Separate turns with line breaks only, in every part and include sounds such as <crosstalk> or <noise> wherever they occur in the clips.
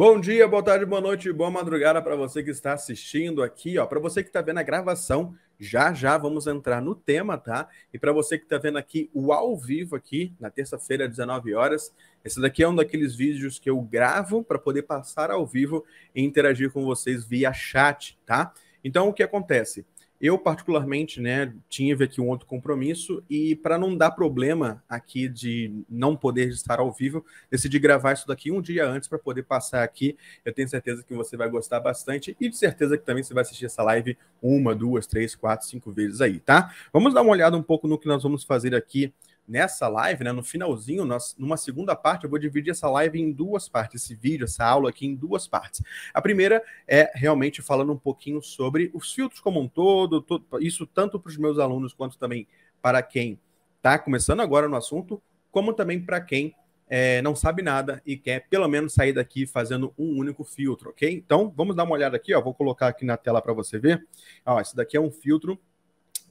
Bom dia, boa tarde, boa noite, boa madrugada para você que está assistindo aqui, ó, para você que está vendo a gravação, já já vamos entrar no tema, tá? E para você que está vendo aqui o ao vivo aqui na terça-feira, 19 horas, esse daqui é um daqueles vídeos que eu gravo para poder passar ao vivo e interagir com vocês via chat, tá? Então o que acontece? Eu, particularmente, né, tive aqui um outro compromisso e, para não dar problema aqui de não poder estar ao vivo, decidi gravar isso daqui um dia antes para poder passar aqui. Eu tenho certeza que você vai gostar bastante e de certeza que também você vai assistir essa live uma, duas, três, quatro, cinco vezes aí, tá? Vamos dar uma olhada um pouco no que nós vamos fazer aqui nessa live, né, no finalzinho, nós, numa segunda parte, eu vou dividir essa live em duas partes, esse vídeo, essa aula aqui em duas partes. A primeira é realmente falando um pouquinho sobre os filtros como um todo, todo isso tanto para os meus alunos quanto também para quem está começando agora no assunto, como também para quem é, não sabe nada e quer pelo menos sair daqui fazendo um único filtro, ok? Então vamos dar uma olhada aqui, ó, vou colocar aqui na tela para você ver. Ó, esse daqui é um filtro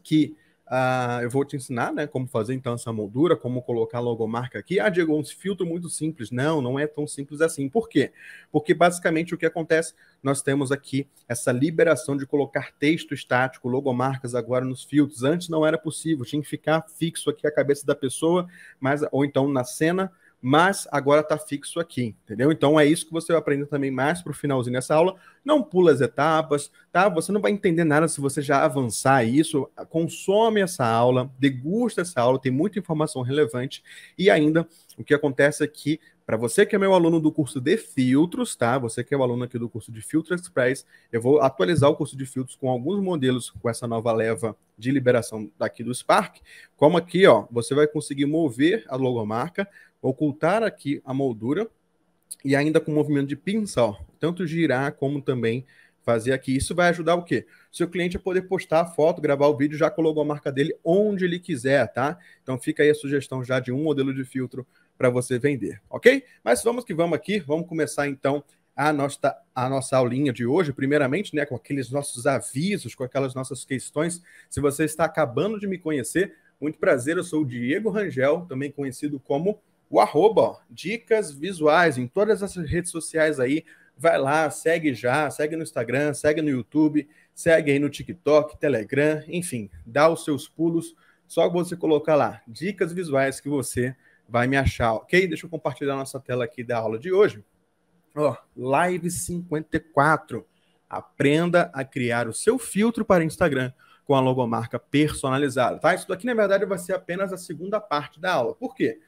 que Uh, eu vou te ensinar, né, como fazer então essa moldura, como colocar a logomarca aqui. Ah, Diego, um filtro muito simples. Não, não é tão simples assim. Por quê? Porque basicamente o que acontece, nós temos aqui essa liberação de colocar texto estático, logomarcas agora nos filtros. Antes não era possível, tinha que ficar fixo aqui a cabeça da pessoa, mas ou então na cena mas agora está fixo aqui, entendeu? Então é isso que você vai aprender também mais para o finalzinho dessa aula. Não pula as etapas, tá? Você não vai entender nada se você já avançar isso. Consome essa aula, degusta essa aula, tem muita informação relevante. E ainda, o que acontece é que, para você que é meu aluno do curso de filtros, tá? Você que é o aluno aqui do curso de Filtro Express, eu vou atualizar o curso de filtros com alguns modelos com essa nova leva de liberação daqui do Spark. Como aqui, ó, você vai conseguir mover a logomarca ocultar aqui a moldura e ainda com movimento de pinça, tanto girar como também fazer aqui. Isso vai ajudar o quê? Seu cliente a poder postar a foto, gravar o vídeo já colocou a marca dele onde ele quiser, tá? Então fica aí a sugestão já de um modelo de filtro para você vender, ok? Mas vamos que vamos aqui, vamos começar então a nossa, a nossa aulinha de hoje, primeiramente, né, com aqueles nossos avisos, com aquelas nossas questões. Se você está acabando de me conhecer, muito prazer, eu sou o Diego Rangel, também conhecido como o arroba, ó, dicas visuais em todas as redes sociais aí. Vai lá, segue já, segue no Instagram, segue no YouTube, segue aí no TikTok, Telegram, enfim, dá os seus pulos. Só você colocar lá dicas visuais que você vai me achar, ok? Deixa eu compartilhar a nossa tela aqui da aula de hoje. Ó, live 54. Aprenda a criar o seu filtro para Instagram com a logomarca personalizada, tá? Isso daqui, na verdade, vai ser apenas a segunda parte da aula. Por quê?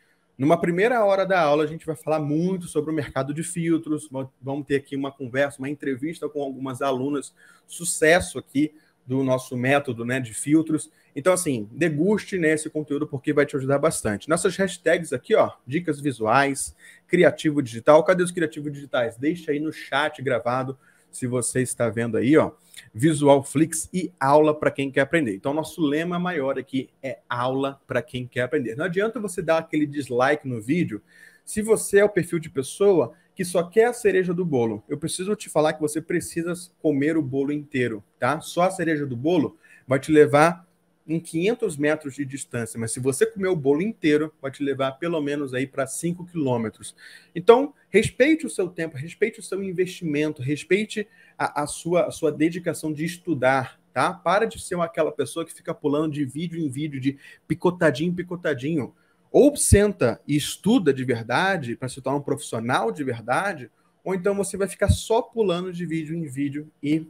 Numa primeira hora da aula, a gente vai falar muito sobre o mercado de filtros. Vamos ter aqui uma conversa, uma entrevista com algumas alunas sucesso aqui do nosso método né, de filtros. Então, assim, deguste né, esse conteúdo porque vai te ajudar bastante. Nossas hashtags aqui, ó, dicas visuais, criativo digital. Cadê os criativos digitais? Deixa aí no chat gravado se você está vendo aí, ó, Visual Flix e aula para quem quer aprender. Então, nosso lema maior aqui é aula para quem quer aprender. Não adianta você dar aquele dislike no vídeo se você é o perfil de pessoa que só quer a cereja do bolo. Eu preciso te falar que você precisa comer o bolo inteiro, tá? Só a cereja do bolo vai te levar em 500 metros de distância, mas se você comer o bolo inteiro, vai te levar pelo menos aí para 5 quilômetros. Então, respeite o seu tempo, respeite o seu investimento, respeite a, a, sua, a sua dedicação de estudar, tá? Para de ser aquela pessoa que fica pulando de vídeo em vídeo, de picotadinho em picotadinho. Ou senta e estuda de verdade, para se tornar um profissional de verdade, ou então você vai ficar só pulando de vídeo em vídeo e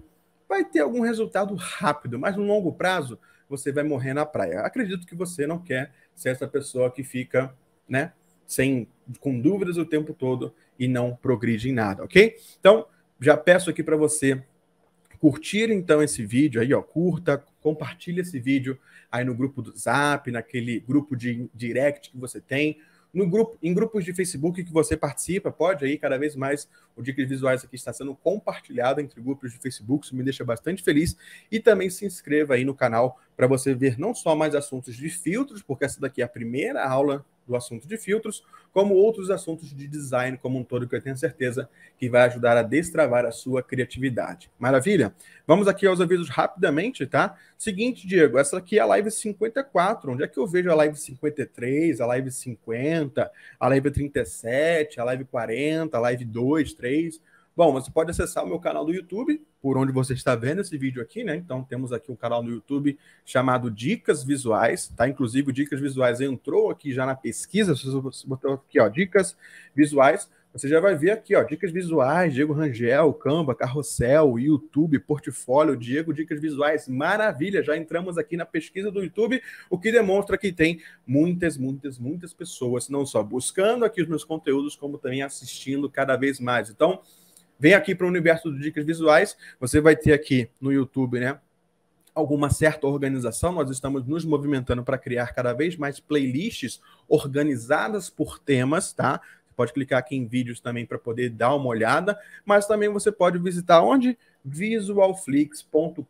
vai ter algum resultado rápido, mas no longo prazo você vai morrer na praia. Acredito que você não quer ser essa pessoa que fica, né, sem com dúvidas o tempo todo e não progride em nada, ok? Então, já peço aqui para você curtir então esse vídeo aí, ó, curta, compartilha esse vídeo aí no grupo do Zap, naquele grupo de direct que você tem, no grupo, em grupos de Facebook que você participa, pode aí cada vez mais o Dicas Visuais aqui está sendo compartilhado entre grupos de Facebook, isso me deixa bastante feliz. E também se inscreva aí no canal para você ver não só mais assuntos de filtros, porque essa daqui é a primeira aula do assunto de filtros, como outros assuntos de design como um todo, que eu tenho certeza que vai ajudar a destravar a sua criatividade. Maravilha? Vamos aqui aos avisos rapidamente, tá? Seguinte, Diego, essa aqui é a live 54. Onde é que eu vejo a live 53, a live 50, a live 37, a live 40, a live 2, 3? Bom, você pode acessar o meu canal do YouTube, por onde você está vendo esse vídeo aqui, né? Então temos aqui um canal no YouTube chamado Dicas Visuais, tá? Inclusive o Dicas Visuais entrou aqui já na pesquisa, se você botou aqui, ó, Dicas Visuais, você já vai ver aqui, ó, Dicas Visuais, Diego Rangel, Canva, Carrossel, YouTube, Portfólio, Diego, Dicas Visuais, maravilha, já entramos aqui na pesquisa do YouTube, o que demonstra que tem muitas, muitas, muitas pessoas, não só buscando aqui os meus conteúdos, como também assistindo cada vez mais. Então, Vem aqui para o universo do Dicas Visuais, você vai ter aqui no YouTube, né? alguma certa organização, nós estamos nos movimentando para criar cada vez mais playlists organizadas por temas, tá? Você pode clicar aqui em vídeos também para poder dar uma olhada, mas também você pode visitar onde? visualflix.com.br.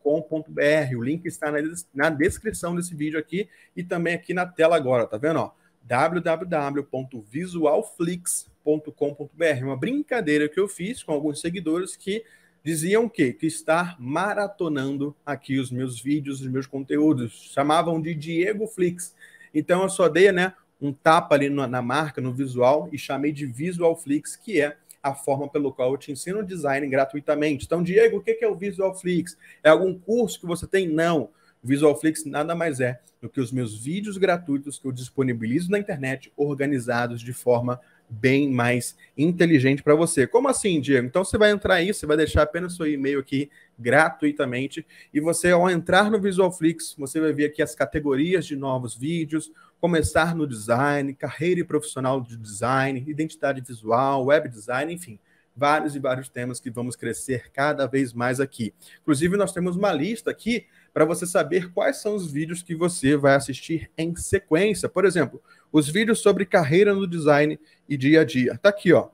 O link está na, na descrição desse vídeo aqui e também aqui na tela agora, tá vendo, www.visualflix.com.br www.visualflix www.estar.com.br. Uma brincadeira que eu fiz com alguns seguidores que diziam que, que estar maratonando aqui os meus vídeos, os meus conteúdos. Chamavam de Diego Flix. Então eu só dei né, um tapa ali na, marca, no visual, e chamei de Visual Flix, que é a forma pelo qual eu te ensino design gratuitamente. Então, Diego, o que é o Visual Flix? É algum curso que você tem? Não. Visual Flix nada mais é do que os meus vídeos gratuitos que eu disponibilizo na internet, organizados de forma bem mais inteligente para você. Como assim, Diego? Então você vai entrar aí, você vai deixar apenas seu e-mail aqui gratuitamente e você ao entrar no VisualFlix, você vai ver aqui as categorias de novos vídeos, começar no design, carreira e profissional de design, identidade visual, web design, enfim, vários e vários temas que vamos crescer cada vez mais aqui. Inclusive nós temos uma lista aqui para você saber quais são os vídeos que você vai assistir em sequência. Por exemplo, os vídeos sobre carreira no design e dia a dia. Tá aqui, ó.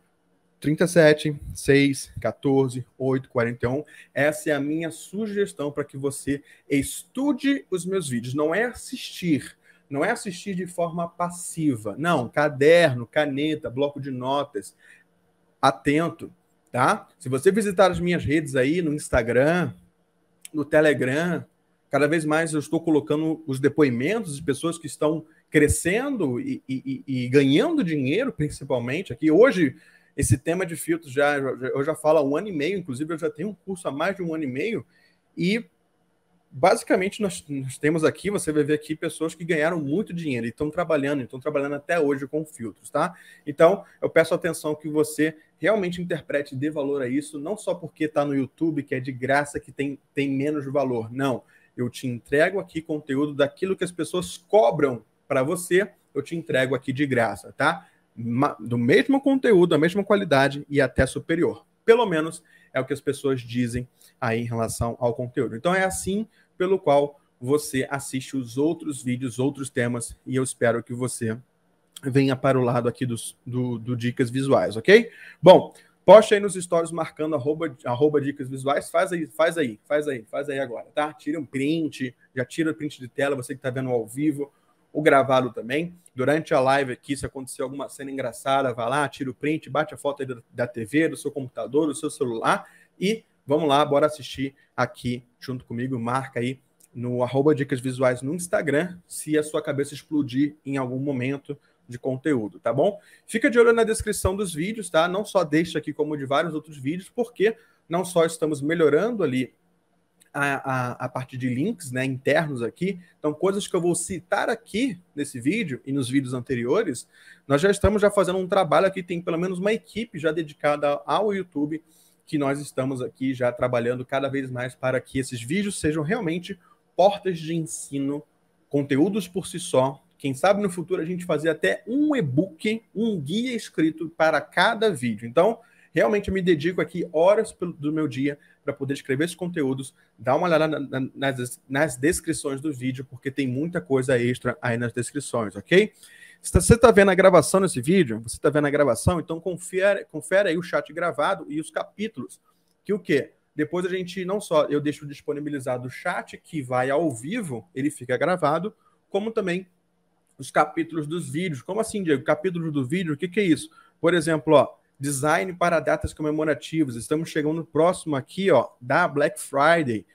37, 6, 14, 8, 41. Essa é a minha sugestão para que você estude os meus vídeos. Não é assistir, não é assistir de forma passiva. Não, caderno, caneta, bloco de notas. Atento, tá? Se você visitar as minhas redes aí no Instagram, no Telegram, cada vez mais eu estou colocando os depoimentos de pessoas que estão crescendo e, e, e, ganhando dinheiro, principalmente aqui. Hoje, esse tema de filtros já, já, eu já falo há um ano e meio, inclusive eu já tenho um curso há mais de um ano e meio, e basicamente nós, nós temos aqui, você vai ver aqui pessoas que ganharam muito dinheiro e estão trabalhando, estão trabalhando até hoje com filtros, tá? Então, eu peço atenção que você realmente interprete e dê valor a isso, não só porque está no YouTube, que é de graça, que tem, tem menos valor, não. Eu te entrego aqui conteúdo daquilo que as pessoas cobram para você, eu te entrego aqui de graça, tá? Do mesmo conteúdo, da mesma qualidade e até superior. Pelo menos é o que as pessoas dizem aí em relação ao conteúdo. Então é assim pelo qual você assiste os outros vídeos, outros temas, e eu espero que você venha para o lado aqui dos, do, do Dicas Visuais, ok? Bom, Poste aí nos stories marcando arroba, arroba, dicas visuais. Faz aí, faz aí, faz aí, faz aí agora, tá? Tira um print, já tira o print de tela, você que está vendo ao vivo, o gravado também. Durante a live aqui, se acontecer alguma cena engraçada, vá lá, tira o print, bate a foto da TV, do seu computador, do seu celular e vamos lá, bora assistir aqui junto comigo, marca aí no arroba dicas visuais no Instagram, se a sua cabeça explodir em algum momento de conteúdo, tá bom? Fica de olho na descrição dos vídeos, tá? Não só deste aqui, como de vários outros vídeos, porque não só estamos melhorando ali a, a, a, parte de links né, internos aqui. Então, coisas que eu vou citar aqui nesse vídeo e nos vídeos anteriores, nós já estamos já fazendo um trabalho aqui, tem pelo menos uma equipe já dedicada ao YouTube, que nós estamos aqui já trabalhando cada vez mais para que esses vídeos sejam realmente portas de ensino, conteúdos por si só. Quem sabe no futuro a gente fazer até um e-book, um guia escrito para cada vídeo. Então, realmente eu me dedico aqui horas do meu dia para poder escrever esses conteúdos. Dá uma olhada na, na, nas, nas descrições do vídeo, porque tem muita coisa extra aí nas descrições, ok? Se você está tá vendo a gravação nesse vídeo, você está vendo a gravação, então confere, confere aí o chat gravado e os capítulos. Que o quê? Depois a gente não só eu deixo disponibilizado o chat que vai ao vivo, ele fica gravado, como também os capítulos dos vídeos. Como assim, Diego? Capítulos do vídeo, o que, que é isso? Por exemplo, ó, design para datas comemorativas. Estamos chegando próximo aqui, ó, da Black Friday,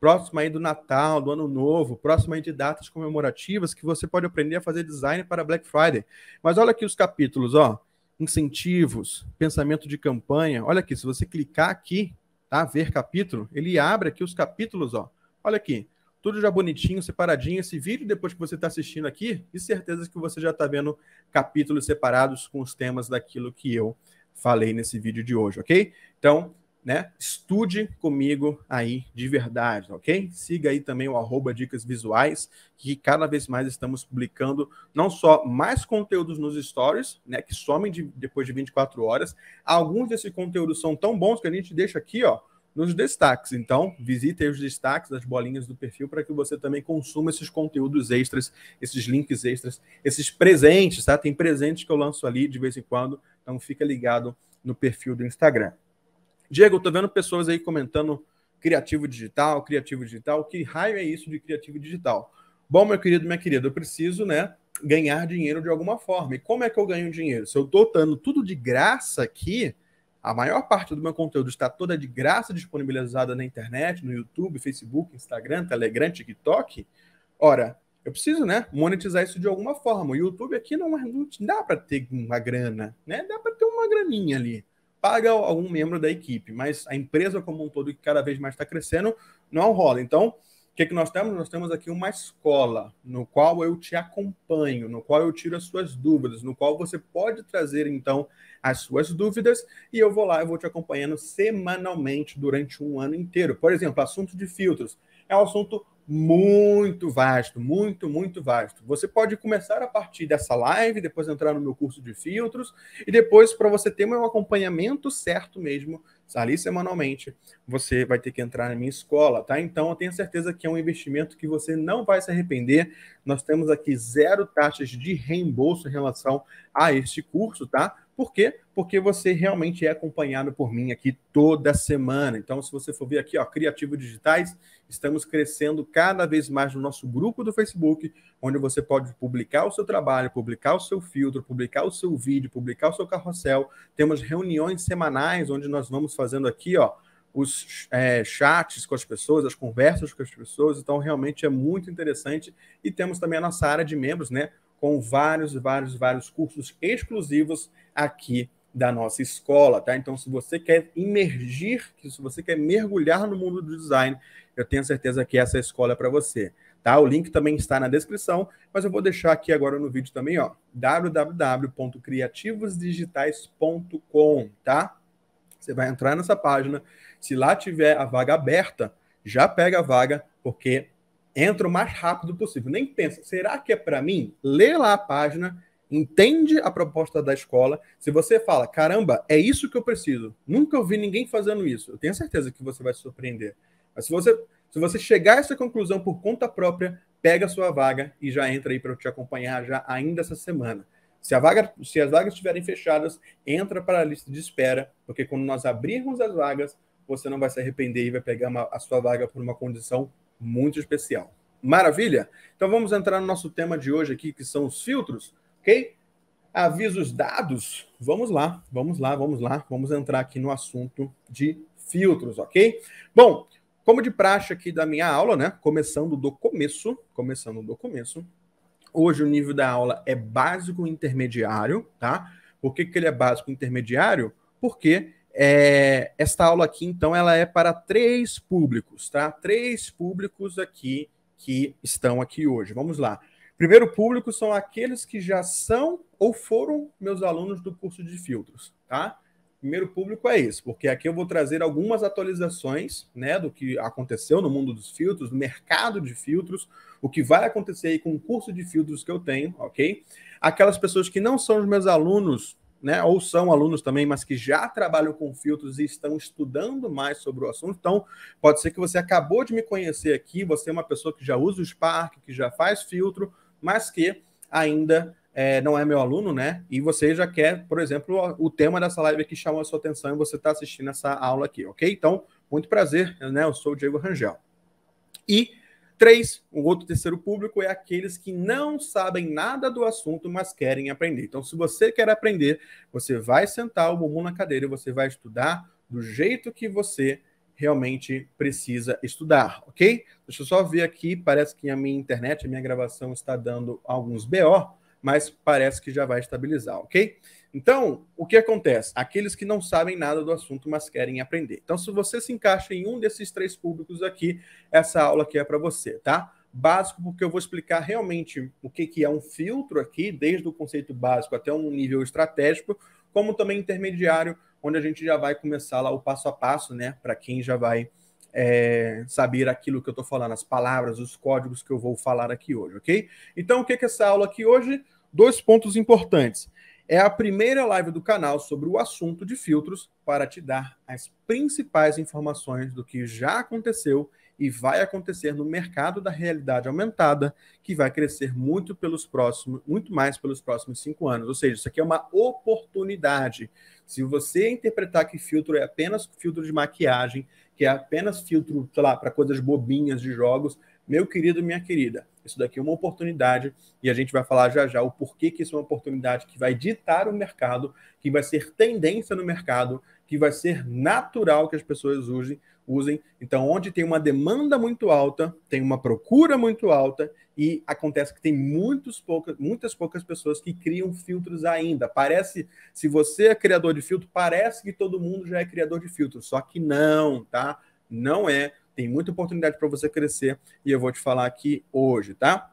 próximo aí do Natal, do Ano Novo, próximo aí de datas comemorativas que você pode aprender a fazer design para Black Friday. Mas olha aqui os capítulos, ó, incentivos, pensamento de campanha. Olha aqui, se você clicar aqui, tá, ver capítulo, ele abre aqui os capítulos, ó. Olha aqui, tudo já bonitinho, separadinho. Esse vídeo, depois que você está assistindo aqui, de certeza que você já está vendo capítulos separados com os temas daquilo que eu falei nesse vídeo de hoje, ok? Então, né, estude comigo aí de verdade, ok? Siga aí também o arroba dicas visuais, que cada vez mais estamos publicando não só mais conteúdos nos stories, né, que somem de, depois de 24 horas, alguns desse conteúdo são tão bons que a gente deixa aqui, ó, nos destaques. Então, visite os destaques das bolinhas do perfil para que você também consuma esses conteúdos extras, esses links extras, esses presentes, tá? Tem presentes que eu lanço ali de vez em quando, então fica ligado no perfil do Instagram. Diego, tô vendo pessoas aí comentando criativo digital, criativo digital, que raio é isso de criativo digital? Bom, meu querido, minha querida, eu preciso, né, ganhar dinheiro de alguma forma. E como é que eu ganho dinheiro? Se eu tô dando tudo de graça aqui, a maior parte do meu conteúdo está toda de graça disponibilizada na internet, no YouTube, Facebook, Instagram, Telegram, TikTok. Ora, eu preciso, né, monetizar isso de alguma forma. O YouTube aqui não, não dá para ter uma grana, né? Dá para ter uma graninha ali. Paga algum membro da equipe, mas a empresa como um todo que cada vez mais está crescendo não rola. Então, o que, que nós temos? Nós temos aqui uma escola no qual eu te acompanho, no qual eu tiro as suas dúvidas, no qual você pode trazer então as suas dúvidas e eu vou lá, e vou te acompanhando semanalmente durante um ano inteiro. Por exemplo, assunto de filtros é um assunto muito vasto, muito, muito vasto. Você pode começar a partir dessa live, depois entrar no meu curso de filtros e depois, para você ter meu acompanhamento certo mesmo, ali semanalmente, você vai ter que entrar na minha escola, tá? Então, eu tenho certeza que é um investimento que você não vai se arrepender. Nós temos aqui zero taxas de reembolso em relação a este curso, tá? Por quê? Porque você realmente é acompanhado por mim aqui toda semana. Então, se você for ver aqui, ó, Criativo Digitais, estamos crescendo cada vez mais no nosso grupo do Facebook, onde você pode publicar o seu trabalho, publicar o seu filtro, publicar o seu vídeo, publicar o seu carrossel. Temos reuniões semanais onde nós vamos fazendo aqui, ó, os é, chats com as pessoas, as conversas com as pessoas. Então, realmente é muito interessante. E temos também a nossa área de membros, né? Com vários, vários, vários cursos exclusivos aqui da nossa escola, tá? Então, se você quer imergir, se você quer mergulhar no mundo do design, eu tenho certeza que essa escola é para você, tá? O link também está na descrição, mas eu vou deixar aqui agora no vídeo também, ó, www.criativosdigitais.com, tá? Você vai entrar nessa página, se lá tiver a vaga aberta, já pega a vaga, porque entra o mais rápido possível. Nem pensa, será que é para mim? Lê lá a página, entende a proposta da escola, se você fala, caramba, é isso que eu preciso, nunca ouvi ninguém fazendo isso, eu tenho certeza que você vai se surpreender. Mas se você, se você chegar a essa conclusão por conta própria, pega a sua vaga e já entra aí para eu te acompanhar já ainda essa semana. Se, vaga, se, as vagas estiverem fechadas, entra para a lista de espera, porque quando nós abrirmos as vagas, você não vai se arrepender e vai pegar uma, a sua vaga por uma condição muito especial. Maravilha? Então vamos entrar no nosso tema de hoje aqui, que são os filtros. Ok? Avisos dados. Vamos lá, vamos lá, vamos lá. Vamos entrar aqui no assunto de filtros, ok? Bom, como de praxe aqui da minha aula, né? Começando do começo, começando do começo. Hoje o nível da aula é básico intermediário, tá? Por que, que ele é básico intermediário? Porque é, esta aula aqui, então, ela é para três públicos, tá? Três públicos aqui que estão aqui hoje. Vamos lá. Primeiro público são aqueles que já são ou foram meus alunos do curso de filtros, tá? Primeiro público é esse, porque aqui eu vou trazer algumas atualizações, né, do que aconteceu no mundo dos filtros, no mercado de filtros, o que vai acontecer aí com o curso de filtros que eu tenho, ok? Aquelas pessoas que não são os meus alunos, né, ou são alunos também, mas que já trabalham com filtros e estão estudando mais sobre o assunto. Então, pode ser que você acabou de me conhecer aqui, você é uma pessoa que já usa o Spark, que já faz filtro, mas que ainda é, não é meu aluno, né? E você já quer, por exemplo, o tema dessa live aqui chamou a sua atenção e você está assistindo essa aula aqui, ok? Então, muito prazer, né? Eu sou o Diego Rangel. E Três, o outro terceiro público é aqueles que não sabem nada do assunto, mas querem aprender. Então, se você quer aprender, você vai sentar o bumbum na cadeira, você vai estudar do jeito que você realmente precisa estudar, ok? Deixa eu só ver aqui, parece que a minha internet, a minha gravação está dando alguns BO, mas parece que já vai estabilizar, ok? Então, o que acontece? Aqueles que não sabem nada do assunto, mas querem aprender. Então, se você se encaixa em um desses três públicos aqui, essa aula aqui é para você, tá? Básico, porque eu vou explicar realmente o que, que é um filtro aqui, desde o conceito básico até um nível estratégico, como também intermediário, onde a gente já vai começar lá o passo a passo, né? Para quem já vai é, saber aquilo que eu estou falando, as palavras, os códigos que eu vou falar aqui hoje, ok? Então, o que é essa aula aqui hoje? Dois pontos importantes. É a primeira live do canal sobre o assunto de filtros para te dar as principais informações do que já aconteceu e vai acontecer no mercado da realidade aumentada, que vai crescer muito pelos próximos, muito mais pelos próximos cinco anos. Ou seja, isso aqui é uma oportunidade. Se você interpretar que filtro é apenas filtro de maquiagem, que é apenas filtro, sei lá, para coisas bobinhas de jogos, meu querido, minha querida, isso daqui é uma oportunidade e a gente vai falar já já o porquê que isso é uma oportunidade que vai ditar o mercado, que vai ser tendência no mercado, que vai ser natural que as pessoas usem, usem. Então, onde tem uma demanda muito alta, tem uma procura muito alta, e acontece que tem muitos pouca, muitas poucas pessoas que criam filtros ainda. Parece, se você é criador de filtro, parece que todo mundo já é criador de filtro, só que não, tá? Não é. Tem muita oportunidade para você crescer e eu vou te falar aqui hoje, tá?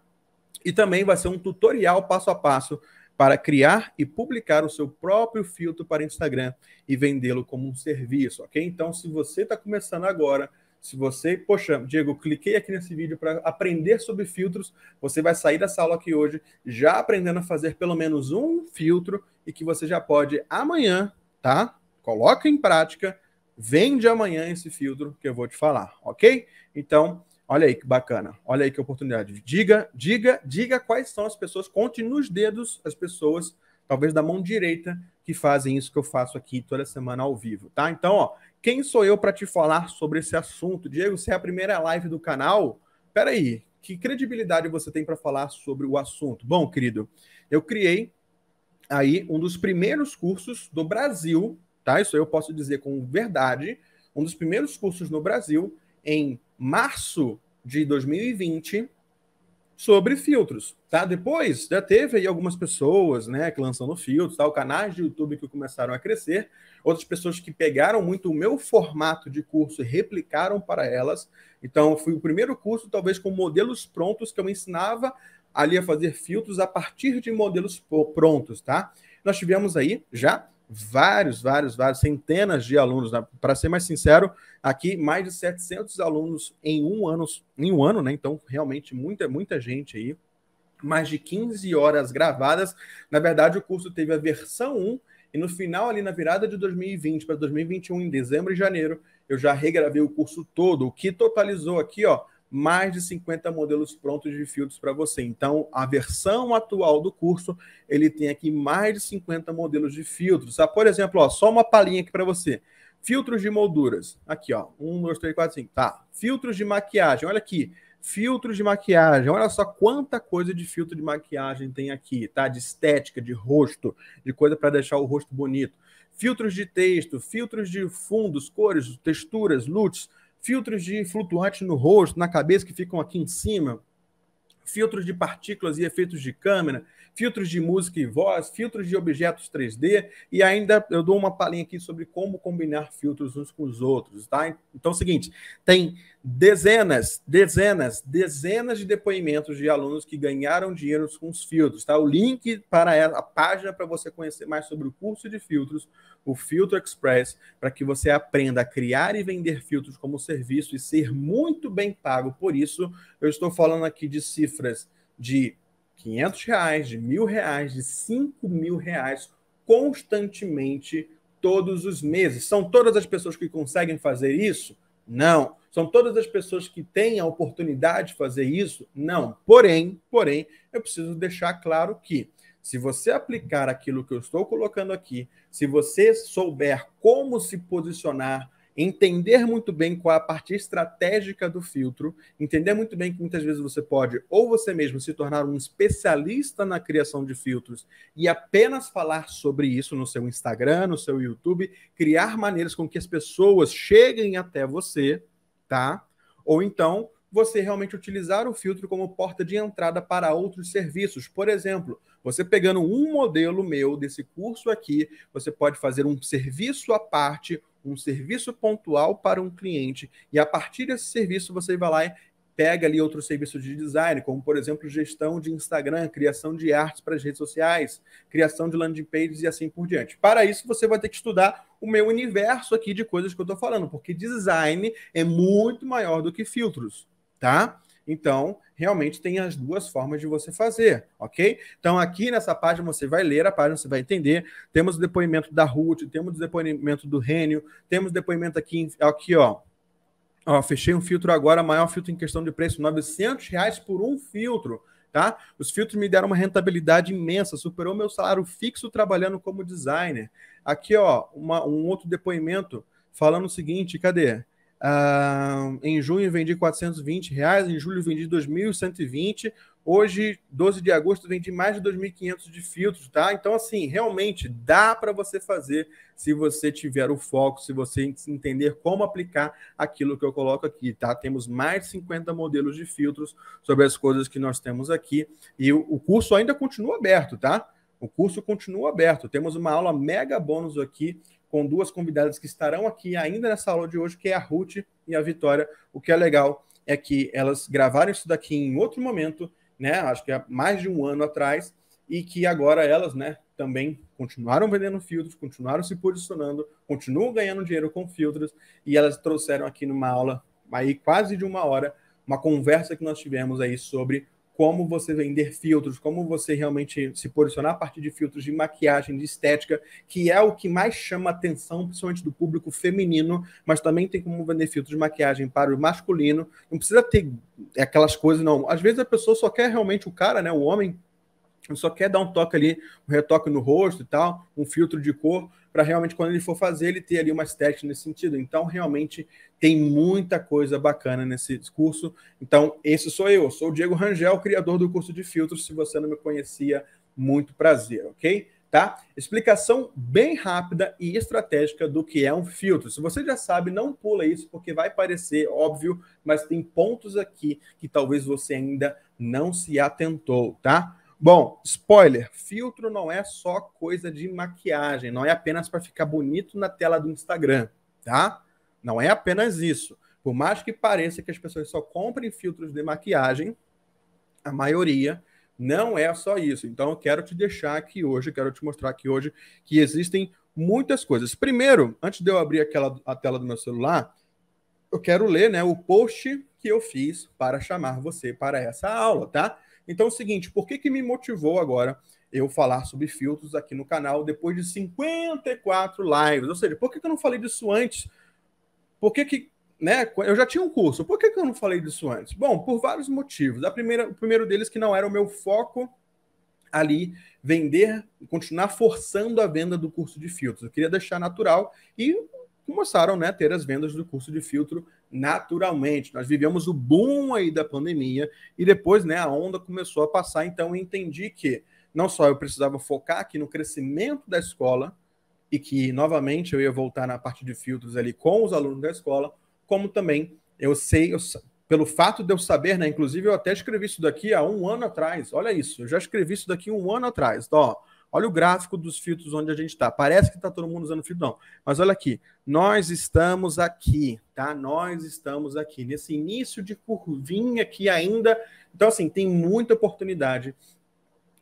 E também vai ser um tutorial passo a passo para criar e publicar o seu próprio filtro para Instagram e vendê-lo como um serviço, ok? Então, se você está começando agora, se você, poxa, Diego, cliquei aqui nesse vídeo para aprender sobre filtros, você vai sair dessa aula aqui hoje já aprendendo a fazer pelo menos um filtro e que você já pode amanhã, tá? Coloca em prática, vende amanhã esse filtro que eu vou te falar, ok? Então, Olha aí que bacana, olha aí que oportunidade. Diga, diga, diga quais são as pessoas, conte nos dedos as pessoas, talvez da mão direita, que fazem isso que eu faço aqui toda semana ao vivo, tá? Então, ó, quem sou eu para te falar sobre esse assunto? Diego, se é a primeira live do canal, peraí, que credibilidade você tem para falar sobre o assunto? Bom, querido, eu criei aí um dos primeiros cursos do Brasil, tá? Isso eu posso dizer com verdade, um dos primeiros cursos no Brasil em março de 2020 sobre filtros, tá? Depois já teve aí algumas pessoas, né, que lançando filtros, tal, tá? canais de YouTube que começaram a crescer, outras pessoas que pegaram muito o meu formato de curso e replicaram para elas. Então, fui o primeiro curso, talvez com modelos prontos que eu ensinava ali a fazer filtros a partir de modelos prontos, tá? Nós tivemos aí já vários, vários, vários, centenas de alunos, né? para ser mais sincero, aqui mais de 700 alunos em um ano, em um ano, né? Então, realmente muita, muita gente aí, mais de 15 horas gravadas. Na verdade, o curso teve a versão 1 e no final ali na virada de 2020 para 2021, em dezembro e janeiro, eu já regravei o curso todo, o que totalizou aqui, ó, mais de 50 modelos prontos de filtros para você. Então, a versão atual do curso, ele tem aqui mais de 50 modelos de filtros. Ah, por exemplo, ó, só uma palhinha aqui para você. Filtros de molduras. Aqui, ó. 1, 2, 3, 4, 5. Tá. Filtros de maquiagem. Olha aqui. Filtros de maquiagem. Olha só quanta coisa de filtro de maquiagem tem aqui, tá? De estética, de rosto, de coisa para deixar o rosto bonito. Filtros de texto, filtros de fundos, cores, texturas, lutes filtros de flutuantes no rosto, na cabeça que ficam aqui em cima, filtros de partículas e efeitos de câmera, filtros de música e voz, filtros de objetos 3D e ainda eu dou uma palhinha aqui sobre como combinar filtros uns com os outros, tá? Então é o seguinte, tem dezenas, dezenas, dezenas de depoimentos de alunos que ganharam dinheiro com os filtros, tá? O link para a página para você conhecer mais sobre o curso de filtros, o Filtro Express, para que você aprenda a criar e vender filtros como serviço e ser muito bem pago por isso. Eu estou falando aqui de cifras de 500 reais, de mil reais, de cinco mil reais constantemente todos os meses. São todas as pessoas que conseguem fazer isso? Não. São todas as pessoas que têm a oportunidade de fazer isso? Não. Porém, porém, eu preciso deixar claro que se você aplicar aquilo que eu estou colocando aqui, se você souber como se posicionar entender muito bem qual é a parte estratégica do filtro, entender muito bem que muitas vezes você pode, ou você mesmo, se tornar um especialista na criação de filtros e apenas falar sobre isso no seu Instagram, no seu YouTube, criar maneiras com que as pessoas cheguem até você, tá? Ou então você realmente utilizar o filtro como porta de entrada para outros serviços. Por exemplo, você pegando um modelo meu desse curso aqui, você pode fazer um serviço à parte, um serviço pontual para um cliente, e a partir desse serviço você vai lá e pega ali outro serviço de design, como por exemplo gestão de Instagram, criação de artes para as redes sociais, criação de landing pages e assim por diante. Para isso você vai ter que estudar o meu universo aqui de coisas que eu estou falando, porque design é muito maior do que filtros tá? Então, realmente tem as duas formas de você fazer, ok? Então, aqui nessa página você vai ler a página, você vai entender. Temos o depoimento da Ruth, temos o depoimento do Rênio, temos o depoimento aqui, aqui ó. ó. Fechei um filtro agora, maior filtro em questão de preço, 900 reais por um filtro, tá? Os filtros me deram uma rentabilidade imensa, superou meu salário fixo trabalhando como designer. Aqui, ó, uma, um outro depoimento falando o seguinte, cadê? Uh, em junho vendi 420 reais, em julho vendi 2.120. Hoje, 12 de agosto, vendi mais de 2.500 de filtros, tá? Então, assim, realmente dá para você fazer se você tiver o foco, se você entender como aplicar aquilo que eu coloco aqui, tá? Temos mais de 50 modelos de filtros sobre as coisas que nós temos aqui e o curso ainda continua aberto, tá? O curso continua aberto. Temos uma aula mega bônus aqui com duas convidadas que estarão aqui ainda nessa aula de hoje, que é a Ruth e a Vitória. O que é legal é que elas gravaram isso daqui em outro momento, né? Acho que há mais de um ano atrás, e que agora elas, né, também continuaram vendendo filtros, continuaram se posicionando, continuam ganhando dinheiro com filtros, e elas trouxeram aqui numa aula aí quase de uma hora uma conversa que nós tivemos aí sobre como você vender filtros, como você realmente se posicionar a partir de filtros de maquiagem, de estética, que é o que mais chama atenção, principalmente do público feminino, mas também tem como vender filtros de maquiagem para o masculino. Não precisa ter aquelas coisas, não. Às vezes a pessoa só quer realmente o cara, né, o homem, só quer dar um toque ali, um retoque no rosto e tal, um filtro de cor, para realmente, quando ele for fazer, ele ter ali umas testes nesse sentido. Então, realmente, tem muita coisa bacana nesse curso. Então, esse sou eu, sou o Diego Rangel, criador do curso de filtros. Se você não me conhecia, muito prazer, ok? Tá? Explicação bem rápida e estratégica do que é um filtro. Se você já sabe, não pula isso, porque vai parecer óbvio, mas tem pontos aqui que talvez você ainda não se atentou, tá? Bom, spoiler: filtro não é só coisa de maquiagem, não é apenas para ficar bonito na tela do Instagram, tá? Não é apenas isso. Por mais que pareça que as pessoas só comprem filtros de maquiagem, a maioria não é só isso. Então, eu quero te deixar aqui hoje, quero te mostrar aqui hoje que existem muitas coisas. Primeiro, antes de eu abrir aquela, a tela do meu celular, eu quero ler né, o post que eu fiz para chamar você para essa aula, tá? Então é o seguinte, por que, que me motivou agora eu falar sobre filtros aqui no canal depois de 54 lives? Ou seja, por que, que eu não falei disso antes? Por que, que né? Eu já tinha um curso. Por que, que eu não falei disso antes? Bom, por vários motivos. A primeira, o primeiro deles que não era o meu foco ali vender, continuar forçando a venda do curso de filtros. Eu queria deixar natural e começaram, né, ter as vendas do curso de filtro naturalmente. Nós vivemos o boom aí da pandemia e depois, né, a onda começou a passar, então eu entendi que não só eu precisava focar aqui no crescimento da escola e que novamente eu ia voltar na parte de filtros ali com os alunos da escola, como também eu sei, eu, pelo fato de eu saber, né, inclusive eu até escrevi isso daqui há um ano atrás. Olha isso, eu já escrevi isso daqui um ano atrás. Então, ó, Olha o gráfico dos filtros onde a gente está. Parece que está todo mundo usando filtro, não. Mas olha aqui, nós estamos aqui, tá? Nós estamos aqui nesse início de curvinha aqui ainda. Então, assim, tem muita oportunidade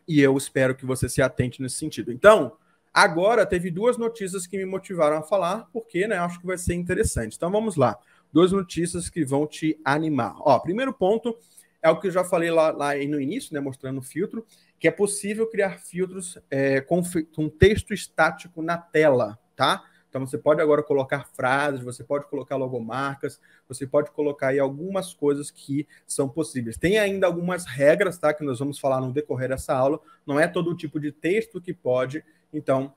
e eu espero que você se atente nesse sentido. Então, agora teve duas notícias que me motivaram a falar, porque, né, acho que vai ser interessante. Então, vamos lá. Duas notícias que vão te animar. Ó, primeiro ponto é o que eu já falei lá, lá no início, né, mostrando o filtro, que é possível criar filtros é, com, um texto estático na tela, tá? Então você pode agora colocar frases, você pode colocar logomarcas, você pode colocar aí algumas coisas que são possíveis. Tem ainda algumas regras, tá? Que nós vamos falar no decorrer dessa aula. Não é todo tipo de texto que pode, então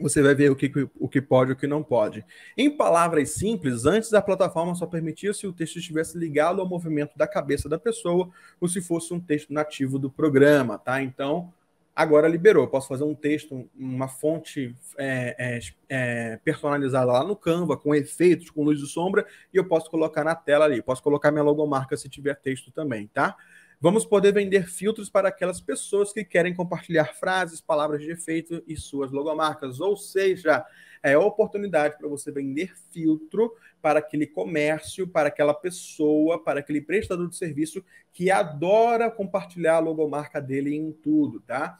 você vai ver o que, o que pode e o que não pode. Em palavras simples, antes a plataforma só permitia se o texto estivesse ligado ao movimento da cabeça da pessoa ou se fosse um texto nativo do programa, tá? Então, agora liberou. Eu posso fazer um texto, uma fonte é, é, é, personalizada lá no Canva, com efeitos, com luz e sombra, e eu posso colocar na tela ali. Posso colocar minha logomarca se tiver texto também, tá? Vamos poder vender filtros para aquelas pessoas que querem compartilhar frases, palavras de efeito e suas logomarcas. Ou seja, é oportunidade para você vender filtro para aquele comércio, para aquela pessoa, para aquele prestador de serviço que adora compartilhar a logomarca dele em tudo, tá?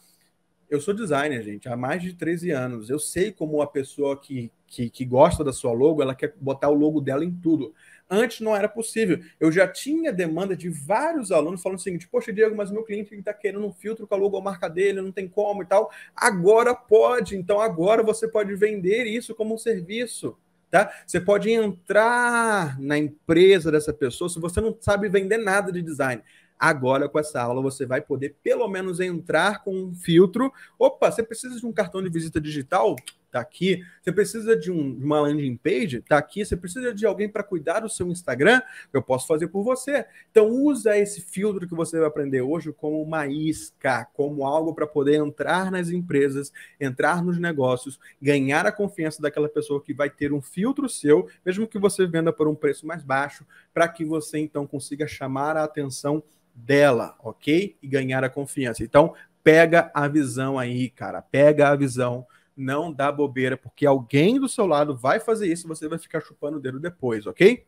Eu sou designer, gente, há mais de 13 anos. Eu sei como a pessoa que, que, que gosta da sua logo, ela quer botar o logo dela em tudo. Antes não era possível. Eu já tinha demanda de vários alunos falando o seguinte: Poxa, Diego, mas meu cliente está querendo um filtro com a logomarca dele, não tem como e tal. Agora pode, então agora você pode vender isso como um serviço. Tá? Você pode entrar na empresa dessa pessoa se você não sabe vender nada de design. Agora, com essa aula, você vai poder pelo menos entrar com um filtro. Opa, você precisa de um cartão de visita digital? tá aqui. Você precisa de, um, uma landing page, tá aqui. Você precisa de alguém para cuidar do seu Instagram, eu posso fazer por você. Então usa esse filtro que você vai aprender hoje como uma isca, como algo para poder entrar nas empresas, entrar nos negócios, ganhar a confiança daquela pessoa que vai ter um filtro seu, mesmo que você venda por um preço mais baixo, para que você então consiga chamar a atenção dela, ok? E ganhar a confiança. Então, pega a visão aí, cara. Pega a visão não dá bobeira, porque alguém do seu lado vai fazer isso, você vai ficar chupando o dedo depois, ok?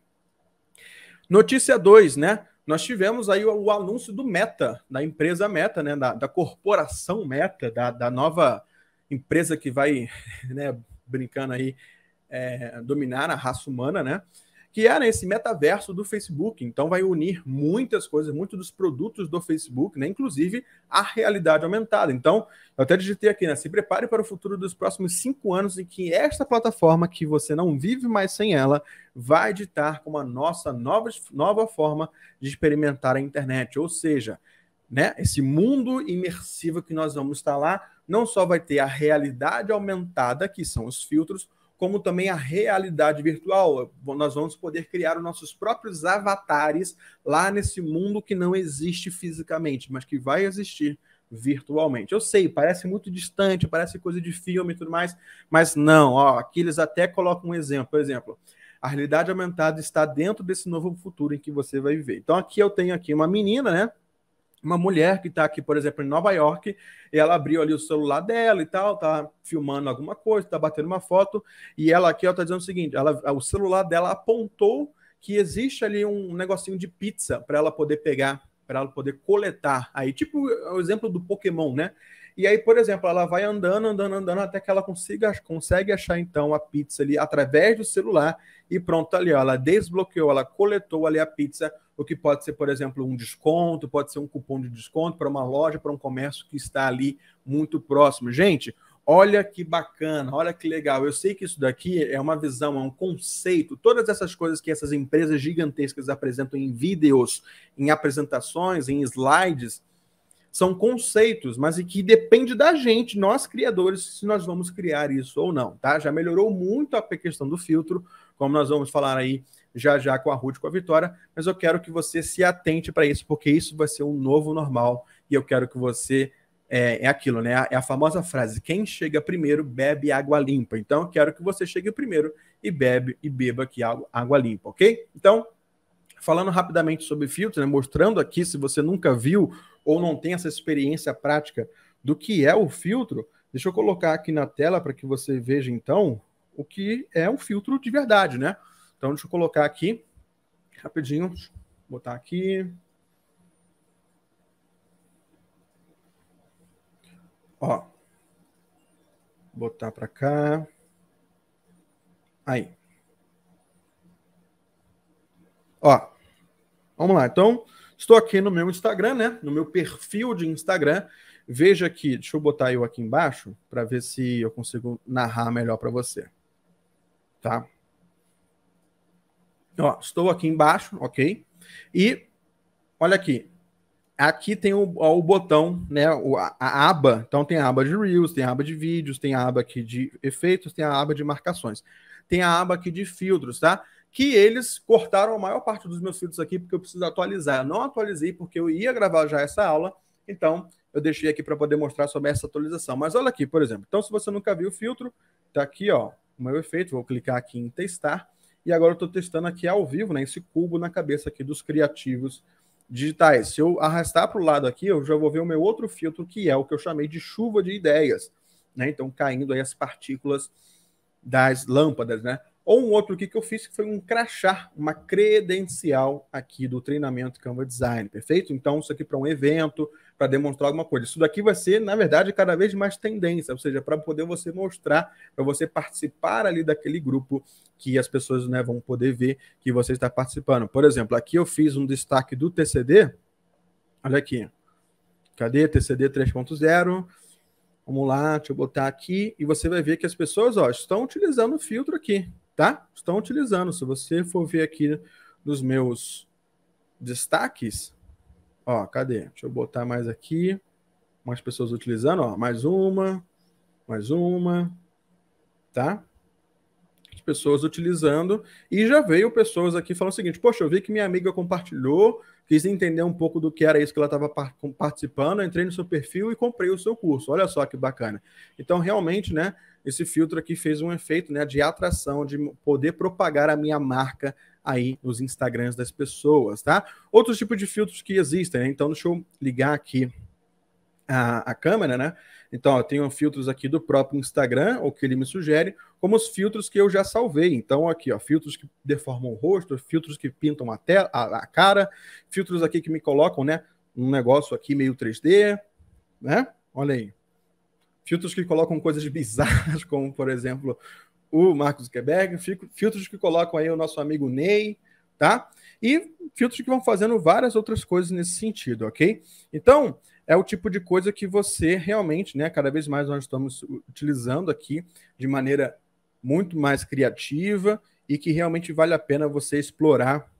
Notícia 2, né? Nós tivemos aí o, anúncio do Meta, da empresa Meta, né? Da, da corporação Meta, da, da, nova empresa que vai, <laughs> né, brincando aí, é, dominar a raça humana, né? que é né, esse metaverso do Facebook. Então vai unir muitas coisas, muitos dos produtos do Facebook, né? inclusive a realidade aumentada. Então, eu até digitei aqui, né? Se prepare para o futuro dos próximos cinco anos em que esta plataforma, que você não vive mais sem ela, vai ditar como a nossa nova, nova forma de experimentar a internet. Ou seja, né? Esse mundo imersivo que nós vamos estar lá não só vai ter a realidade aumentada, que são os filtros, como também a realidade virtual. Nós vamos poder criar os nossos próprios avatares lá nesse mundo que não existe fisicamente, mas que vai existir virtualmente. Eu sei, parece muito distante, parece coisa de filme e tudo mais, mas não, ó, aqui eles até colocam um exemplo, por exemplo, a realidade aumentada está dentro desse novo futuro em que você vai viver. Então aqui eu tenho aqui uma menina, né, uma mulher que está aqui, por exemplo, em Nova York, e ela abriu ali o celular dela e tal, tá filmando alguma coisa, tá batendo uma foto, e ela aqui, ó, tá dizendo o seguinte, ela, o celular dela apontou que existe ali um negocinho de pizza para ela poder pegar, para ela poder coletar. Aí, tipo é o exemplo do Pokémon, né? E aí, por exemplo, ela vai andando, andando, andando até que ela consiga, consegue achar então a pizza ali através do celular e pronto, ali ó, ela desbloqueou, ela coletou ali a pizza, o que pode ser, por exemplo, um desconto, pode ser um cupom de desconto para uma loja, para um comércio que está ali muito próximo. Gente, olha que bacana, olha que legal. Eu sei que isso daqui é uma visão, é um conceito. Todas essas coisas que essas empresas gigantescas apresentam em vídeos, em apresentações, em slides, são conceitos, mas e que depende da gente, nós criadores, se nós vamos criar isso ou não, tá? Já melhorou muito a questão do filtro, como nós vamos falar aí já já com a Ruth, com a Vitória, mas eu quero que você se atente para isso, porque isso vai ser um novo normal e eu quero que você é, é, aquilo, né? É a famosa frase: quem chega primeiro bebe água limpa. Então, eu quero que você chegue primeiro e bebe e beba aqui água, água limpa, ok? Então, Falando rapidamente sobre filtro, né, mostrando aqui, se você nunca viu ou não tem essa experiência prática do que é o filtro, deixa eu colocar aqui na tela para que você veja então o que é um filtro de verdade, né? Então, deixa eu colocar aqui rapidinho, botar aqui. Ó, botar para cá. Aí. Ó, vamos lá. Então, estou aqui no meu Instagram, né? No meu perfil de Instagram. Veja aqui, deixa eu botar eu aqui embaixo para ver se eu consigo narrar melhor para você. Tá? Ó, estou aqui embaixo, ok? E olha aqui. Aqui tem o, ó, o botão, né? O, a, a, aba. Então tem a aba de Reels, tem a aba de vídeos, tem a aba aqui de efeitos, tem a aba de marcações. Tem a aba aqui de filtros, tá? que eles cortaram a maior parte dos meus filtros aqui, porque eu preciso atualizar. Eu não atualizei, porque eu ia gravar já essa aula, então eu deixei aqui para poder mostrar sobre essa atualização. Mas olha aqui, por exemplo. Então, se você nunca viu o filtro, tá aqui, ó, o meu efeito. Vou clicar aqui em testar. E agora eu estou testando aqui ao vivo, né, esse cubo na cabeça aqui dos criativos digitais. Se eu arrastar para o lado aqui, eu já vou ver o meu outro filtro, que é o que eu chamei de chuva de ideias. Né? Então, caindo aí as partículas das lâmpadas, né? Ou um outro aqui que eu fiz que foi um crachá, uma credencial aqui do treinamento Canva Design, perfeito? Então, isso aqui para um evento, para demonstrar alguma coisa. Isso daqui vai ser, na verdade, cada vez mais tendência, ou seja, para poder você mostrar, para você participar ali daquele grupo que as pessoas né, vão poder ver que você está participando. Por exemplo, aqui eu fiz um destaque do TCD. Olha aqui. Cadê TCD 3.0? Vamos lá, deixa eu botar aqui. E você vai ver que as pessoas ó, estão utilizando o filtro aqui tá? Estão utilizando. Se você for ver aqui nos meus destaques, ó, cadê? Deixa eu botar mais aqui. Mais pessoas utilizando, ó, mais uma, mais uma, tá? pessoas utilizando e já veio pessoas aqui falando o seguinte: Poxa, eu vi que minha amiga compartilhou, quis entender um pouco do que era isso que ela estava participando, entrei no seu perfil e comprei o seu curso. Olha só que bacana. Então, realmente, né, esse filtro aqui fez um efeito né, de atração, de poder propagar a minha marca aí nos Instagrams das pessoas, tá? Outros tipos de filtros que existem, né? Então, deixa eu ligar aqui a, a câmera, né? Então, eu tenho filtros aqui do próprio Instagram, ou que ele me sugere, como os filtros que eu já salvei. Então, aqui, ó, filtros que deformam o rosto, filtros que pintam a, tela, a, a cara, filtros aqui que me colocam, né? Um negócio aqui meio 3D, né? Olha aí filtros que colocam coisas bizarras, <laughs> como por exemplo o Marcos Zuckerberg, filtros que colocam aí o nosso amigo Ney, tá? E filtros que vão fazendo várias outras coisas nesse sentido, ok? Então, é o tipo de coisa que você realmente, né? Cada vez mais nós estamos utilizando aqui de maneira muito mais criativa e que realmente vale a pena você explorar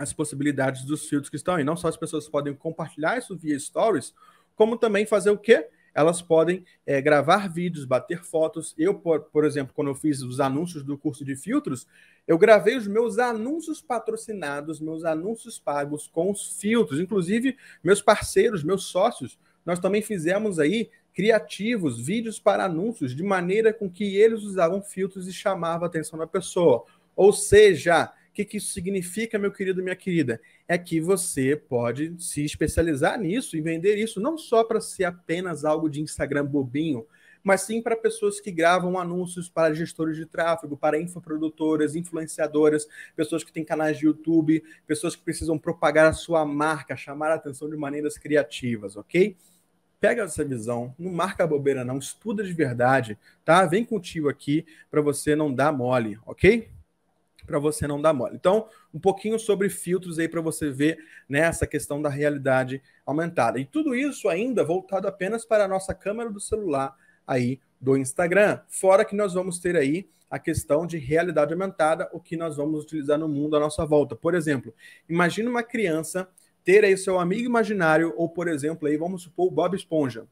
as possibilidades dos filtros que estão aí. Não só as pessoas podem compartilhar isso via stories, como também fazer o quê? elas podem é, gravar vídeos, bater fotos. Eu, por, por exemplo, quando eu fiz os anúncios do curso de filtros, eu gravei os meus anúncios patrocinados, meus anúncios pagos com os filtros. Inclusive, meus parceiros, meus sócios, nós também fizemos aí criativos, vídeos para anúncios, de maneira com que eles usavam filtros e chamavam a atenção da pessoa. Ou seja, que, que isso significa, meu querido, minha querida? É que você pode se especializar nisso e vender isso não só para ser apenas algo de Instagram bobinho, mas sim para pessoas que gravam anúncios para gestores de tráfego, para infoprodutoras, influenciadoras, pessoas que têm canais de YouTube, pessoas que precisam propagar a sua marca, chamar a atenção de maneiras criativas, ok? Pega essa visão, não marca bobeira não, estuda de verdade, tá? Vem contigo aqui para você não dar mole, ok? para você não dar mole. Então, um pouquinho sobre filtros aí para você ver nessa né, questão da realidade aumentada. E tudo isso ainda voltado apenas para a nossa câmera do celular aí do Instagram. Fora que nós vamos ter aí a questão de realidade aumentada, o que nós vamos utilizar no mundo à nossa volta. Por exemplo, imagine uma criança ter aí seu amigo imaginário, ou por exemplo, aí vamos supor o Bob Esponja,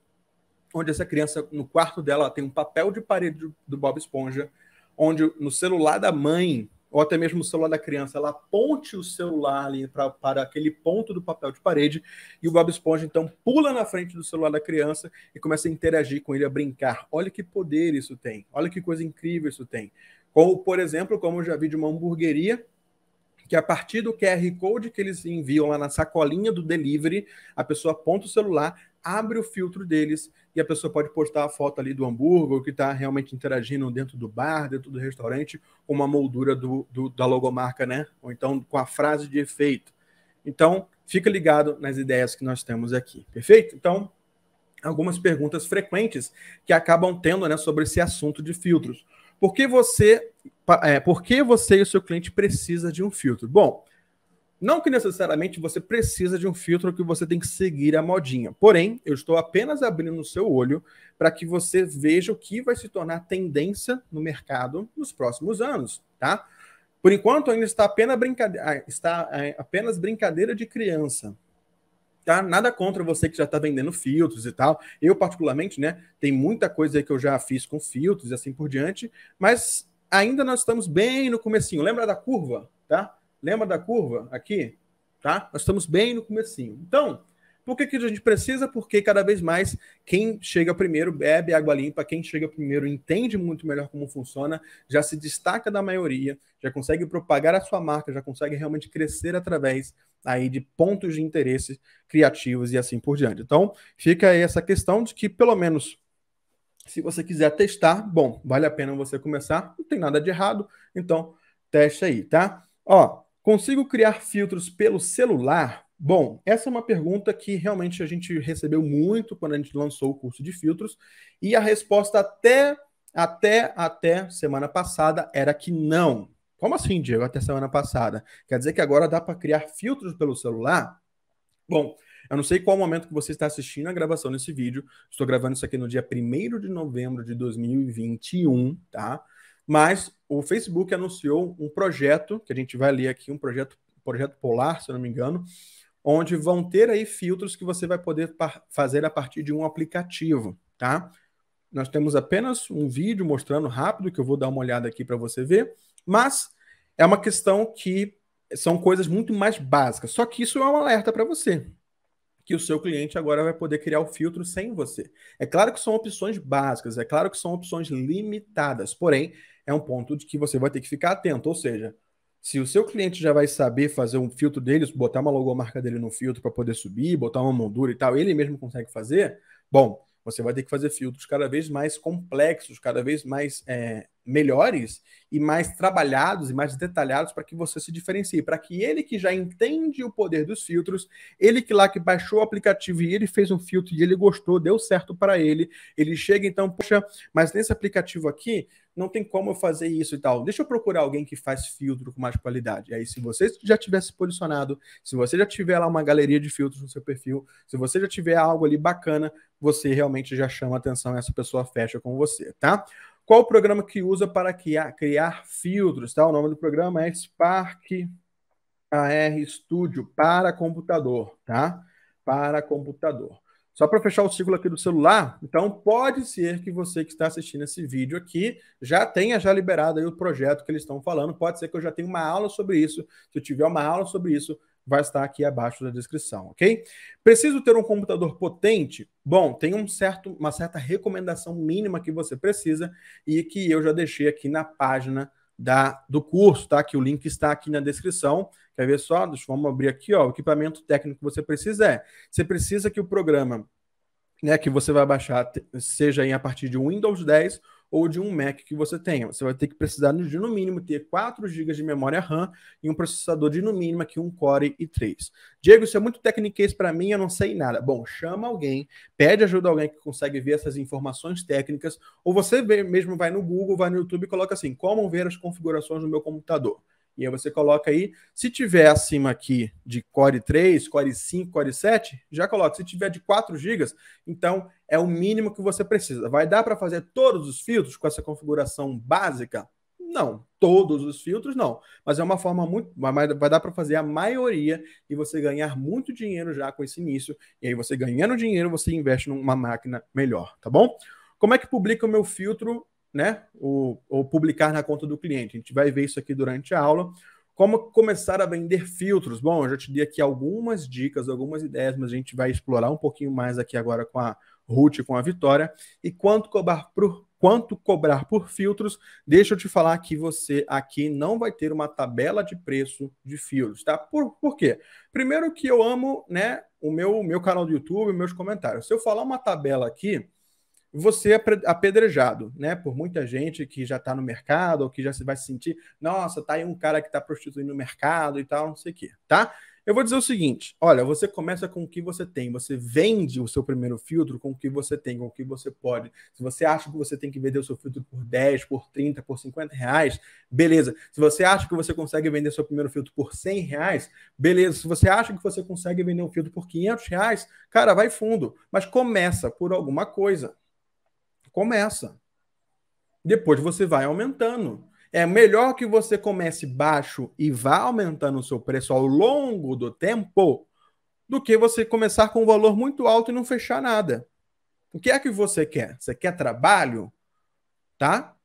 onde essa criança, no quarto dela, tem um papel de parede do Bob Esponja, onde no celular da mãe ou até mesmo o celular da criança, ela aponte o celular ali pra, para aquele ponto do papel de parede e o Bob Esponja então pula na frente do celular da criança e começa a interagir com ele, a brincar. Olha que poder isso tem, olha que coisa incrível isso tem. Como, por exemplo, como eu já vi de uma hamburgueria que a partir do QR Code que eles enviam lá na sacolinha do delivery, a pessoa aponta o celular, abre o filtro deles, e a pessoa pode postar a foto ali do hambúrguer que está realmente interagindo dentro do bar, dentro do restaurante, com uma moldura do, do, da logomarca, né? Ou então com a frase de efeito. Então, fica ligado nas ideias que nós temos aqui, perfeito? Então, algumas perguntas frequentes que acabam tendo né, sobre esse assunto de filtros. Por que você, é, por que você e o seu cliente precisa de um filtro? Bom, não que necessariamente você precisa de um filtro que você tem que seguir a modinha. Porém, eu estou apenas abrindo o seu olho para que você veja o que vai se tornar tendência no mercado nos próximos anos, tá? Por enquanto, ainda está apenas brincadeira, ah, está ah, apenas brincadeira de criança. Tá? Nada contra você que já está vendendo filtros e tal. Eu, particularmente, né, tem muita coisa aí que eu já fiz com filtros e assim por diante, mas ainda nós estamos bem no comecinho. Lembra da curva, tá? Lembra da curva aqui? Tá? Nós estamos bem no comecinho. Então, por que, que a gente precisa? Porque cada vez mais quem chega primeiro bebe água limpa, quem chega primeiro entende muito melhor como funciona, já se destaca da maioria, já consegue propagar a sua marca, já consegue realmente crescer através aí de pontos de interesse criativos e assim por diante. Então, fica aí essa questão de que pelo menos se você quiser testar, bom, vale a pena você começar, não tem nada de errado, então teste aí, tá? Ó, Consigo criar filtros pelo celular? Bom, essa é uma pergunta que realmente a gente recebeu muito quando a gente lançou o curso de filtros e a resposta até até até semana passada era que não. Como assim, Diego? Até semana passada? Quer dizer que agora dá para criar filtros pelo celular? Bom, eu não sei qual momento que você está assistindo a gravação desse vídeo. Estou gravando isso aqui no dia 1 de novembro de 2021, tá? Mas o Facebook anunciou um projeto, que a gente vai ler aqui, um projeto, projeto polar, se eu não me engano, onde vão ter aí filtros que você vai poder fazer a partir de um aplicativo, tá? Nós temos apenas um vídeo mostrando rápido, que eu vou dar uma olhada aqui para você ver, mas é uma questão que são coisas muito mais básicas. Só que isso é um alerta para você que o seu cliente agora vai poder criar o filtro sem você. É claro que são opções básicas, é claro que são opções limitadas, porém, é um ponto de que você vai ter que ficar atento, ou seja, se o seu cliente já vai saber fazer um filtro deles, botar uma logomarca dele no filtro para poder subir, botar uma moldura e tal, ele mesmo consegue fazer, bom, você vai ter que fazer filtros cada vez mais complexos, cada vez mais é, melhores e mais trabalhados e mais detalhados para que você se diferencie, para que ele que já entende o poder dos filtros, ele que lá que baixou o aplicativo e ele fez um filtro e ele gostou, deu certo para ele, ele chega então, poxa, mas nesse aplicativo aqui não tem como eu fazer isso e tal. Deixa eu procurar alguém que faz filtro com mais qualidade. E aí, se você já tiver se posicionado, se você já tiver lá uma galeria de filtros no seu perfil, se você já tiver algo ali bacana, você realmente já chama atenção e essa pessoa fecha com você, tá? Qual o programa que usa para criar, criar filtros, tá? O nome do programa é Spark AR Studio para computador, tá? Para computador. Só para fechar o ciclo aqui do celular, então pode ser que você que está assistindo esse vídeo aqui já tenha já liberado aí o projeto que eles estão falando. Pode ser que eu já tenha uma aula sobre isso. Se eu tiver uma aula sobre isso, vai estar aqui abaixo da descrição, ok? Preciso ter um computador potente? Bom, tem um certo, uma certa recomendação mínima que você precisa e que eu já deixei aqui na página da, do curso, tá? Que o link está aqui na descrição. Quer ver só? Deixa, vamos abrir aqui, ó. O equipamento técnico que você precisa é. Você precisa que o programa né, que você vai baixar, seja em a partir de um Windows 10 ou de um Mac que você tenha. Você vai ter que precisar de, no mínimo, ter 4 GB de memória RAM e um processador de, no mínimo, aqui um Core i3. Diego, isso é muito tecniquez para mim, eu não sei nada. Bom, chama alguém, pede ajuda a alguém que consegue ver essas informações técnicas, ou você mesmo vai no Google, vai no YouTube e coloca assim, como ver as configurações do meu computador. E aí você coloca aí, se tiver acima aqui de Core 3, Core 5, Core 7, já coloca. Se tiver de 4 GB, então é o mínimo que você precisa. Vai dar para fazer todos os filtros com essa configuração básica? Não, todos os filtros não, mas é uma forma muito, vai dar para fazer a maioria e você ganhar muito dinheiro já com esse início. E aí você ganhando dinheiro, você investe numa máquina melhor, tá bom? Como é que publica o meu filtro né? O, ou publicar na conta do cliente. A gente vai ver isso aqui durante a aula. Como começar a vender filtros? Bom, eu já te dei aqui algumas dicas, algumas ideias, mas a gente vai explorar um pouquinho mais aqui agora com a Ruth, com a Vitória. E quanto cobrar por quanto cobrar por filtros, deixa eu te falar que você aqui não vai ter uma tabela de preço de filtros, tá? Por, por quê? Primeiro que eu amo, né, o meu, meu canal do YouTube, meus comentários. Se eu falar uma tabela aqui, você é apedrejado, né? Por muita gente que já está no mercado ou que já se vai sentir, nossa, tá aí um cara que está prostituindo o mercado e tal, não sei o quê, tá? Eu vou dizer o seguinte: olha, você começa com o que você tem, você vende o seu primeiro filtro com o que você tem, com o que você pode. Se você acha que você tem que vender o seu filtro por 10, por 30, por 50 reais, beleza. Se você acha que você consegue vender seu primeiro filtro por 100 reais, beleza. Se você acha que você consegue vender um filtro por 500 reais, cara, vai fundo. Mas começa por alguma coisa. Começa. Depois você vai aumentando. É melhor que você comece baixo e vá aumentando o seu preço ao longo do tempo do que você começar com um valor muito alto e não fechar nada. O que é que você quer? Você quer trabalho? Tá?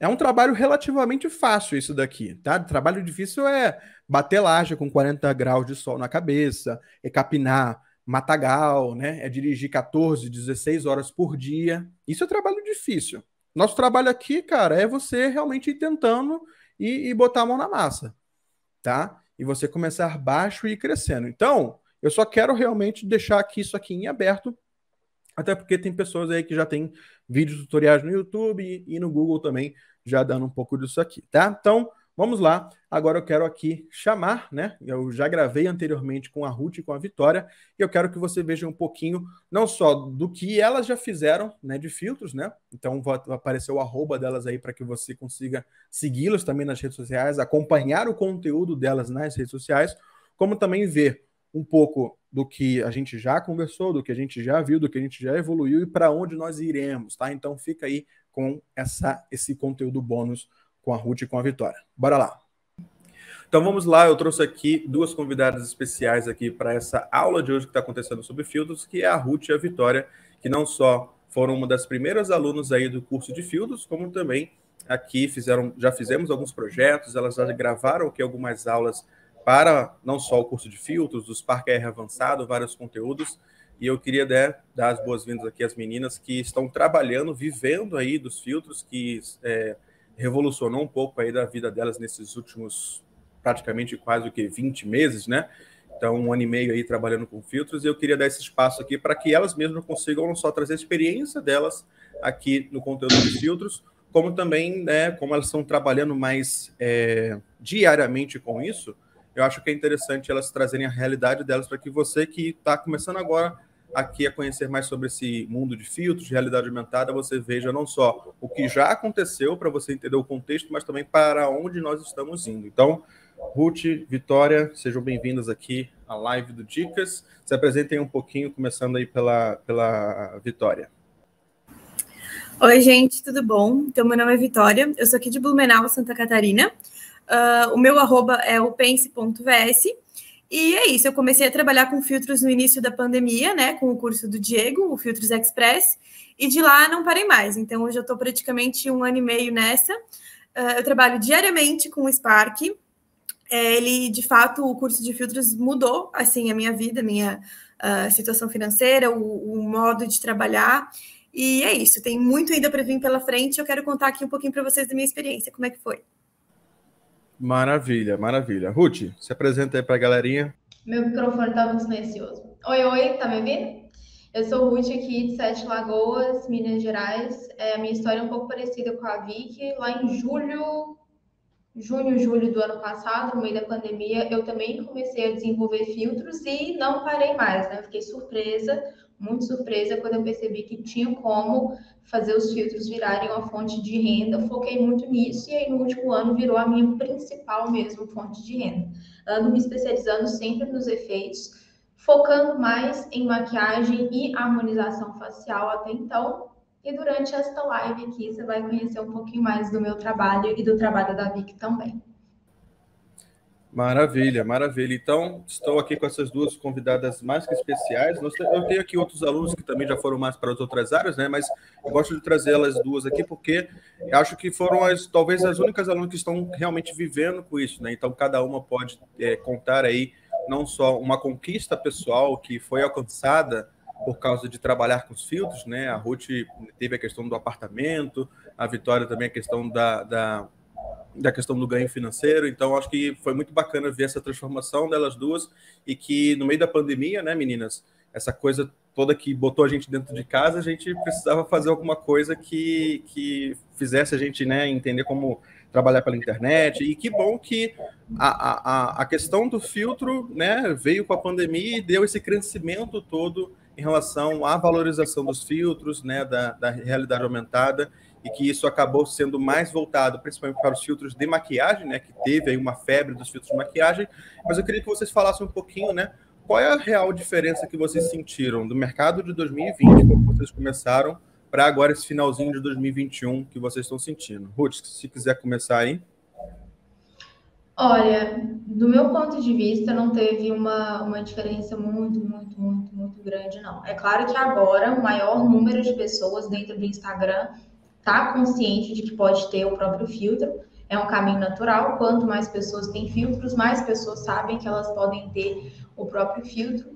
É um trabalho relativamente fácil isso daqui, tá? Trabalho difícil é bater laje com 40 graus de sol na cabeça, é capinar, matagal, né? É dirigir 14, 16 horas por dia. Isso é trabalho difícil. Nosso trabalho aqui, cara, é você realmente ir tentando e, e botar a mão na massa, tá? E você começar baixo e ir crescendo. Então, eu só quero realmente deixar aqui isso aqui em aberto, até porque tem pessoas aí que já tem vídeos tutoriais no YouTube e, e no Google também já dando um pouco disso aqui, tá? Então, Vamos lá, agora eu quero aqui chamar, né? Eu já gravei anteriormente com a Ruth e com a Vitória, e eu quero que você veja um pouquinho, não só do que elas já fizeram, né, de filtros, né? Então vai aparecer o arroba delas aí para que você consiga segui-las também nas redes sociais, acompanhar o conteúdo delas nas redes sociais, como também ver um pouco do que a gente já conversou, do que a gente já viu, do que a gente já evoluiu e para onde nós iremos, tá? Então fica aí com essa, esse conteúdo bônus com a Ruth e com a Vitória. Bora lá. Então vamos lá, eu trouxe aqui duas convidadas especiais aqui para essa aula de hoje que está acontecendo sobre filtros, que é a Ruth e a Vitória, que não só foram uma das primeiras alunas aí do curso de filtros, como também aqui fizeram, já fizemos alguns projetos, elas já gravaram aqui algumas aulas para não só o curso de filtros, dos Parque R Avançado, vários conteúdos, e eu queria né, dar as boas-vindas aqui às meninas que estão trabalhando, vivendo aí dos filtros, que é, revolucionou um pouco aí da vida delas nesses últimos praticamente quase o que 20 meses, né? Então, um ano e meio aí trabalhando com filtros, e eu queria dar esse espaço aqui para que elas mesmas consigam não só trazer a experiência delas aqui no conteúdo de filtros, como também, né, como elas estão trabalhando mais é, diariamente com isso, eu acho que é interessante elas trazerem a realidade delas para que você que está começando agora aqui a conhecer mais sobre esse mundo de filtros, de realidade aumentada, você veja não só o que já aconteceu para você entender o contexto, mas também para onde nós estamos indo. Então, Ruth, Vitória, sejam bem-vindas aqui à live do Dicas. Se apresentem um pouquinho, começando aí pela, pela Vitória.
Oi, gente, tudo bom? Então, meu nome é Vitória, eu sou aqui de Blumenau, Santa Catarina. Uh, o meu arroba é o pense.vs e é isso, eu comecei a trabalhar com filtros no início da pandemia, né, com o curso do Diego, o Filtros Express, e de lá não parei mais. Então hoje eu estou praticamente um ano e meio nessa. Uh, eu trabalho diariamente com o Spark. É, ele, de fato, o curso de filtros mudou assim a minha vida, a minha uh, situação financeira, o, o modo de trabalhar. E é isso, tem muito ainda para vir pela frente. Eu quero contar aqui um pouquinho para vocês da minha experiência, como é que foi.
Maravilha, maravilha. Ruth, se apresenta aí para a galerinha.
Meu microfone estava tá silencioso. Oi, oi, tá me ouvindo?
Eu sou Ruth aqui de Sete Lagoas, Minas Gerais. É, a minha história é um pouco parecida com a Vicky. Lá em julho, junho, julho do ano passado, no meio da pandemia, eu também comecei a desenvolver filtros e não parei mais, né? Fiquei surpresa muito surpresa quando eu percebi que tinha como fazer os filtros virarem uma fonte de renda. Foquei muito nisso e aí no último ano virou a minha principal mesmo fonte de renda. Ando me especializando sempre nos efeitos, focando mais em maquiagem e harmonização facial até então. E durante esta live aqui você vai conhecer um pouquinho mais do meu trabalho e do trabalho da Vic também.
Maravilha, maravilha. Então, estou aqui com essas duas convidadas mais que especiais. Eu tenho aqui outros alunos que também já foram mais para as outras áreas, né? Mas eu gosto de trazê-las duas aqui porque acho que foram as, talvez as únicas alunas que estão realmente vivendo com isso, né? Então, cada uma pode é, contar aí não só uma conquista pessoal que foi alcançada por causa de trabalhar com os filtros, né? A Ruth teve a questão do apartamento, a Vitória também a questão da, da da questão do ganho financeiro. Então, acho que foi muito bacana ver essa transformação delas duas e que no meio da pandemia, né, meninas, essa coisa toda que botou a gente dentro de casa, a gente precisava fazer alguma coisa que, que fizesse a gente né, entender como trabalhar pela internet. E que bom que a, a, a questão do filtro né, veio com a pandemia e deu esse crescimento todo em relação à valorização dos filtros, né, da, da realidade aumentada e que isso acabou sendo mais voltado principalmente para os filtros de maquiagem, né, que teve aí uma febre dos filtros de maquiagem, mas eu queria que vocês falassem um pouquinho, né, qual é a real diferença que vocês sentiram do mercado de 2020, quando vocês começaram, para agora esse finalzinho de 2021 que vocês estão sentindo? Ruth, se quiser começar aí.
Olha, do meu ponto de vista, não teve uma, uma diferença muito, muito, muito, muito grande, não. É claro que agora o maior número de pessoas dentro do Instagram tá consciente de que pode ter o próprio filtro. É um caminho natural. Quanto mais pessoas têm filtros, mais pessoas sabem que elas podem ter o próprio filtro.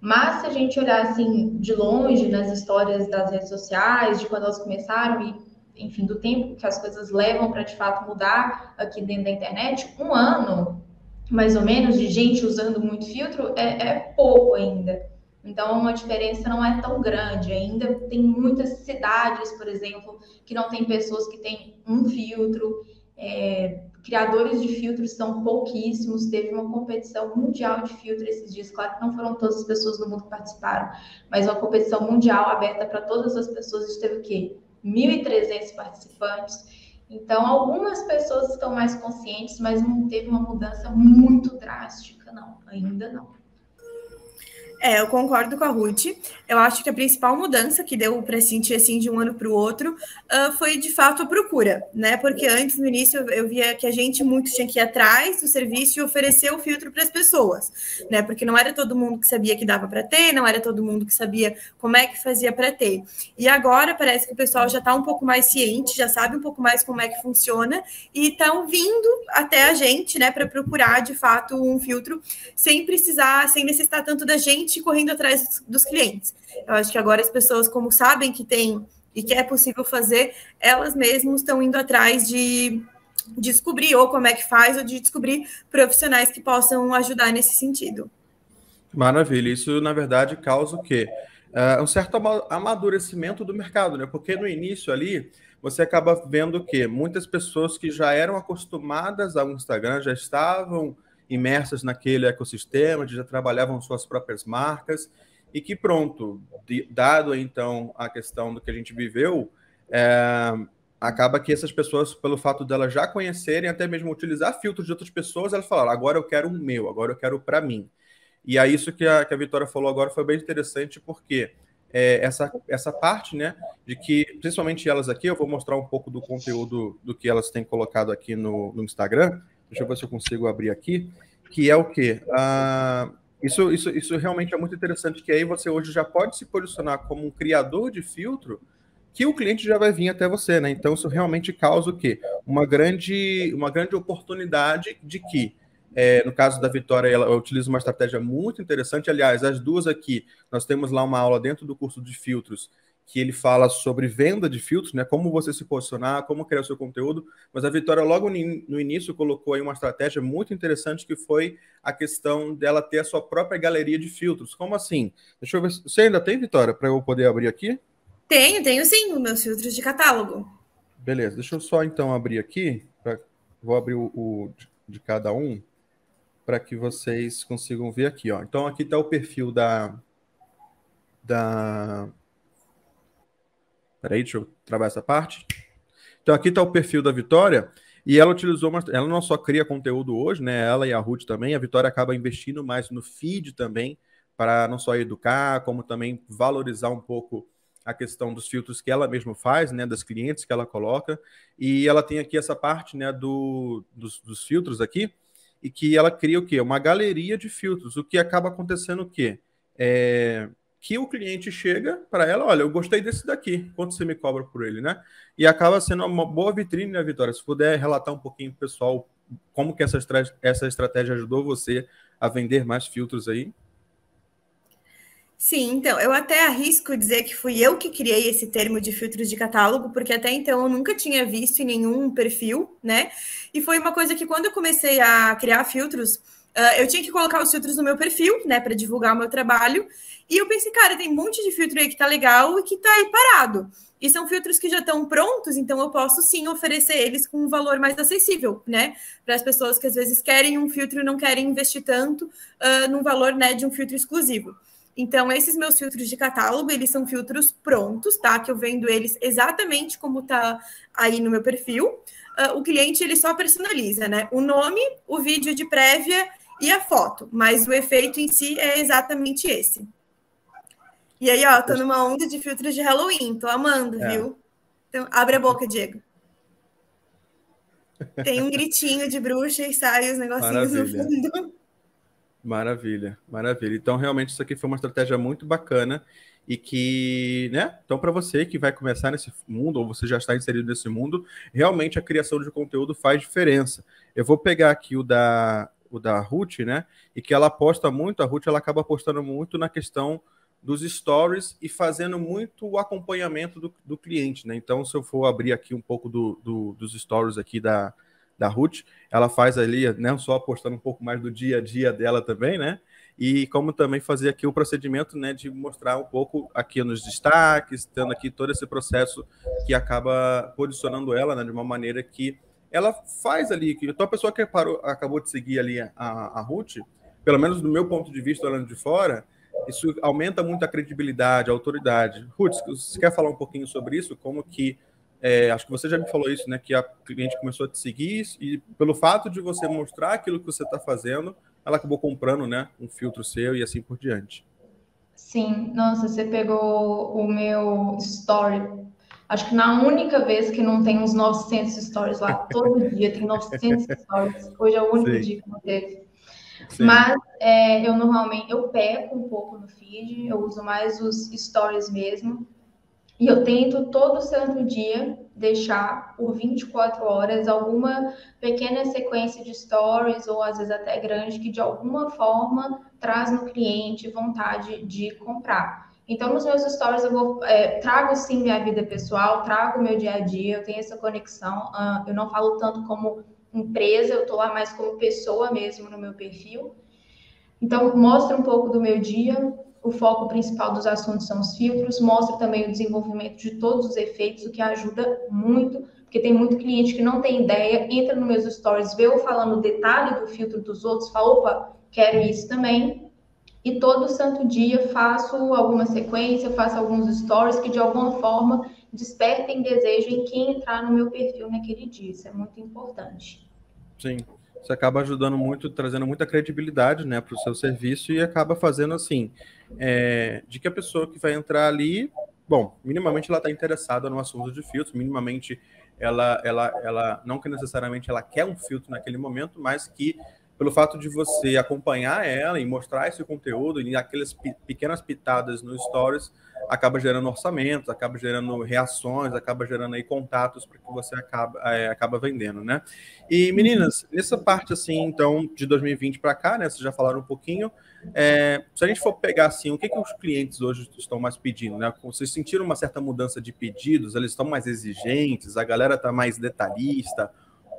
Mas se a gente olhar assim de longe nas histórias das redes sociais, de quando elas começaram e enfim, do tempo que as coisas levam para de fato mudar aqui dentro da internet, um ano mais ou menos de gente usando muito filtro é, é pouco ainda. Então, a diferença não é tão grande. Ainda tem muitas cidades, por exemplo, que não tem pessoas que têm um filtro. É, criadores de filtros são pouquíssimos. Teve uma competição mundial de filtro esses dias. Claro que não foram todas as pessoas do mundo que participaram, mas uma competição mundial aberta para todas as pessoas. A gente teve o quê? 1.300 participantes. Então, algumas pessoas estão mais conscientes, mas não teve uma mudança muito
drástica, não. Ainda não. É, eu concordo com a Ruth. Eu acho que a principal mudança que deu para sentir assim de um ano para o outro uh, foi de fato a procura, né? Porque antes, no início, eu via que a gente muito tinha que ir atrás do serviço e oferecer o filtro para as pessoas, né? Porque não era todo mundo que sabia que dava para ter, não era todo mundo que sabia como é que fazia para ter. E agora parece que o pessoal já está um pouco mais ciente, já sabe um pouco mais como é que funciona e estão vindo até a gente, né, para procurar de fato um filtro sem precisar, sem necessitar tanto da gente correndo atrás dos clientes. Eu acho que agora as pessoas, como sabem que tem e que é possível fazer, elas mesmas estão indo atrás de descobrir ou como é que faz, ou de descobrir profissionais que possam ajudar nesse sentido.
Maravilha. Isso, na verdade, causa o quê? Uh, um certo amadurecimento do mercado, né? Porque no início ali você acaba vendo que muitas pessoas que já eram acostumadas ao Instagram já estavam imersas naquele ecossistema, que já trabalhavam suas próprias marcas e que pronto, de, dado então a questão do que a gente viveu, é, acaba que essas pessoas, pelo fato delas já conhecerem, até mesmo utilizar filtros de outras pessoas, elas falaram: agora eu quero o meu, agora eu quero para mim. E é isso que a, que a Vitória falou agora foi bem interessante porque é, essa, essa parte, né, de que, principalmente elas aqui, eu vou mostrar um pouco do conteúdo do que elas têm colocado aqui no, no Instagram, Deixa eu ver se eu consigo abrir aqui. Que é o quê? Ah, isso, isso, isso realmente é muito interessante, que aí você hoje já pode se posicionar como um criador de filtro que o cliente já vai vir até você, né? Então isso realmente causa o quê? Uma grande, uma grande oportunidade de que, é, no caso da Vitória, ela utiliza uma estratégia muito interessante. Aliás, as duas aqui, nós temos lá uma aula dentro do curso de filtros que ele fala sobre venda de filtros, né? Como você se posicionar, como criar o seu conteúdo. Mas a Vitória, logo no início, colocou aí uma estratégia muito interessante que foi a questão dela ter a sua própria galeria de filtros. Como assim? Deixa eu ver. Você ainda tem, Vitória, para eu poder abrir aqui?
Tenho, tenho sim, meus filtros de catálogo.
Beleza, deixa eu só então abrir aqui. Pra... Vou abrir o, o de cada um para que vocês consigam ver aqui. Ó. Então aqui está o perfil da. Da, Peraí, deixa eu trabalhar essa parte. Então aqui está o perfil da Vitória. E ela utilizou uma, ela não só cria conteúdo hoje, né? Ela e a Ruth também, a Vitória acaba investindo mais no feed também, para não só educar, como também valorizar um pouco a questão dos filtros que ela mesma faz, né, das clientes que ela coloca, e ela tem aqui essa parte, né, do, dos, dos filtros aqui, e que ela cria o quê? Uma galeria de filtros, o que acaba acontecendo o quê? É, que o cliente chega para ela, olha, eu gostei desse daqui, quanto você me cobra por ele, né? E acaba sendo uma boa vitrine, né, Vitória? Se puder relatar um pouquinho pessoal como que essa, estratégia, essa estratégia ajudou você a vender mais filtros aí.
Sim, então, eu até arrisco dizer que fui eu que criei esse termo de filtros de catálogo, porque até então eu nunca tinha visto em nenhum perfil, né? E foi uma coisa que quando eu comecei a criar filtros, Uh, eu tinha que colocar os filtros no meu perfil, né, para divulgar o meu trabalho. E eu pensei, cara, tem um monte de filtro aí que tá legal e que tá aí parado. E são filtros que já estão prontos, então eu posso sim oferecer eles com um valor mais acessível, né? Para as pessoas que às vezes querem um filtro e não querem investir tanto uh, num valor, né, de um filtro exclusivo. Então, esses meus filtros de catálogo, eles são filtros prontos, tá? Que eu vendo eles exatamente como tá aí no meu perfil. Uh, o cliente, ele só personaliza, né? O nome, o vídeo de prévia e a foto, mas o efeito em si é exatamente esse. E aí, ó, tô numa onda de filtros de Halloween, tô amando, é. viu? Então, abre a boca, Diego. Tem um gritinho de bruxa e sai os negocinhos maravilha. no fundo.
Maravilha, maravilha. Então, realmente, isso aqui foi uma estratégia muito bacana e que, né? Então, para você que vai começar nesse mundo ou você já está inserido nesse mundo, realmente a criação de conteúdo faz diferença. Eu vou pegar aqui o da o da Ruth, né? E que ela aposta muito, a Ruth ela acaba apostando muito na questão dos stories e fazendo muito o acompanhamento do, do cliente, né? Então, se eu for abrir aqui um pouco do, do, dos stories aqui da, da Ruth, ela faz ali, não né, só apostando um pouco mais do dia a dia dela também, né? E como também fazer aqui o procedimento, né, de mostrar um pouco aqui nos destaques, tendo aqui todo esse processo que acaba posicionando ela, né, de uma maneira que ela faz ali. Então a pessoa que parou, acabou de seguir ali a, a, a Ruth, pelo menos do meu ponto de vista, olhando de fora, isso aumenta muito a credibilidade, a autoridade. Ruth, você quer falar um pouquinho sobre isso? Como que. É, acho que você já me falou isso, né? Que a cliente começou a te seguir e pelo fato de você mostrar aquilo que você está fazendo, ela acabou comprando, né? Um filtro seu e assim por diante.
Sim, nossa, você pegou o meu story Acho que na única vez que não tem uns 900 stories lá, <laughs> todo dia tem 900 stories. Hoje é o único Sim. dia que não teve. Mas é, eu normalmente eu peco um pouco no feed, eu uso mais os stories mesmo. E eu tento todo santo dia deixar por 24 horas alguma pequena sequência de stories, ou às vezes até grande, que de alguma forma traz no cliente vontade de comprar. Então, nos meus stories, eu vou, é, trago sim minha vida pessoal, trago meu dia a dia, eu tenho essa conexão. Uh, eu não falo tanto como empresa, eu estou lá mais como pessoa mesmo no meu perfil. Então, mostra um pouco do meu dia. O foco principal dos assuntos são os filtros, mostra também o desenvolvimento de todos os efeitos, o que ajuda muito, porque tem muito cliente que não tem ideia, entra nos meus stories, vê eu falando o detalhe do filtro dos outros, fala, opa, quero isso também, e todo santo dia faço alguma sequência, faço alguns stories que de alguma forma despertem desejo em quem entrar no meu perfil naquele dia. Isso é muito importante.
Sim. Você acaba ajudando muito, trazendo muita credibilidade né, para o seu serviço e acaba fazendo assim, é, de que a pessoa que vai entrar ali, bom, minimamente ela está interessada no assunto de filtros, minimamente ela, ela, ela, não que necessariamente ela quer um filtro naquele momento, mas que pelo fato de você acompanhar ela e mostrar esse conteúdo e aquelas pequenas pitadas nos stories acaba gerando orçamentos, acaba gerando reações, acaba gerando aí contatos para que você acaba, é, acaba vendendo, né? E meninas, uhum. nessa parte assim, então, de 2020 para cá, né? Vocês já falaram um pouquinho. É, se a gente for pegar assim, o que, que os clientes hoje estão mais pedindo, né? Vocês sentiram uma certa mudança de pedidos? Eles estão mais exigentes? A galera está mais detalhista?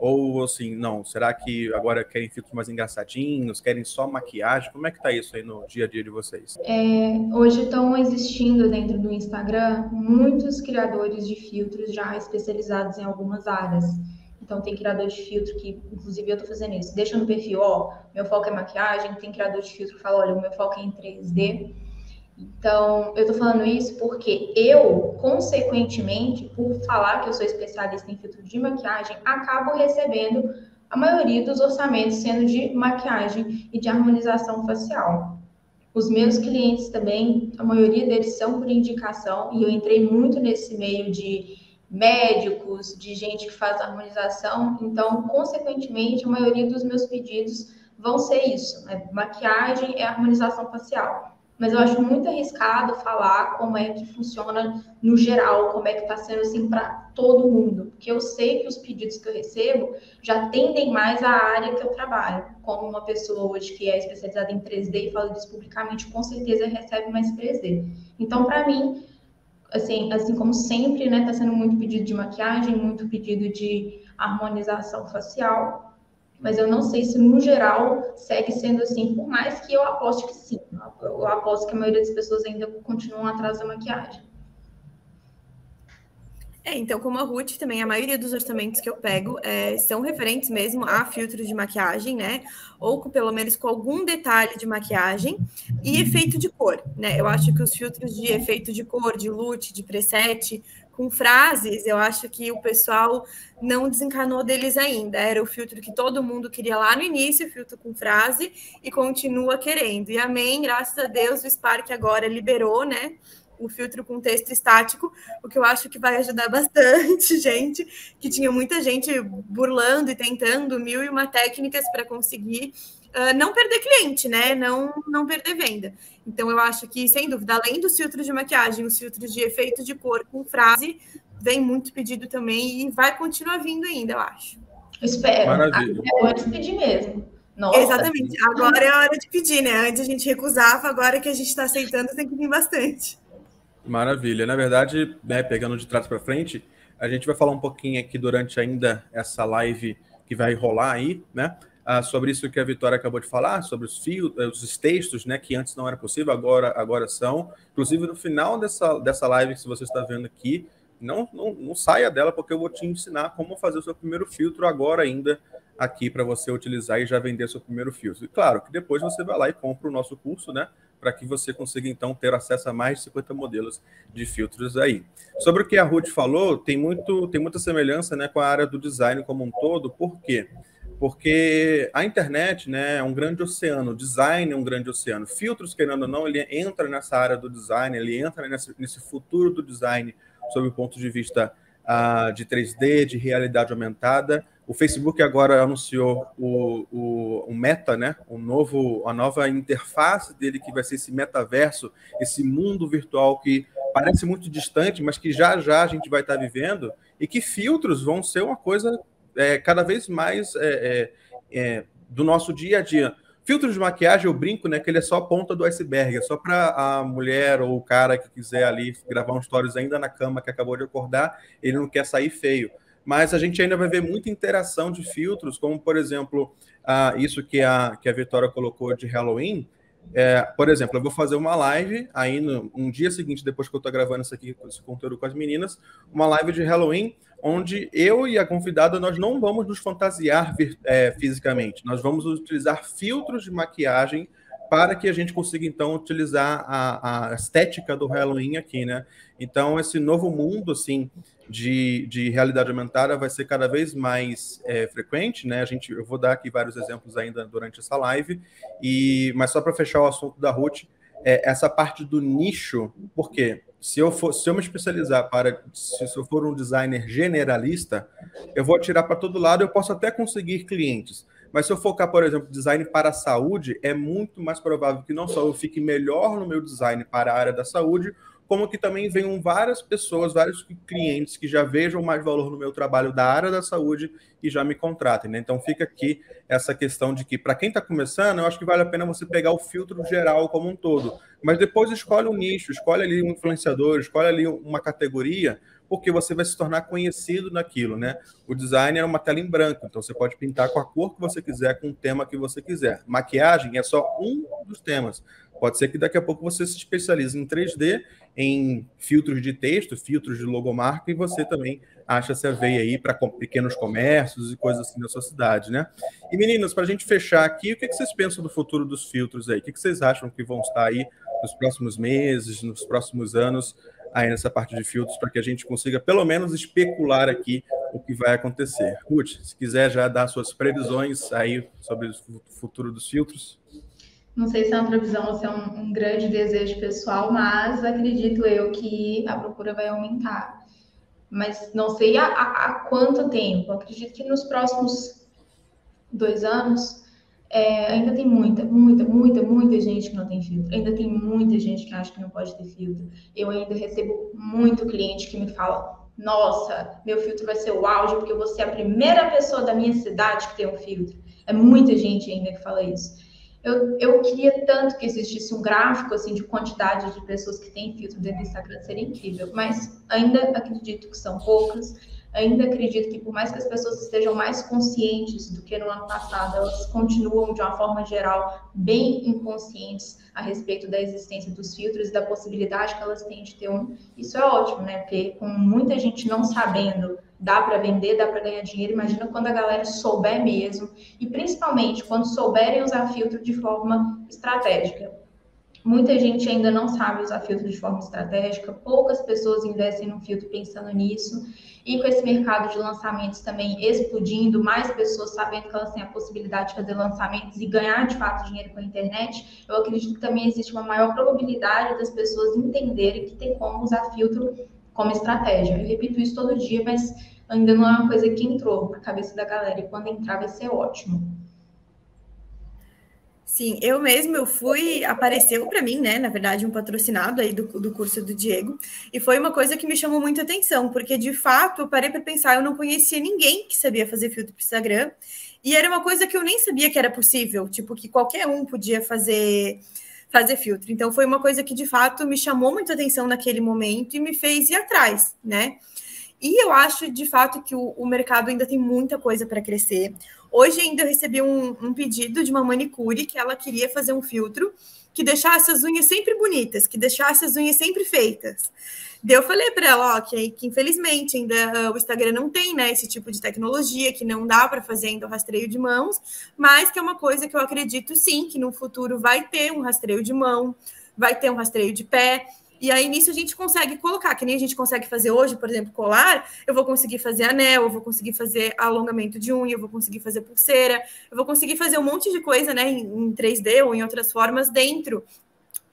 Ou assim, não, será que agora querem filtros mais engraçadinhos, querem só maquiagem? Como é que tá isso aí no dia a dia de vocês?
É, hoje estão existindo dentro do Instagram muitos criadores de filtros já especializados em algumas áreas. Então tem criador de filtro que, inclusive, eu tô fazendo isso. Deixa no perfil, ó, meu foco é maquiagem, tem criador de filtro que fala, olha, o meu foco é em 3D. Então, eu estou falando isso porque eu, consequentemente, por falar que eu sou especialista em filtro de maquiagem, acabo recebendo a maioria dos orçamentos sendo de maquiagem e de harmonização facial. Os meus clientes também, a maioria deles são por indicação, e eu entrei muito nesse meio de médicos, de gente que faz harmonização, então, consequentemente, a maioria dos meus pedidos vão ser isso, né? Maquiagem é harmonização facial
mas eu acho muito
arriscado falar como é que funciona no geral, como é que está sendo assim para todo mundo, porque eu sei que os pedidos que eu recebo já tendem mais à área que eu trabalho. Como uma pessoa hoje que é especializada em 3D e fala disso publicamente, com certeza recebe mais 3D. Então, para mim, assim, assim como sempre, né, está sendo muito pedido de maquiagem, muito pedido de harmonização facial, mas eu não sei se no geral segue sendo assim, por mais que eu aposte que sim. Eu aposto que a maioria das pessoas ainda continuam atrás da maquiagem.
É, então, como a Ruth também, a maioria dos orçamentos que eu pego é, são referentes mesmo a filtros de maquiagem, né? Ou com, pelo menos com algum detalhe de maquiagem e efeito de cor, né? Eu acho que os filtros de efeito de cor, de lute, de preset, com frases, eu acho que o pessoal não desencanou deles ainda. Era o filtro que todo mundo queria lá no início, filtro com frase, e continua querendo. E amém, graças a Deus, o Spark agora liberou, né? O filtro com texto estático, o que eu acho que vai ajudar <laughs> bastante, gente, que tinha muita gente burlando e tentando mil e uma técnicas para conseguir ah, não perder cliente, né? Não, não perder venda. Então, eu acho que, sem dúvida, além dos filtros de maquiagem, os filtros de efeito de cor com frase, vem muito pedido também e vai continuar vindo ainda, eu acho. espero. Maravilha. Ah, é hora de pedir mesmo. Nossa. Exatamente. Agora é a hora de pedir, né? Antes a gente recusava, agora que a gente está aceitando, tem que vir bastante.
Maravilha. Na verdade, né, pegando de trás para frente, a gente vai falar um pouquinho aqui durante ainda essa live que vai rolar aí, né? Ah, sobre isso que a Vitória acabou de falar, sobre os filtros, eh, os textos, né, que antes não era possível, agora, agora são. Inclusive, no final dessa, dessa live se você está vendo aqui, não, não, não saia dela, porque eu vou te ensinar como fazer o seu primeiro filtro agora ainda aqui para você utilizar e já vender seu primeiro filtro. E claro que depois você vai lá e compra o nosso curso, né? Para que você consiga então ter acesso a mais de 50 modelos de filtros aí. Sobre o que a Ruth falou, tem, muito, tem muita semelhança né, com a área do design como um todo, por quê? Porque porque a internet né, é um grande oceano, o design é um grande oceano. Filtros, querendo ou não, ele entra nessa área do design, ele entra nesse, nesse futuro do design sob o ponto de vista ah, de 3D, de realidade aumentada. O Facebook agora anunciou o, o, o Meta, né, um novo, a nova interface dele, que vai ser esse metaverso, esse mundo virtual que parece muito distante, mas que já já a gente vai estar vivendo, e que filtros vão ser uma coisa é, cada vez mais é, é, é, do nosso dia a dia. Filtro de maquiagem, eu brinco, né? Que ele é só a ponta do iceberg, é só para a mulher ou o cara que quiser ali gravar um stories ainda na cama que acabou de acordar, ele não quer sair feio. Mas a gente ainda vai ver muita interação de filtros, como por exemplo, ah, isso que a, que a Vitória colocou de Halloween, é, por exemplo, eu vou fazer uma live aí no um dia seguinte, depois que eu estou gravando isso aqui, esse conteúdo com as meninas, uma live de Halloween, onde eu e a convidada nós não vamos nos fantasiar é, fisicamente, nós vamos utilizar filtros de maquiagem para que a gente consiga então utilizar a, a estética do Halloween aqui, né? Então esse novo mundo assim de, de realidade aumentada vai ser cada vez mais é, frequente, né? A gente, eu vou dar aqui vários exemplos ainda durante essa live, e mas só para fechar o assunto da Ruth, é, essa parte do nicho, porque se eu for, se eu me especializar para, se eu for um designer generalista, eu vou atirar para todo lado, eu posso até conseguir clientes. Mas se eu focar, por exemplo, design para a saúde, é muito mais provável que não só eu fique melhor no meu design para a área da saúde, como que também venham várias pessoas, vários clientes que já vejam mais valor no meu trabalho da área da saúde e já me contratem. Né? Então fica aqui essa questão de que, para quem está começando, eu acho que vale a pena você pegar o filtro geral como um todo. Mas depois escolhe um nicho, escolhe ali um influenciador, escolhe ali uma categoria, porque você vai se tornar conhecido naquilo. Né? O design é uma tela em branco, então você pode pintar com a cor que você quiser, com o tema que você quiser. Maquiagem é só um dos temas. Pode ser que daqui a pouco você se especialize em 3D, em filtros de texto, filtros de logomarca, e você também acha essa veia aí para pequenos comércios e coisas assim na sua cidade, né? E meninas, para a gente fechar aqui, o que, que, vocês pensam do futuro dos filtros aí? O que, que vocês acham que vão estar aí nos próximos meses, nos próximos anos, aí nessa parte de filtros, para que a gente consiga pelo menos especular aqui o que vai acontecer? Ruth, se quiser já dar suas previsões aí sobre o futuro dos filtros.
Não sei se é uma previsão ou se é um, um grande desejo pessoal, mas acredito eu que a procura vai aumentar. Mas não sei há, há quanto tempo. Acredito que nos próximos dois anos é, ainda tem muita, muita, muita, muita gente que não tem filtro. Ainda tem muita gente que acha que não pode ter filtro. Eu ainda recebo muito cliente que me fala: nossa, meu filtro vai ser o auge, porque eu vou ser é a primeira pessoa da minha cidade que tem um filtro. É muita gente ainda que fala isso. Eu, eu queria tanto que existisse um gráfico assim de quantidade de pessoas que têm filtro dentro do Instagram, seria incrível, mas ainda acredito que são poucas. Ainda acredito que, por mais que as pessoas estejam mais conscientes do que no ano passado, elas continuam, de uma forma geral, bem inconscientes a respeito da existência dos filtros e da possibilidade que elas têm de ter um. Isso é ótimo, né? Porque com muita gente não sabendo dá para vender, dá para ganhar dinheiro. Imagina quando a galera souber mesmo e principalmente quando souberem usar filtro de forma estratégica. Muita gente ainda não sabe usar filtro de forma estratégica, poucas pessoas investem no filtro pensando nisso. E com esse mercado de lançamentos também explodindo, mais pessoas sabendo que elas têm a possibilidade de fazer lançamentos e ganhar de fato dinheiro com a internet, eu acredito que também existe uma maior probabilidade das pessoas entenderem que tem como usar filtro como estratégia. Eu repito isso todo dia, mas ainda não é uma coisa que
entrou na cabeça da galera. E quando entrar, vai ser ótimo. Sim, eu mesmo eu fui, apareceu para mim, né, na verdade, um patrocinado aí do, do curso do Diego, e foi uma coisa que me chamou muita atenção, porque de fato eu parei para pensar, eu não conhecia ninguém que sabia fazer filtro para Instagram, e era uma coisa que eu nem sabia que era possível, tipo, que qualquer um podia fazer fazer filtro. Então, foi uma coisa que de fato me chamou muita atenção naquele momento e me fez ir atrás, né? E eu acho de fato que o, o mercado ainda tem muita coisa para crescer. Hoje ainda eu recebi um, um pedido de uma manicure que ela queria fazer um filtro que deixasse as unhas sempre bonitas, que deixasse as unhas sempre feitas. Daí eu falei para ela, ó, que, que, infelizmente ainda ah, o Instagram não tem, né, esse tipo de tecnologia, que não dá para fazer ainda o rastreio de mãos, mas que é uma coisa que eu acredito sim, que no futuro vai ter um rastreio de mão, vai ter um rastreio de pé, e aí nisso a gente consegue colocar, que nem a gente consegue fazer hoje, por exemplo, colar, eu vou conseguir fazer anel, eu vou conseguir fazer alongamento de unha, eu vou conseguir fazer pulseira, eu vou conseguir fazer um monte de coisa, né, em, em 3D ou em outras formas dentro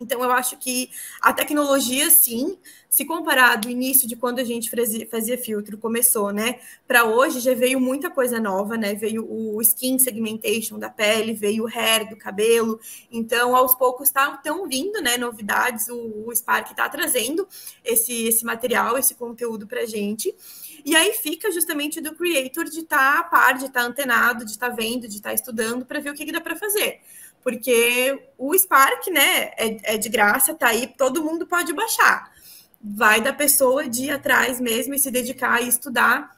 então, eu acho que a tecnologia, sim, se comparar do início de quando a gente fazia filtro, começou, né, para hoje, já veio muita coisa nova, né? Veio o skin segmentation da pele, veio o hair do cabelo. Então, aos poucos, estão tá, tão vindo, né, novidades. O, o Spark está trazendo esse, esse material, esse conteúdo para gente. E aí fica justamente do creator de estar tá a par, de estar tá antenado, de estar tá vendo, de estar tá estudando para ver o que, que dá para fazer porque o Spark, né, é, é de graça, tá aí, todo mundo pode baixar. Vai da pessoa de ir atrás mesmo e se dedicar e estudar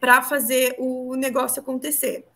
para fazer o negócio acontecer.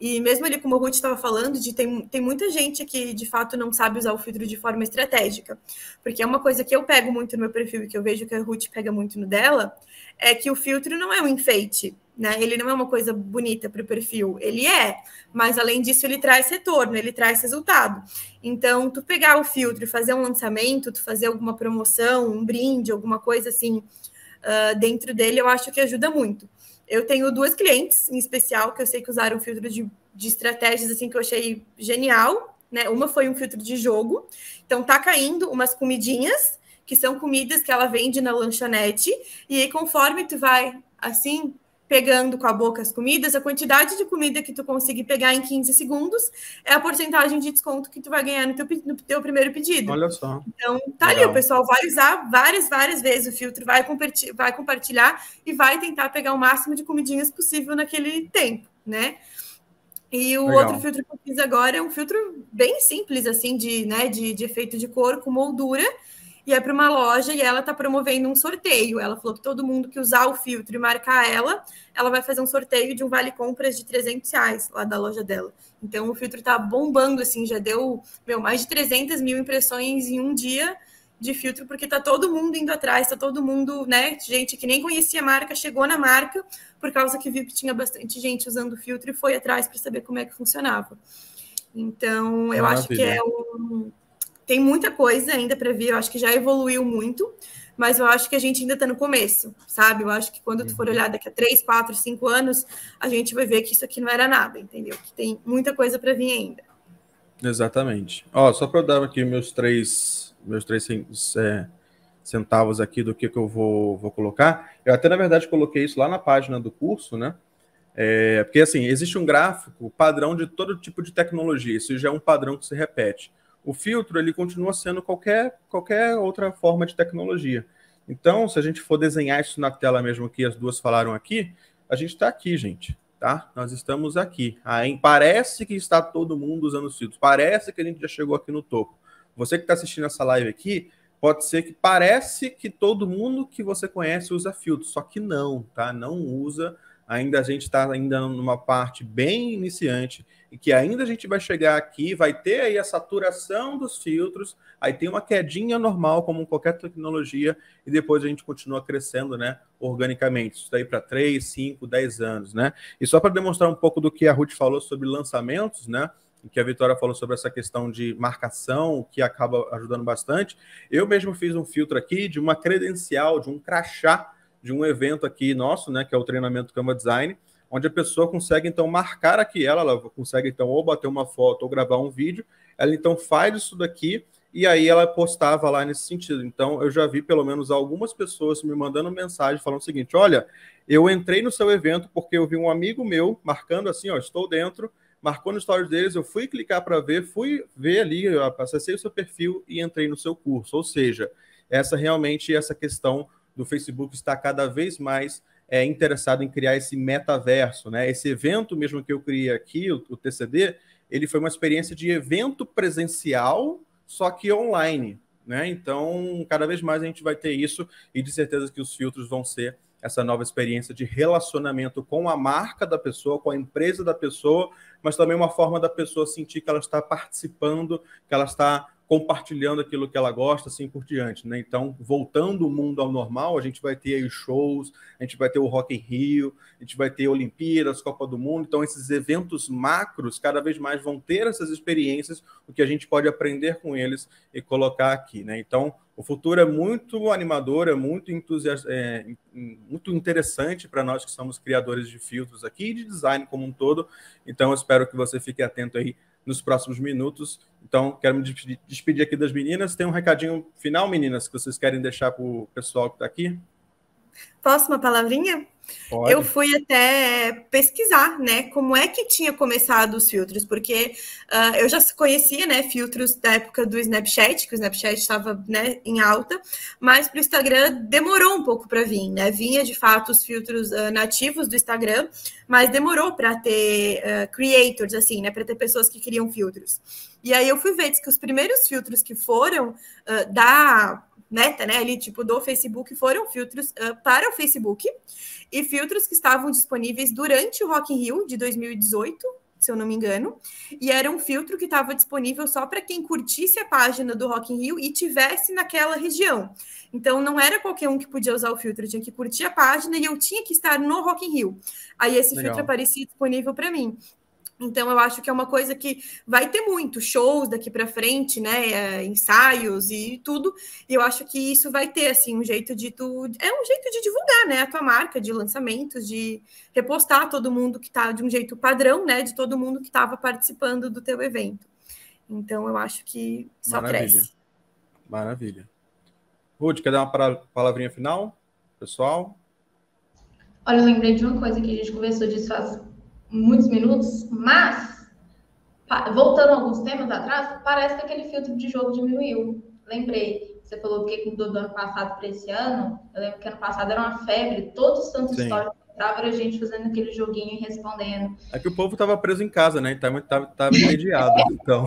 E mesmo ali, como o Ruth estava falando, de tem, tem muita gente que de fato não sabe usar o filtro de forma estratégica. Porque é uma coisa que eu pego muito no meu perfil e que eu vejo que a Ruth pega muito no dela, é que o filtro não é um enfeite. Né? Ele não é uma coisa bonita para o perfil, ele é, mas além disso ele traz retorno, ele traz resultado. Então, tu pegar o filtro e fazer um lançamento, tu fazer alguma promoção, um brinde, alguma coisa assim uh, dentro dele, eu acho que ajuda muito. Eu tenho duas clientes em especial que eu sei que usaram filtro de, de estratégias assim que eu achei genial. Né? Uma foi um filtro de jogo, então tá caindo umas comidinhas que são comidas que ela vende na lanchonete e aí, conforme tu vai assim pegando com a boca as comidas, a quantidade de comida que tu conseguir pegar em 15 segundos é a porcentagem de desconto que tu vai ganhar no teu, no teu primeiro pedido. Olha só. Então, tá Legal. ali, o pessoal vai usar várias, várias vezes o filtro, vai, comparti vai compartilhar e vai tentar pegar o máximo de comidinhas possível naquele tempo, né? E o Legal. outro filtro que eu fiz agora é um filtro bem simples, assim, de, né, de, de efeito de cor com moldura, e é para uma loja e ela está promovendo um sorteio. Ela falou que todo mundo que usar o filtro e marcar ela, ela vai fazer um sorteio de um vale compras de 300 reais lá da loja dela. Então o filtro está bombando, assim, já deu meu, mais de 300 mil impressões em um dia de filtro, porque tá todo mundo indo atrás, tá todo mundo, né? Gente que nem conhecia a marca, chegou na marca, por causa que viu que tinha bastante gente usando o filtro e foi atrás para saber como é que funcionava. Então, eu Maravilha. acho que é um tem muita coisa ainda para vir, eu acho que já evoluiu muito, mas eu acho que a gente ainda está no começo, sabe? Eu acho que quando tu for uhum. olhar daqui a três, quatro, cinco anos, a gente vai ver que isso aqui não era nada, entendeu? Que tem muita coisa para vir ainda.
Exatamente. Ó, só para eu dar aqui meus três, meus três é, centavos aqui do que, que eu vou, vou colocar. Eu até, na verdade, coloquei isso lá na página do curso, né? É, porque, assim, existe um gráfico padrão de todo tipo de tecnologia. Isso já é um padrão que se repete o filtro ele continua sendo qualquer, qualquer outra forma de tecnologia. Então, se a gente for desenhar isso na tela mesmo que as duas falaram aqui, a gente está aqui, gente. Tá? Nós estamos aqui. Aí, parece que está todo mundo usando os filtros. Parece que a gente já chegou aqui no topo. Você que está assistindo essa live aqui, pode ser que parece que todo mundo que você conhece usa filtro, só que não, tá? Não usa ainda a gente está ainda numa parte bem iniciante e que ainda a gente vai chegar aqui, vai ter aí a saturação dos filtros, aí tem uma quedinha normal como qualquer tecnologia e depois a gente continua crescendo, né, organicamente. Isso daí para 3, 5, 10 anos, né? E só para demonstrar um pouco do que a Ruth falou sobre lançamentos, né? que a Vitória falou sobre essa questão de marcação, que acaba ajudando bastante. Eu mesmo fiz um filtro aqui de uma credencial, de um crachá de um evento aqui nosso, né, que é o treinamento Canva Design, onde a pessoa consegue então marcar aqui ela, ela consegue então ou bater uma foto ou gravar um vídeo, ela então faz isso daqui e aí ela postava lá nesse sentido. Então eu já vi pelo menos algumas pessoas me mandando mensagem falando o seguinte: olha, eu entrei no seu evento porque eu vi um amigo meu marcando assim, ó, estou dentro, marcou no stories deles, eu fui clicar para ver, fui ver ali, acessei o seu perfil e entrei no seu curso. Ou seja, essa realmente essa questão do Facebook está cada vez mais é, interessado em criar esse metaverso, né? Esse evento mesmo que eu criei aqui, o, o TCD, ele foi uma experiência de evento presencial, só que online, né? Então, cada vez mais a gente vai ter isso e de certeza que os filtros vão ser essa nova experiência de relacionamento com a marca da pessoa, com a empresa da pessoa, mas também uma forma da pessoa sentir que ela está participando, que ela está compartilhando aquilo que ela gosta, assim por diante, né? Então, voltando o mundo ao normal, a gente vai ter aí shows, a gente vai ter o Rock em Rio, a gente vai ter Olimpíadas, Copa do Mundo. Então, esses eventos macros cada vez mais vão ter essas experiências, o que a gente pode aprender com eles e colocar aqui, né? Então, o futuro é muito animador, é muito, entusias... é, muito interessante para nós que somos criadores de filtros aqui e de design como um todo. Então, eu espero que você fique atento aí nos próximos minutos. Então, quero me despedir aqui das meninas. Tem um recadinho final, meninas, que vocês querem deixar para o pessoal que está aqui?
Posso uma palavrinha? Pode. Eu fui até pesquisar, né, como é que tinha começado os filtros, porque uh, eu já conhecia, né, filtros da época do Snapchat, que o Snapchat estava, né, em alta, mas para o Instagram demorou um pouco para vir, né, vinha de fato os filtros uh, nativos do Instagram, mas demorou para ter uh, creators, assim, né, para ter pessoas que criam filtros. E aí eu fui ver que os primeiros filtros que foram da meta, né, tá, né, ali, tipo, do Facebook, foram filtros uh, para o Facebook e filtros que estavam disponíveis durante o Rock in Rio de 2018, se eu não me engano, e era um filtro que estava disponível só para quem curtisse a página do Rock in Rio e tivesse naquela região. Então não era qualquer um que podia usar o filtro, eu tinha que curtir a página e eu tinha que estar no Rock in Rio. Aí esse Legal. filtro aparecia disponível para mim. Então, eu acho que é uma coisa que vai ter muito shows daqui para frente, né? É, ensaios e tudo. E eu acho que isso vai ter, assim, um jeito de tu. É um jeito de divulgar, né? A tua marca de lançamentos, de repostar todo mundo que está de um jeito padrão, né? De todo mundo que estava participando do teu evento. Então, eu
acho que só Maravilha. cresce. Maravilha. Ruth, quer dar uma palavrinha final, pessoal?
Olha, eu lembrei de uma coisa que a gente conversou disso há muitos minutos, mas, voltando a alguns temas atrás, parece que aquele filtro de jogo diminuiu. Lembrei, você falou que mudou do ano passado para esse ano. Eu lembro que ano passado era uma febre, todos os santo históricos Tava a gente fazendo aquele joguinho e respondendo.
É que o povo tava preso em casa, né? Tá tava, tava, tava <laughs> então.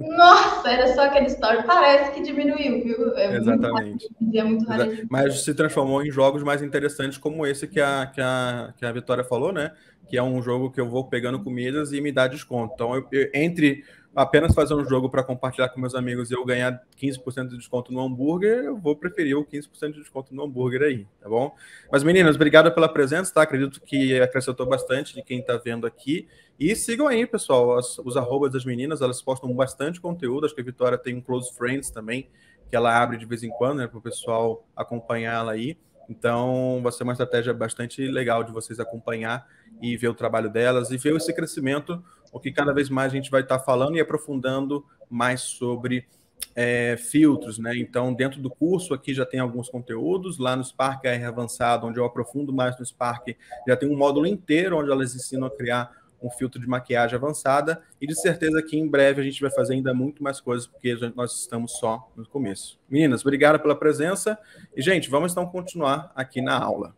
Nossa, era só aquele história. Parece que diminuiu, viu? É Exatamente. Muito é muito
Mas se transformou em jogos mais interessantes, como esse que a, que, a, que a Vitória falou, né? Que é um jogo que eu vou pegando comidas e me dá desconto. Então, eu, eu entre apenas fazer um jogo para compartilhar com meus amigos e eu ganhar 15% de desconto no hambúrguer, eu vou preferir o 15% de desconto no hambúrguer aí, tá bom? Mas meninas, obrigado pela presença, tá? Acredito que acrescentou bastante de quem está vendo aqui. E sigam aí, pessoal, as, os arrobas das meninas, elas postam bastante conteúdo. Acho que a Vitória tem um Close Friends também, que ela abre de vez em quando, né, para o pessoal acompanhar ela aí. Então, vai ser uma estratégia bastante legal de vocês acompanhar e ver o trabalho delas e ver esse crescimento, o que cada vez mais a gente vai estar tá falando e aprofundando mais sobre é, filtros, né? Então, dentro do curso aqui já tem alguns conteúdos, lá no Spark AR Avançado, onde eu aprofundo mais no Spark, já tem um módulo inteiro onde elas ensinam a criar um filtro de maquiagem avançada, e de certeza que em breve a gente vai fazer ainda muito mais coisas, porque nós estamos só no começo. Meninas, obrigado pela presença, e gente, vamos então continuar aqui na aula.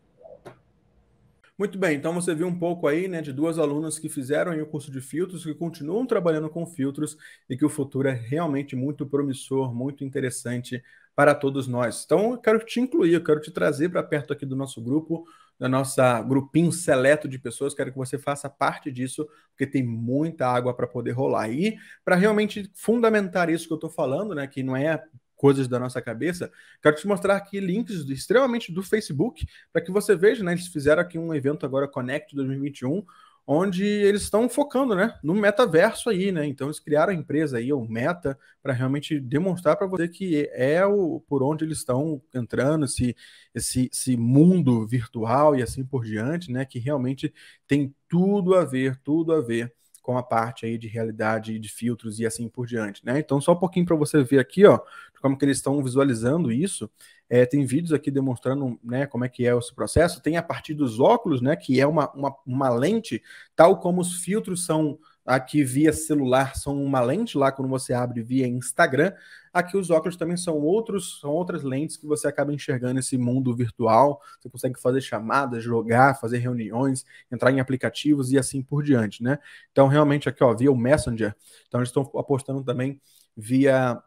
Muito bem, então você viu um pouco aí né, de duas alunas que fizeram o curso de filtros, que continuam trabalhando com filtros e que o futuro é realmente muito promissor, muito interessante para todos nós. Então eu quero te incluir, eu quero te trazer para perto aqui do nosso grupo, da nossa grupinho seleto de pessoas, quero que você faça parte disso, porque tem muita água para poder rolar. E para realmente fundamentar isso que eu estou falando, né, que não é coisas da nossa cabeça, quero te mostrar aqui links extremamente do Facebook para que você veja, né? Eles fizeram aqui um evento agora Connect 2021, onde eles estão focando, né, no metaverso aí, né? Então eles criaram a empresa aí, o Meta, para realmente demonstrar para você que é o por onde eles estão entrando, esse, esse, esse mundo virtual e assim por diante, né, que realmente tem tudo a ver, tudo a ver com a parte aí de realidade de filtros e assim por diante, né? Então só um pouquinho para você ver aqui, ó como que eles estão visualizando isso. É, tem vídeos aqui demonstrando né, como é que é esse processo. Tem a partir dos óculos, né, que é uma, uma, uma lente, tal como os filtros são aqui via celular são uma lente lá quando você abre via Instagram. Aqui os óculos também são outros, são outras lentes que você acaba enxergando esse mundo virtual. Você consegue fazer chamadas, jogar, fazer reuniões, entrar em aplicativos e assim por diante, né? Então realmente aqui ó via o Messenger. Então eles estão apostando também via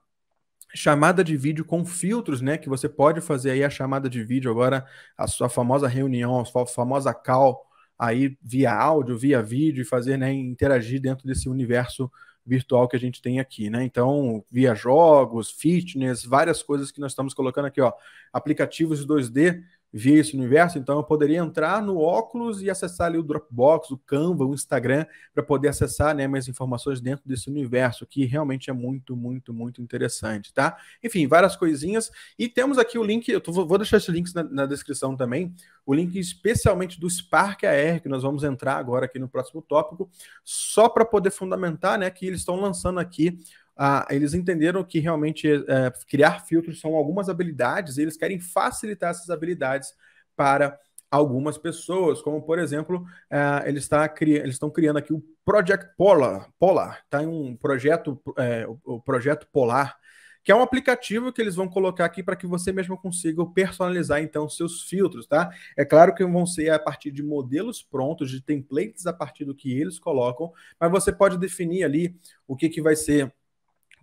chamada de vídeo com filtros, né? Que você pode fazer aí a chamada de vídeo agora, a sua famosa reunião, a sua famosa call aí via áudio, via vídeo e fazer, né, interagir dentro desse universo virtual que a gente tem aqui, né? Então, via jogos, fitness, várias coisas que nós estamos colocando aqui, ó, aplicativos 2D via esse universo, então eu poderia entrar no óculos e acessar ali o Dropbox, o Canva, o Instagram, para poder acessar né, minhas informações dentro desse universo, que realmente é muito, muito, muito interessante, tá? Enfim, várias coisinhas. E temos aqui o link, eu tô, vou deixar esse links na, na, descrição também, o link especialmente do Spark AR, que nós vamos entrar agora aqui no próximo tópico, só para poder fundamentar né, que eles estão lançando aqui ah, eles entenderam que realmente é, criar filtros são algumas habilidades e eles querem facilitar essas habilidades para algumas pessoas, como por exemplo, eh, eles tá cri estão criando aqui o Project Polar, Polar tá em um projeto, é, o projeto Polar, que é um aplicativo que eles vão colocar aqui para que você mesmo consiga personalizar então seus filtros, tá? É claro que vão ser a partir de modelos prontos, de templates a partir do que eles colocam, mas você pode definir ali o que, que vai ser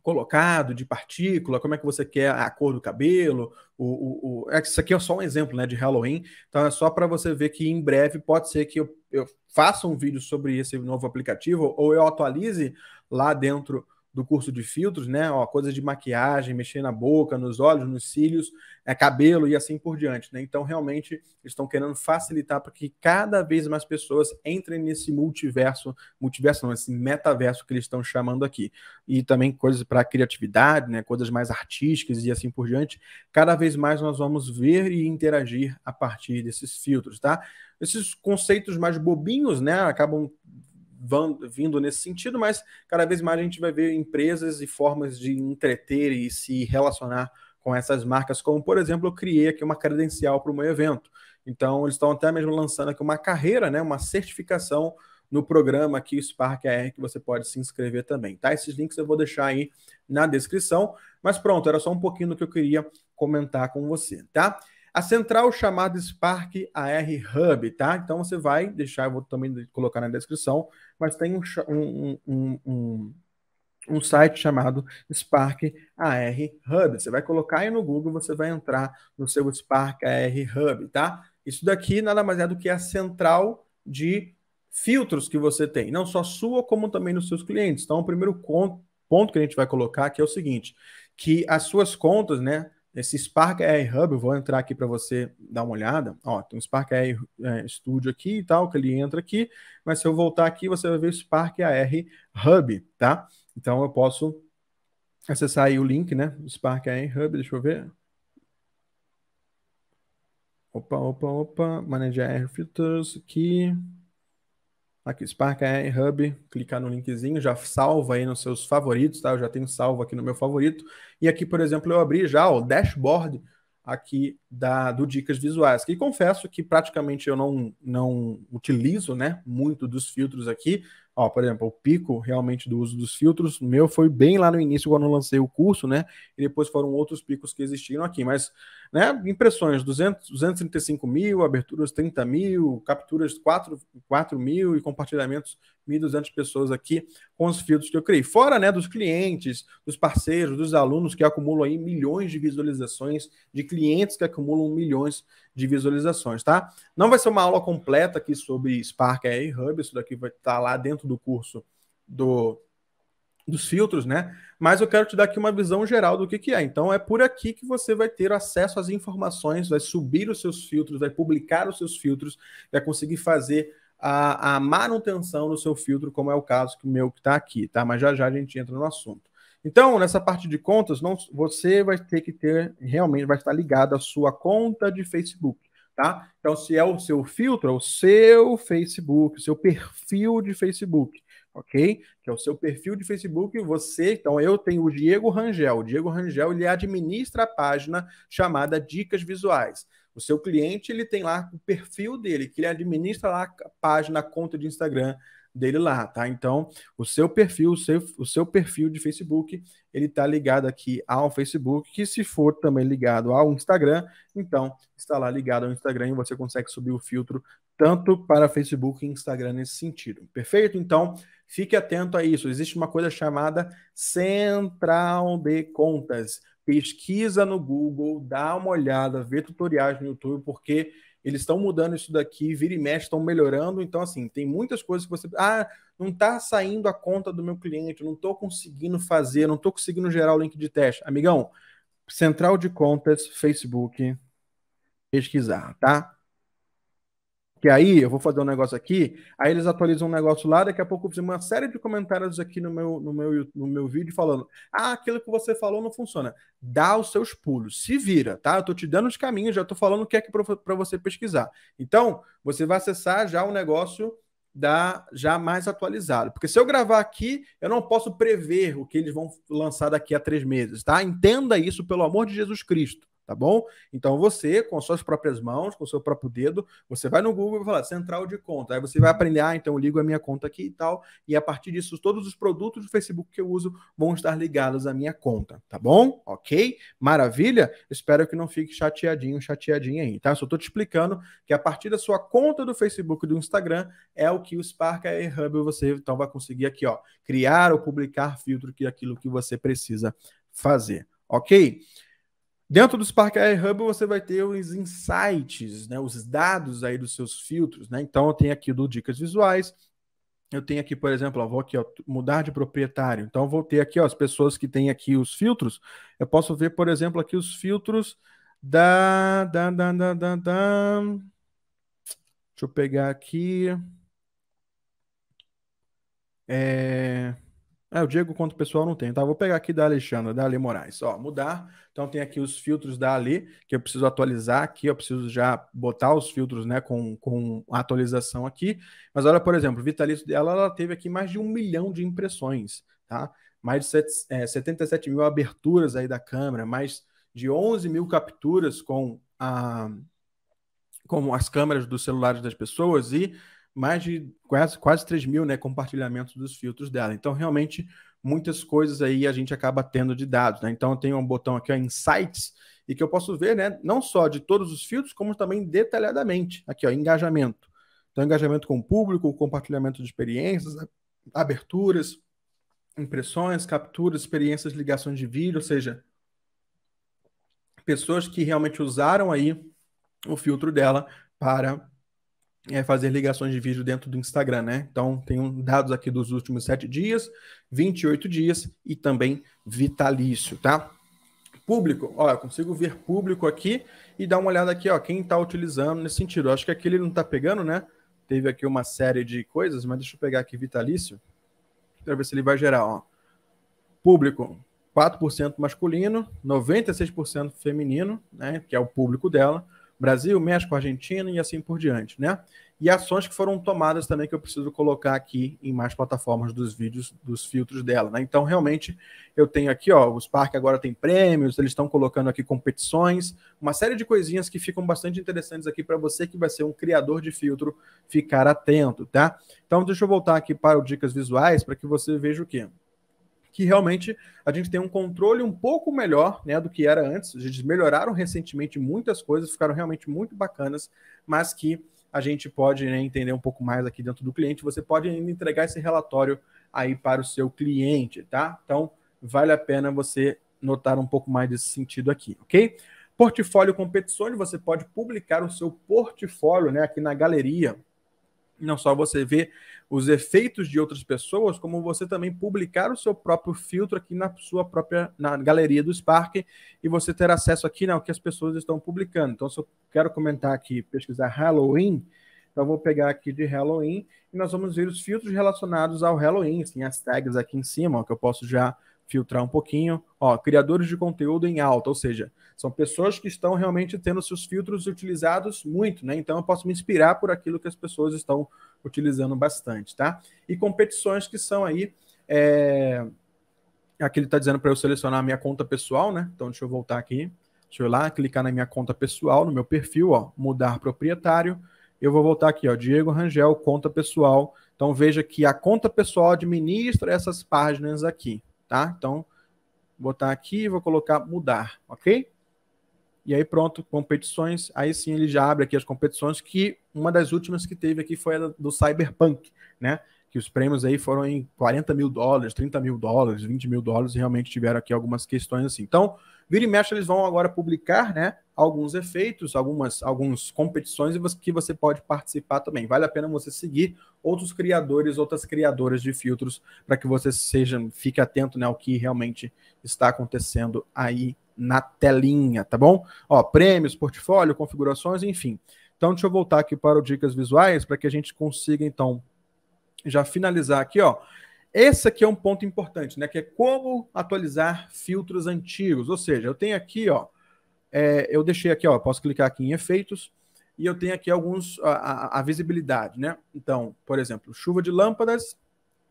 colocado de partícula, como é que você quer a cor do cabelo. O, o, o... É isso aqui é só um exemplo né, de Halloween, então é só para você ver que em breve pode ser que eu, eu faça um vídeo sobre esse novo aplicativo ou eu atualize lá dentro do curso de filtros, né? Ó, coisas de maquiagem, mexer na boca, nos olhos, nos cílios, é, cabelo e assim por diante, né? Então, realmente, estão querendo facilitar para que cada vez mais pessoas entrem nesse multiverso, multiverso não, esse metaverso que eles estão chamando aqui. E também coisas para criatividade, né? Coisas mais artísticas e assim por diante. Cada vez mais nós vamos ver e interagir a partir desses filtros, tá? Esses conceitos mais bobinhos, né? Acabam vão, vindo nesse sentido, mas cada vez mais a gente vai ver empresas e formas de entreter e se relacionar com essas marcas, como por exemplo, eu criei aqui uma credencial para o meu evento. Então, eles estão até mesmo lançando aqui uma carreira, né, uma certificação no programa aqui, Spark AR, que você pode se inscrever também, tá? Esses links eu vou deixar aí na descrição. Mas pronto, era só um pouquinho do que eu queria comentar com você, tá? A central chamada Spark AR Hub, tá? Então você vai deixar, eu vou também colocar na descrição, mas tem um, um, um, um um site chamado Spark AR Hub. Você vai colocar aí no Google, você vai entrar no seu Spark AR Hub, tá? Isso daqui nada mais é do que a central de filtros que você tem, não só sua, como também dos seus clientes. Então, o primeiro ponto que a gente vai colocar aqui é o seguinte, que as suas contas, né, esse Spark AI Hub, eu vou entrar aqui para você dar uma olhada. Ó, tem um Spark AI é, Studio aqui e tal, que ele entra aqui, mas se eu voltar aqui, você vai ver o Spark AR Hub, tá? Então eu posso acessar aí o link, né? Spark AI Hub, deixa eu ver. Opa, opa, opa, Manage AR Filters aqui. Aqui, Spark AI Hub, clicar no linkzinho, já salva aí nos seus favoritos, tá? Eu já tenho salvo aqui no meu favorito. E aqui, por exemplo, eu abri já o dashboard aqui da, do Dicas Visuais, que confesso que praticamente eu não, não utilizo, né, muito dos filtros aqui. Ó, por exemplo, o pico realmente do uso dos filtros meu foi bem lá no início, quando eu lancei o curso, né, e depois foram outros picos que existiram aqui, mas né? Impressões 200, 235 mil, aberturas 30 mil, capturas 4, 4 mil e compartilhamentos 1.200 pessoas aqui com os filtros que eu criei. Fora né, dos clientes, dos parceiros, dos alunos que acumulam aí milhões de visualizações, de clientes que acumulam milhões de visualizações, tá? Não vai ser uma aula completa aqui sobre Spark e Hub, isso daqui vai estar tá lá dentro do curso do dos filtros, né? Mas eu quero te dar aqui uma visão geral do que, que é. Então, é por aqui que você vai ter acesso às informações, vai subir os seus filtros, vai publicar os seus filtros, vai conseguir fazer a, a manutenção do seu filtro, como é o caso que o meu que está aqui, tá? Mas já já a gente entra no assunto. Então, nessa parte de contas, não, você vai ter que ter, realmente, vai estar ligado à sua conta de Facebook. Tá? Então, se é o seu filtro, é o seu Facebook, o seu perfil de Facebook ok? Que é o seu perfil de Facebook. Você, então, eu tenho o Diego Rangel. O Diego Rangel ele administra a página chamada Dicas Visuais. O seu cliente ele tem lá o perfil dele, que ele administra lá a página, a conta de Instagram dele lá, tá? Então, o seu perfil, o seu, o seu perfil de Facebook, ele tá ligado aqui ao Facebook, que se for também ligado ao Instagram, então está lá ligado ao Instagram e você consegue subir o filtro tanto para Facebook e Instagram nesse sentido. Perfeito? Então, fique atento a isso. Existe uma coisa chamada central de contas. Pesquisa no Google, dá uma olhada, vê tutoriais no YouTube, porque eles estão mudando isso daqui, vira e mexe, estão melhorando. Então, assim, tem muitas coisas que você. Ah, não está saindo a conta do meu cliente, não estou conseguindo fazer, não estou conseguindo gerar o link de teste. Amigão, central de contas, Facebook, pesquisar, tá? Que aí eu vou fazer um negócio aqui, aí eles atualizam um negócio lá, daqui a pouco eu fiz uma série de comentários aqui no meu, no, meu, no meu vídeo falando: ah, aquilo que você falou não funciona. Dá os seus pulos, se vira, tá? Eu tô te dando os caminhos, já tô falando o que é que para você pesquisar. Então, você vai acessar já o negócio da já mais atualizado. Porque se eu gravar aqui, eu não posso prever o que eles vão lançar daqui a três meses, tá? Entenda isso, pelo amor de Jesus Cristo tá bom? Então você, com suas próprias mãos, com seu próprio dedo, você vai no Google e vai falar central de conta. Aí você vai aprender, ah, então eu ligo a minha conta aqui e tal. E a partir disso, todos os produtos do Facebook que eu uso vão estar ligados à minha conta, tá bom? Ok? Maravilha? Espero que não fique chateadinho, chateadinho aí, tá? Eu só tô te explicando que a partir da sua conta do Facebook e do Instagram é o que o Spark AI Hub você então vai conseguir aqui, ó, criar ou publicar filtro que é aquilo que você precisa fazer, ok? Dentro do Spark AI Hub você vai ter os insights, né, os dados aí dos seus filtros, né? Então eu tenho aqui do dicas visuais, eu tenho aqui, por exemplo, ó, vou aqui ó, mudar de proprietário. Então vou ter aqui ó, as pessoas que têm aqui os filtros. Eu posso ver, por exemplo, aqui os filtros da, da, da, da, da, da. Deixa eu pegar aqui. É... É, o Diego quanto pessoal não tem, tá? Vou pegar aqui da Alexandra, da Ale Moraes. Ó, mudar. Então tem aqui os filtros da Ale, que eu preciso atualizar aqui, eu preciso já botar os filtros, né, com, com a atualização aqui. Mas olha, por exemplo, o vitalício dela, ela teve aqui mais de um milhão de impressões, tá? Mais de set, é, 77 mil aberturas aí da câmera, mais de 11 mil capturas com a com as câmeras dos celulares das pessoas e mais de quase, quase 3 mil né, compartilhamentos dos filtros dela. Então, realmente, muitas coisas aí a gente acaba tendo de dados. Né? Então, eu tenho um botão aqui, ó, Insights, e que eu posso ver né, não só de todos os filtros, como também detalhadamente. Aqui, ó, engajamento. Então, engajamento com o público, compartilhamento de experiências, aberturas, impressões, capturas, experiências, ligações de vídeo, ou seja, pessoas que realmente usaram aí o filtro dela para é fazer ligações de vídeo dentro do Instagram, né? Então, tenho dados aqui dos últimos sete dias, 28 dias e também vitalício, tá? Público, ó, eu consigo ver público aqui e dar uma olhada aqui, ó, quem tá utilizando nesse sentido. Eu acho que aqui ele não tá pegando, né? Teve aqui uma série de coisas, mas deixa eu pegar aqui vitalício para ver se ele vai gerar, ó. Público, 4% masculino, 96% feminino, né, que é o público dela. Brasil, México, Argentina e assim por diante, né? E ações que foram tomadas também que eu preciso colocar aqui em mais plataformas dos vídeos, dos filtros dela, né? Então, realmente, eu tenho aqui, ó, os parques agora têm prêmios, eles estão colocando aqui competições, uma série de coisinhas que ficam bastante interessantes aqui para você que vai ser um criador de filtro ficar atento, tá? Então, deixa eu voltar aqui para o dicas visuais para que você veja o que que realmente a gente tem um controle um pouco melhor né, do que era antes. Eles melhoraram recentemente muitas coisas, ficaram realmente muito bacanas, mas que a gente pode né, entender um pouco mais aqui dentro do cliente. Você pode ainda entregar esse relatório aí para o seu cliente, tá? Então, vale a pena você notar um pouco mais desse sentido aqui, ok? Portfólio competições, você pode publicar o seu portfólio né, aqui na galeria não só você ver os efeitos de outras pessoas, como você também publicar o seu próprio filtro aqui na sua própria na galeria do Spark e você ter acesso aqui né, ao que as pessoas estão publicando. Então, se eu quero comentar aqui, pesquisar Halloween, então vou pegar aqui de Halloween e nós vamos ver os filtros relacionados ao Halloween, assim, as tags aqui em cima, ó, que eu posso já filtrar um pouquinho. Ó, criadores de conteúdo em alta, ou seja, são pessoas que estão realmente tendo seus filtros utilizados muito, né? Então eu posso me inspirar por aquilo que as pessoas estão utilizando bastante, tá? E competições que são aí. É... Aqui ele está dizendo para eu selecionar a minha conta pessoal, né? Então deixa eu voltar aqui. Deixa eu ir lá, clicar na minha conta pessoal, no meu perfil, ó, mudar proprietário. Eu vou voltar aqui, ó, Diego Rangel, conta pessoal. Então veja que a conta pessoal administra essas páginas aqui tá? Então, vou botar aqui, vou colocar mudar, ok? E aí pronto, competições, aí sim ele já abre aqui as competições, que uma das últimas que teve aqui foi a do Cyberpunk, né? Que os prêmios aí foram em 40 mil dólares, 30 mil dólares, 20 mil dólares, realmente tiveram aqui algumas questões assim. Então, Vira e mexe, eles vão agora publicar, né? Alguns efeitos, algumas, algumas competições que você pode participar também. Vale a pena você seguir outros criadores, outras criadoras de filtros, para que você seja, fique atento né, ao que realmente está acontecendo aí na telinha, tá bom? Ó, prêmios, portfólio, configurações, enfim. Então, deixa eu voltar aqui para o Dicas Visuais para que a gente consiga, então, já finalizar aqui, ó. Esse aqui é um ponto importante, né? Que é como atualizar filtros antigos. Ou seja, eu tenho aqui, ó, é, eu deixei aqui, ó, posso clicar aqui em efeitos e eu tenho aqui alguns a, a, a visibilidade, né? Então, por exemplo, chuva de lâmpadas,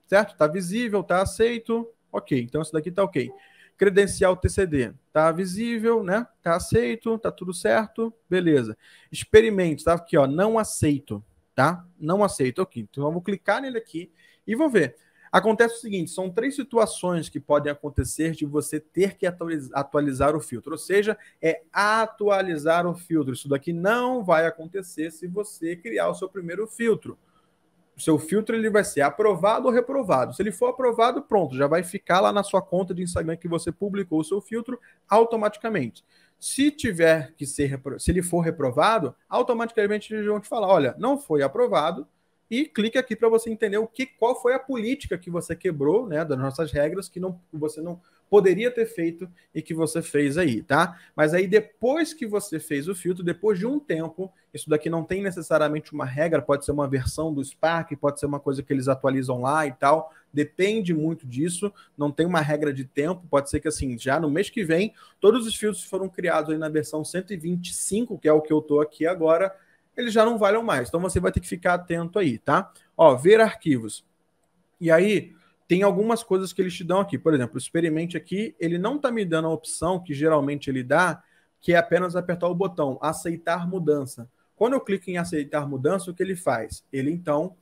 certo? Tá visível, tá aceito, ok. Então, isso daqui tá ok. Credencial TCD, tá visível, né? Tá aceito, tá tudo certo, beleza. Experimento, tá aqui, ó, não aceito, tá? Não aceito, ok. Então, eu vou clicar nele aqui e vou ver. Acontece o seguinte: são três situações que podem acontecer de você ter que atualizar o filtro, ou seja, é atualizar o filtro. Isso daqui não vai acontecer se você criar o seu primeiro filtro. O seu filtro ele vai ser aprovado ou reprovado. Se ele for aprovado, pronto, já vai ficar lá na sua conta de Instagram que você publicou o seu filtro automaticamente. Se tiver que ser, se ele for reprovado, automaticamente eles vão te falar: olha, não foi aprovado, e clique aqui para você entender o que, qual foi a política que você quebrou, né, das nossas regras que não você não poderia ter feito e que você fez aí, tá? Mas aí depois que você fez o filtro, depois de um tempo, isso daqui não tem necessariamente uma regra, pode ser uma versão do Spark, pode ser uma coisa que eles atualizam lá e tal, depende muito disso, não tem uma regra de tempo, pode ser que assim, já no mês que vem, todos os filtros foram criados aí na versão 125, que é o que eu tô aqui agora, eles já não valham mais. Então você vai ter que ficar atento aí, tá? Ó, ver arquivos. E aí tem algumas coisas que eles te dão aqui. Por exemplo, experimente aqui, ele não está me dando a opção que geralmente ele dá, que é apenas apertar o botão aceitar mudança. Quando eu clico em aceitar mudança, o que ele faz? Ele então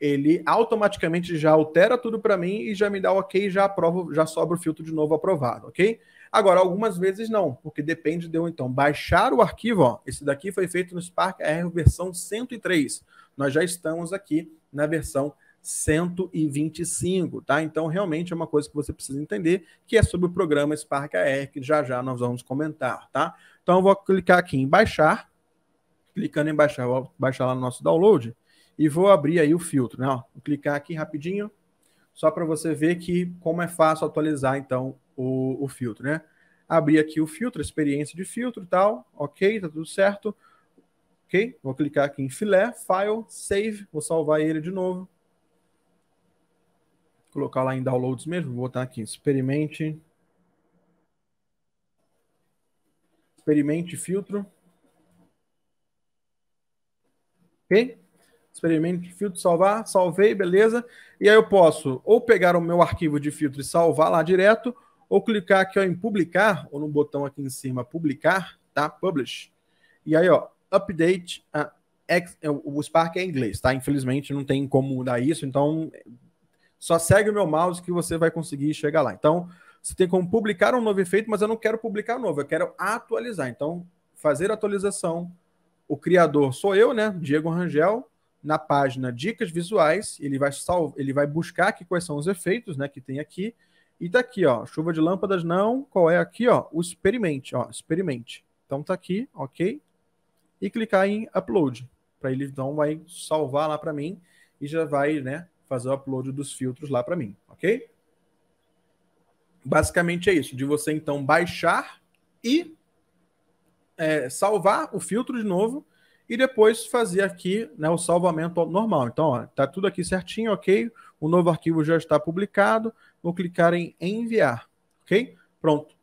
ele automaticamente já altera tudo para mim e já me dá o ok, já aprova, já sobra o filtro de novo aprovado, ok? Agora, algumas vezes não, porque depende de eu, então, baixar o arquivo. Ó, esse daqui foi feito no Spark R versão 103. Nós já estamos aqui na versão 125, tá? Então, realmente é uma coisa que você precisa entender, que é sobre o programa Spark AR, que já já nós vamos comentar, tá? Então, eu vou clicar aqui em baixar, clicando em baixar, vou baixar lá no nosso download, e vou abrir aí o filtro, né? Ó, vou clicar aqui rapidinho, só para você ver que como é fácil atualizar, então, o, o filtro, né? Abri aqui o filtro, experiência de filtro e tal, ok, tá tudo certo. Ok, vou clicar aqui em filé, file, save, vou salvar ele de novo. Colocar lá em downloads mesmo, vou botar aqui, experimente. Experimente filtro. Ok? Experimente filtro, salvar, salvei, beleza. E aí eu posso ou pegar o meu arquivo de filtro e salvar lá direto, ou clicar aqui ó, em publicar, ou no botão aqui em cima, publicar, tá? Publish. E aí, ó, update. A, ah, é, o Spark é em inglês, tá? Infelizmente não tem como mudar isso, então só segue o meu mouse que você vai conseguir chegar lá. Então, você tem como publicar um novo efeito, mas eu não quero publicar novo, eu quero atualizar. Então, fazer atualização. O criador sou eu, né? Diego Rangel. Na página Dicas Visuais, ele vai, salvo, ele vai buscar aqui quais são os efeitos né, que tem aqui e tá aqui, ó, chuva de lâmpadas não, qual é aqui, ó, o experimente, ó, experimente. Então tá aqui, ok? E clicar em upload, para ele então vai salvar lá para mim e já vai, né, fazer o upload dos filtros lá para mim, ok? Basicamente é isso, de você então baixar e é, salvar o filtro de novo e depois fazer aqui né, o salvamento normal. Então, ó, tá tudo aqui certinho, ok? O novo arquivo já está publicado vou clicar em enviar, ok? Pronto.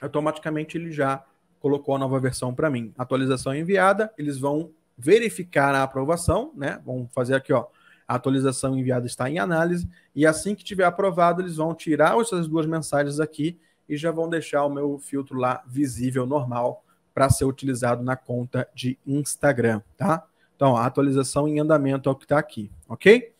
Automaticamente ele já colocou a nova versão para mim. Atualização enviada, eles vão verificar a aprovação, né? Vão fazer aqui, ó, a atualização enviada está em análise e assim que tiver aprovado, eles vão tirar essas duas mensagens aqui e já vão deixar o meu filtro lá visível normal para ser utilizado na conta de Instagram, tá? Então, a atualização em andamento é o que está aqui, ok?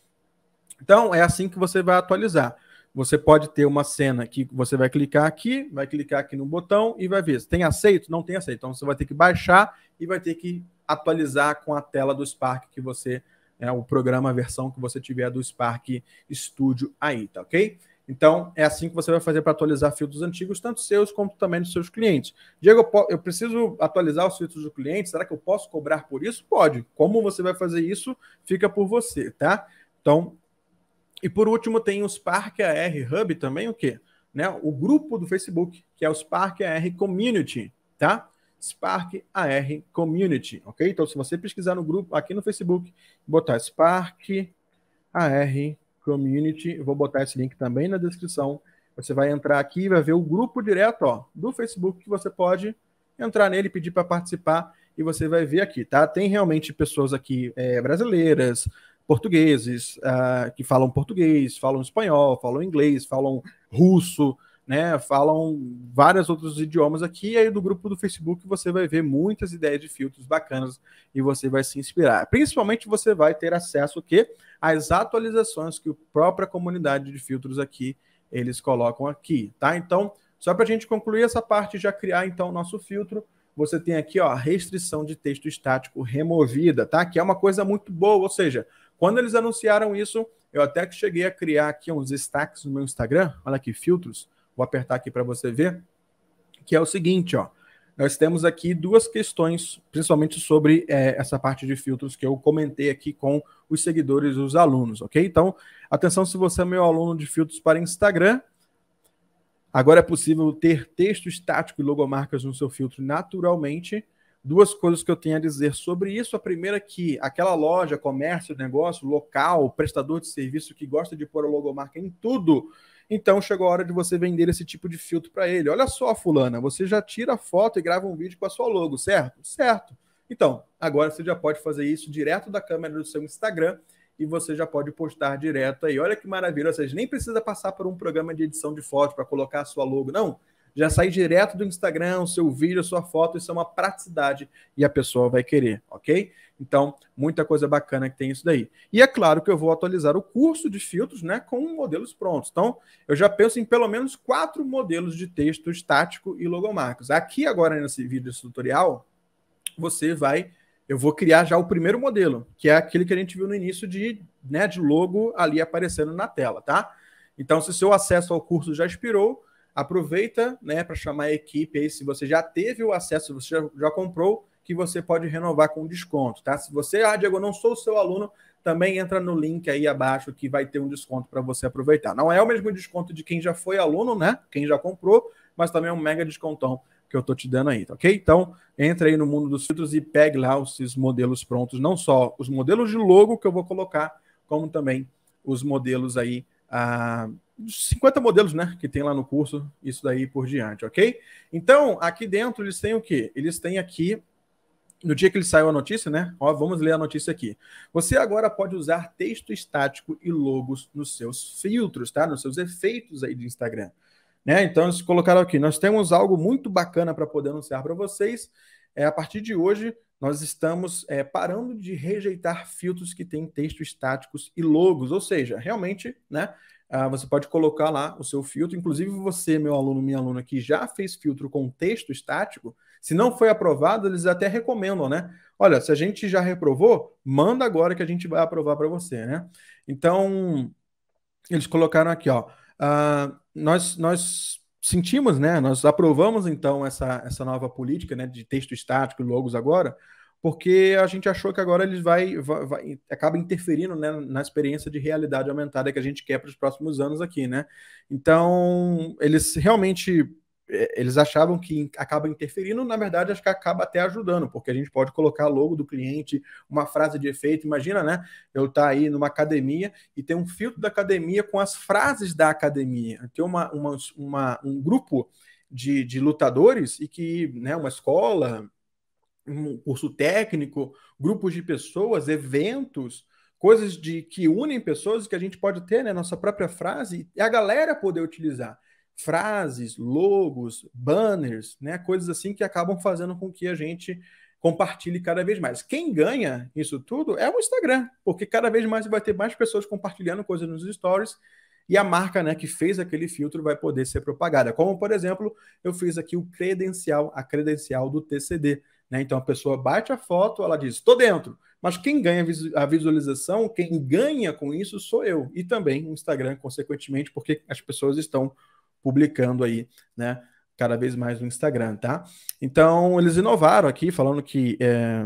Então, é assim que você vai atualizar você pode ter uma cena que você vai clicar aqui, vai clicar aqui no botão e vai ver se tem aceito, não tem aceito. Então você vai ter que baixar e vai ter que atualizar com a tela do Spark que você é o programa, a versão que você tiver do Spark Studio aí, tá ok? Então, é assim que você vai fazer para atualizar filtros antigos, tanto seus como também dos seus clientes. Diego, eu preciso atualizar os filtros do cliente, será que eu posso cobrar por isso? Pode. Como você vai fazer isso, fica por você, tá? Então, e por último, tem os Spark AR Hub também, o quê? Né? O grupo do Facebook, que é o Spark AR Community, tá? Spark AR Community, ok? Então, se você pesquisar no grupo aqui no Facebook, botar Spark AR Community, vou botar esse link também na descrição. Você vai entrar aqui e vai ver o grupo direto ó, do Facebook que você pode entrar nele, pedir para participar e você vai ver aqui, tá? Tem realmente pessoas aqui é, brasileiras, portugueses, uh, que falam português, falam espanhol, falam inglês, falam russo, né, falam vários outros idiomas aqui, e aí do grupo do Facebook você vai ver muitas ideias de filtros bacanas e você vai se inspirar. Principalmente você vai ter acesso o Às atualizações que a própria comunidade de filtros aqui eles colocam aqui, tá? Então, só para a gente concluir essa parte, já criar então o nosso filtro, você tem aqui, ó, restrição de texto estático removida, tá? Que é uma coisa muito boa, ou seja, quando eles anunciaram isso, eu até que cheguei a criar aqui uns destaques no meu Instagram. Olha aqui, filtros. Vou apertar aqui para você ver. Que é o seguinte, ó. Nós temos aqui duas questões, principalmente sobre é, essa parte de filtros que eu comentei aqui com os seguidores, os alunos, ok? Então, atenção se você é meu aluno de filtros para Instagram. Agora é possível ter texto estático e logomarcas no seu filtro naturalmente duas coisas que eu tenho a dizer sobre isso. A primeira é que aquela loja, comércio, negócio, local, prestador de serviço que gosta de pôr a logomarca em tudo, então chegou a hora de você vender esse tipo de filtro para ele. Olha só, fulana, você já tira a foto e grava um vídeo com a sua logo, certo? Certo. Então, agora você já pode fazer isso direto da câmera do seu Instagram e você já pode postar direto aí. Olha que maravilha, ou seja, nem precisa passar por um programa de edição de foto para colocar a sua logo, não já sair direto do Instagram, o seu vídeo, a sua foto, isso é uma praticidade e a pessoa vai querer, ok? Então, muita coisa bacana que tem isso daí. E é claro que eu vou atualizar o curso de filtros né, com modelos prontos. Então, eu já penso em pelo menos quatro modelos de texto estático e logomarcas. Aqui agora, nesse vídeo esse tutorial, você vai eu vou criar já o primeiro modelo, que é aquele que a gente viu no início de, né, de logo ali aparecendo na tela, tá? Então, se seu acesso ao curso já expirou, aproveita, né, para chamar a equipe aí, se você já teve o acesso, você já, já comprou, que você pode renovar com desconto, tá? Se você, ah, Diego, não sou seu aluno, também entra no link aí abaixo que vai ter um desconto para você aproveitar. Não é o mesmo desconto de quem já foi aluno, né? Quem já comprou, mas também é um mega descontão que eu tô te dando aí, tá ok? Então, entra aí no mundo dos filtros e pegue lá os modelos prontos, não só os modelos de logo que eu vou colocar, como também os modelos aí ah, 50 modelos, né, que tem lá no curso, isso daí por diante, ok? Então, aqui dentro eles têm o quê? Eles têm aqui no dia que ele saiu a notícia, né? Ó, vamos ler a notícia aqui. Você agora pode usar texto estático e logos nos seus filtros, tá? Nos seus efeitos aí do Instagram. Né? Então, eles colocaram aqui: nós temos algo muito bacana para poder anunciar para vocês. É, a partir de hoje, nós estamos é, parando de rejeitar filtros que têm texto estáticos e logos, ou seja, realmente, né? Ah, você pode colocar lá o seu filtro. Inclusive, você, meu aluno, minha aluna, que já fez filtro com texto estático, se não foi aprovado, eles até recomendam, né? Olha, se a gente já reprovou, manda agora que a gente vai aprovar para você, né? Então, eles colocaram aqui, ó. Uh, nós, nós sentimos, né? Nós aprovamos então essa, essa nova política né, de texto estático e logos agora, porque a gente achou que agora eles vai, vai, vai acaba interferindo né, na experiência de realidade aumentada que a gente quer para os próximos anos aqui, né? Então eles realmente é, eles achavam que acaba interferindo, na verdade, acho que acaba até ajudando, porque a gente pode colocar logo do cliente, uma frase de efeito. Imagina, né? Eu tá aí numa academia e tem um filtro da academia com as frases da academia. Tem uma, uma, uma um grupo de, de lutadores e que, né, uma escola, um curso técnico, grupos de pessoas, eventos, coisas de que unem pessoas que a gente pode ter, né? Nossa própria frase e a galera poder utilizar frases, logos, banners, né? Coisas assim que acabam fazendo com que a gente compartilhe cada vez mais. Quem ganha isso tudo é o Instagram, porque cada vez mais vai ter mais pessoas compartilhando coisas nos stories e a marca né, que fez aquele filtro vai poder ser propagada. Como, por exemplo, eu fiz aqui o credencial, a credencial do TCD. Né? Então a pessoa bate a foto, ela diz: estou dentro. Mas quem ganha a visualização, quem ganha com isso sou eu. E também o Instagram, consequentemente, porque as pessoas estão publicando aí, né? Cada vez mais no Instagram, tá? Então eles inovaram aqui, falando que é,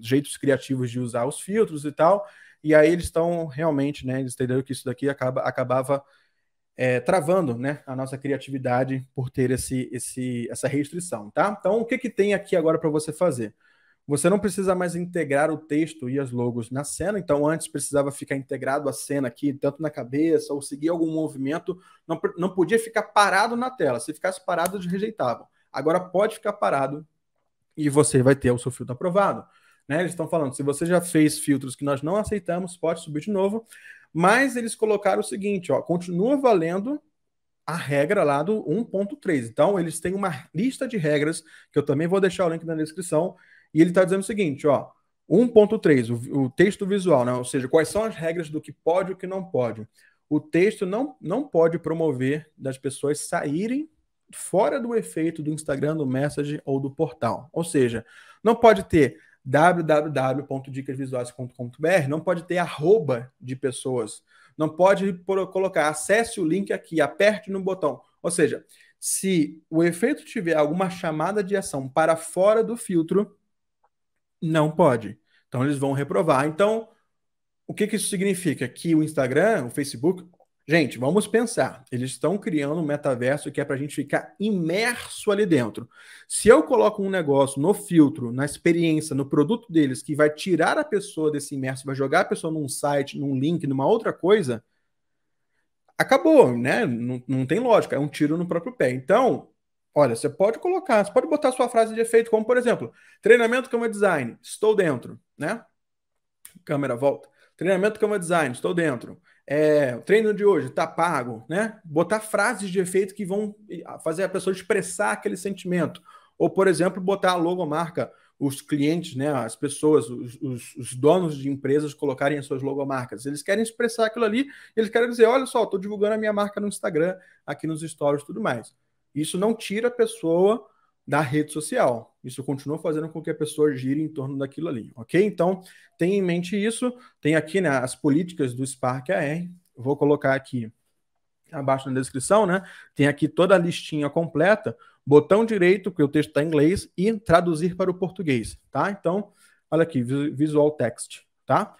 jeitos criativos de usar os filtros e tal. E aí eles estão realmente, né? Eles entenderam que isso daqui acaba, acabava é, travando né, a nossa criatividade por ter esse, esse, essa restrição, tá? Então, o que, que tem aqui agora para você fazer? Você não precisa mais integrar o texto e as logos na cena, então antes precisava ficar integrado a cena aqui, tanto na cabeça, ou seguir algum movimento, não, não podia ficar parado na tela, se ficasse parado, eles rejeitavam. Agora pode ficar parado e você vai ter o seu filtro aprovado. Né? Eles estão falando, se você já fez filtros que nós não aceitamos, pode subir de novo. Mas eles colocaram o seguinte, ó, continua valendo a regra lá do 1.3. Então, eles têm uma lista de regras, que eu também vou deixar o link na descrição, e ele está dizendo o seguinte, ó, 1.3, o, o, texto visual, né? ou seja, quais são as regras do que pode e o que não pode. O texto não, não pode promover das pessoas saírem fora do efeito do Instagram, do Message ou do portal. Ou seja, não pode ter www.dicasvisuais.com.br, não pode ter arroba de pessoas, não pode colocar acesse o link aqui, aperte no botão. Ou seja, se o efeito tiver alguma chamada de ação para fora do filtro, não pode. Então eles vão reprovar. Então, o que, que isso significa? Que o Instagram, o Facebook, Gente, vamos pensar. Eles estão criando um metaverso que é para a gente ficar imerso ali dentro. Se eu coloco um negócio no filtro, na experiência, no produto deles, que vai tirar a pessoa desse imerso, vai jogar a pessoa num site, num link, numa outra coisa, acabou, né? Não, não tem lógica. É um tiro no próprio pé. Então, olha, você pode colocar, você pode botar sua frase de efeito, como por exemplo, treinamento cama design, estou dentro, né? Câmera volta. Treinamento Canva Design, estou dentro. É, treino de hoje, está pago, né? Botar frases de efeito que vão fazer a pessoa expressar aquele sentimento. Ou, por exemplo, botar a logomarca, os clientes, né, as pessoas, os, os, os donos de empresas colocarem as suas logomarcas. Eles querem expressar aquilo ali, eles querem dizer, olha só, estou divulgando a minha marca no Instagram, aqui nos stories e tudo mais. Isso não tira a pessoa da rede social. Isso continua fazendo com que a pessoa gire em torno daquilo ali, ok? Então, tenha em mente isso. Tem aqui né, as políticas do Spark AR. Vou colocar aqui abaixo na descrição, né? Tem aqui toda a listinha completa. Botão direito, porque o texto está em inglês, e traduzir para o português, tá? Então, olha aqui, visual text, tá?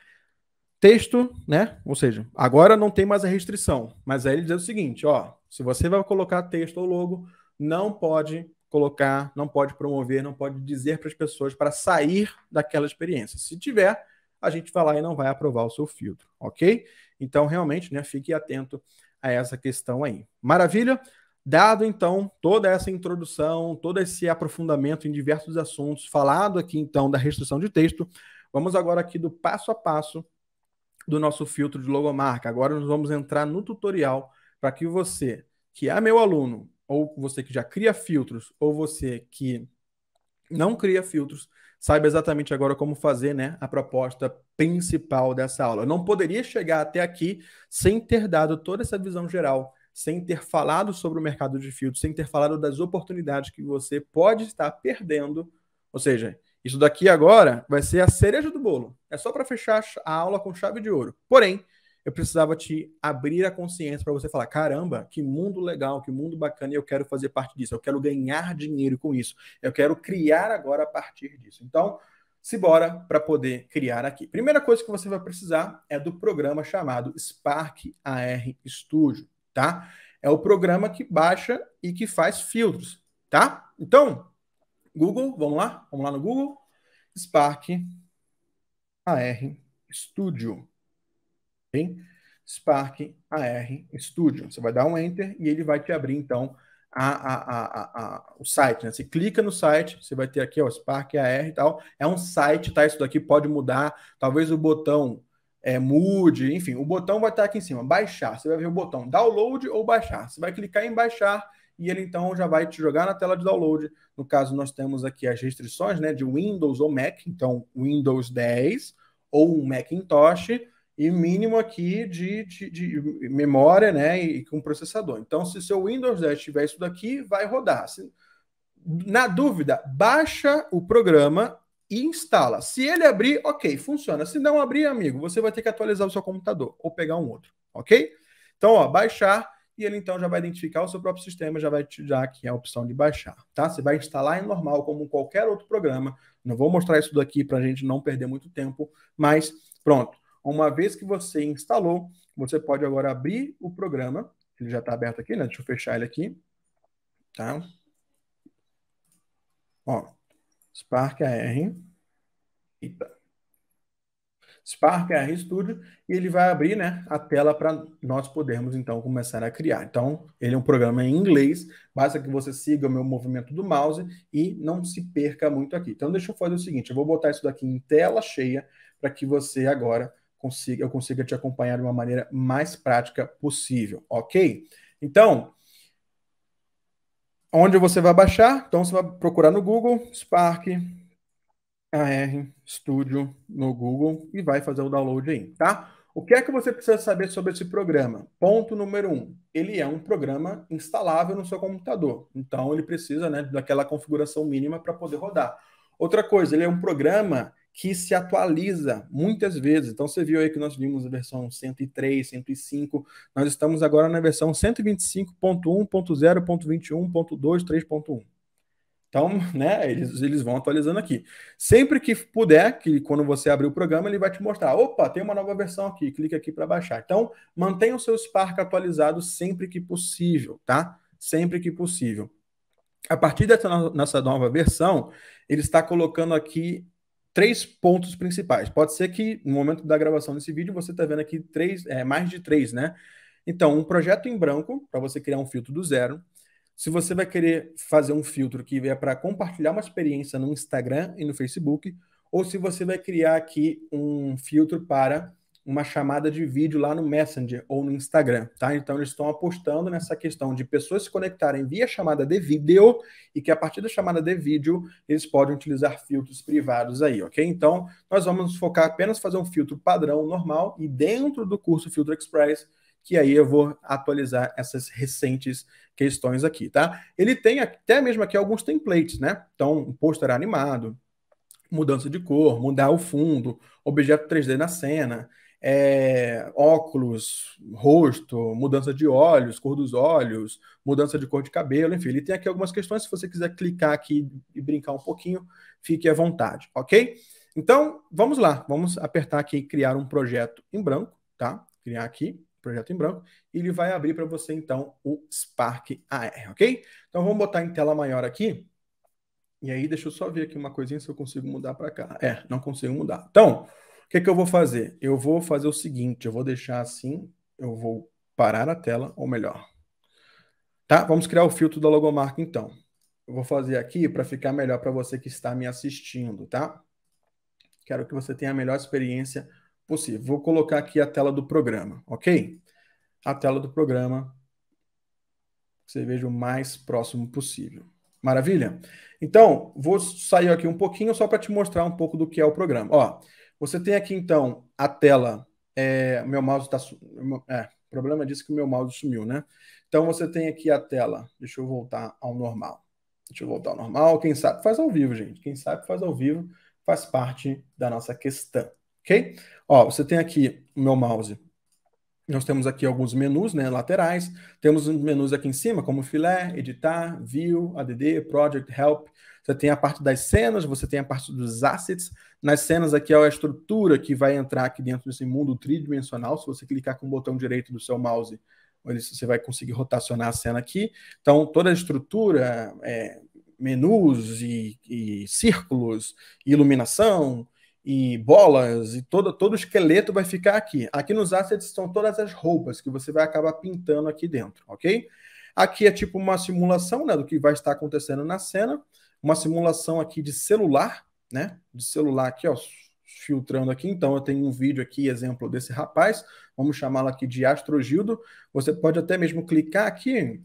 Texto, né? Ou seja, agora não tem mais a restrição, mas aí ele diz o seguinte, ó, se você vai colocar texto ou logo, não pode colocar, não pode promover, não pode dizer para as pessoas para sair daquela experiência. Se tiver, a gente vai lá e não vai aprovar o seu filtro, ok? Então, realmente, né, fique atento a essa questão aí. Maravilha? Dado então toda essa introdução, todo esse aprofundamento em diversos assuntos, falado aqui então da restrição de texto, vamos agora aqui do passo a passo do nosso filtro de logomarca. Agora nós vamos entrar no tutorial para que você, que é meu aluno, ou você que já cria filtros, ou você que não cria filtros, saiba exatamente agora como fazer né, a proposta principal dessa aula. Eu não poderia chegar até aqui sem ter dado toda essa visão geral, sem ter falado sobre o mercado de filtros, sem ter falado das oportunidades que você pode estar perdendo. Ou seja, isso daqui agora vai ser a cereja do bolo. É só para fechar a aula com chave de ouro. Porém, eu precisava te abrir a consciência para você falar: caramba, que mundo legal, que mundo bacana, e eu quero fazer parte disso, eu quero ganhar dinheiro com isso, eu quero criar agora a partir disso. Então, se bora para poder criar aqui. Primeira coisa que você vai precisar é do programa chamado Spark AR Studio, tá? É o programa que baixa e que faz filtros, tá? Então, Google, vamos lá? Vamos lá no Google. Spark AR Studio. Spark AR Studio. Você vai dar um Enter e ele vai te abrir, então, a, a, a, o site. Né? Você clica no site, você vai ter aqui o Spark AR e tal. É um site, tá? Isso daqui pode mudar. Talvez o botão é, mude, enfim, o botão vai estar aqui em cima. Baixar. Você vai ver o botão download ou baixar. Você vai clicar em baixar e ele então já vai te jogar na tela de download. No caso, nós temos aqui as restrições né, de Windows ou Mac, então Windows 10 ou um Macintosh e mínimo aqui de, de, de, memória né, e, com processador. Então, se seu Windows 10 tiver isso daqui, vai rodar. Se, na dúvida, baixa o programa e instala. Se ele abrir, ok, funciona. Se não abrir, amigo, você vai ter que atualizar o seu computador ou pegar um outro, ok? Então, ó, baixar e ele então já vai identificar o seu próprio sistema, já vai te dar aqui a opção de baixar, tá? Você vai instalar em normal, como qualquer outro programa. Não vou mostrar isso daqui para a gente não perder muito tempo, mas pronto. Uma vez que você instalou, você pode agora abrir o programa. Ele já está aberto aqui, né? Deixa eu fechar ele aqui. Tá? Ó, Spark AR. Eita. Spark AR Studio e ele vai abrir né, a tela para nós podermos então começar a criar. Então, ele é um programa em inglês, basta que você siga o meu movimento do mouse e não se perca muito aqui. Então, deixa eu fazer o seguinte: eu vou botar isso daqui em tela cheia para que você agora consiga, eu consiga te acompanhar de uma maneira mais prática possível, ok? Então, onde você vai baixar? Então, você vai procurar no Google, Spark AR Studio no Google e vai fazer o download aí, tá? O que é que você precisa saber sobre esse programa? Ponto número um, ele é um programa instalável no seu computador, então ele precisa né, daquela configuração mínima para poder rodar. Outra coisa, ele é um programa que se atualiza muitas vezes. Então você viu aí que nós vimos a versão 103, 105, nós estamos agora na versão 125.1.0.21.2.3.1. Então, <laughs> né, eles, eles vão atualizando aqui. Sempre que puder, que quando você abrir o programa, ele vai te mostrar, opa, tem uma nova versão aqui, Clique aqui para baixar. Então, mantenha o seu Spark atualizado sempre que possível, tá? Sempre que possível. A partir dessa nossa nova versão, ele está colocando aqui três pontos principais. Pode ser que no momento da gravação desse vídeo você está vendo aqui três, é, mais de três, né? Então, um projeto em branco, para você criar um filtro do zero. Se você vai querer fazer um filtro que é para compartilhar uma experiência no Instagram e no Facebook, ou se você vai criar aqui um filtro para uma chamada de vídeo lá no Messenger ou no Instagram, tá? Então eles estão apostando nessa questão de pessoas se conectarem via chamada de vídeo e que a partir da chamada de vídeo eles podem utilizar filtros privados aí, ok? Então nós vamos focar apenas fazer um filtro padrão normal e dentro do curso Filtro Express que aí eu vou atualizar essas recentes questões aqui, tá? Ele tem até mesmo aqui alguns templates, né? Então, um pôster animado, mudança de cor, mudar o fundo, objeto 3D na cena, é, óculos, rosto, mudança de olhos, cor dos olhos, mudança de cor de cabelo, enfim, ele tem aqui algumas questões. Se você quiser clicar aqui e brincar um pouquinho, fique à vontade, ok? Então, vamos lá, vamos apertar aqui criar um projeto em branco, tá? Criar aqui, projeto em branco, e ele vai abrir para você, então, o Spark AR, ok? Então, vamos botar em tela maior aqui. E aí, deixa eu só ver aqui uma coisinha se eu consigo mudar para cá. É, não consigo mudar. Então, o que, é que eu vou fazer? Eu vou fazer o seguinte, eu vou deixar assim, eu vou parar a tela, ou melhor. Tá? Vamos criar o filtro da logomarca, então. Eu vou fazer aqui para ficar melhor para você que está me assistindo, tá? Quero que você tenha a melhor experiência possível. Vou colocar aqui a tela do programa, ok? A tela do programa, que você veja o mais próximo possível. Maravilha? Então, vou sair aqui um pouquinho só para te mostrar um pouco do que é o programa. Ó, você tem aqui, então, a tela. É, meu mouse está. É, o problema disse é que o meu mouse sumiu, né? Então, você tem aqui a tela. Deixa eu voltar ao normal. Deixa eu voltar ao normal. Quem sabe faz ao vivo, gente. Quem sabe faz ao vivo. Faz parte da nossa questão, ok? Ó, você tem aqui o meu mouse. Nós temos aqui alguns menus né, laterais. Temos menus aqui em cima, como filé, editar, view, add, project, help. Você tem a parte das cenas, você tem a parte dos assets. Nas cenas aqui é a estrutura que vai entrar aqui dentro desse mundo tridimensional. Se você clicar com o botão direito do seu mouse, você vai conseguir rotacionar a cena aqui. Então, toda a estrutura, é, menus e, e círculos, iluminação e bolas e todo, todo o esqueleto vai ficar aqui. Aqui nos assets são todas as roupas que você vai acabar pintando aqui dentro, ok? Aqui é tipo uma simulação né, do que vai estar acontecendo na cena uma simulação aqui de celular, né? De celular aqui, ó, filtrando aqui. Então, eu tenho um vídeo aqui, exemplo desse rapaz, vamos chamá-lo aqui de Astrogildo. Você pode até mesmo clicar aqui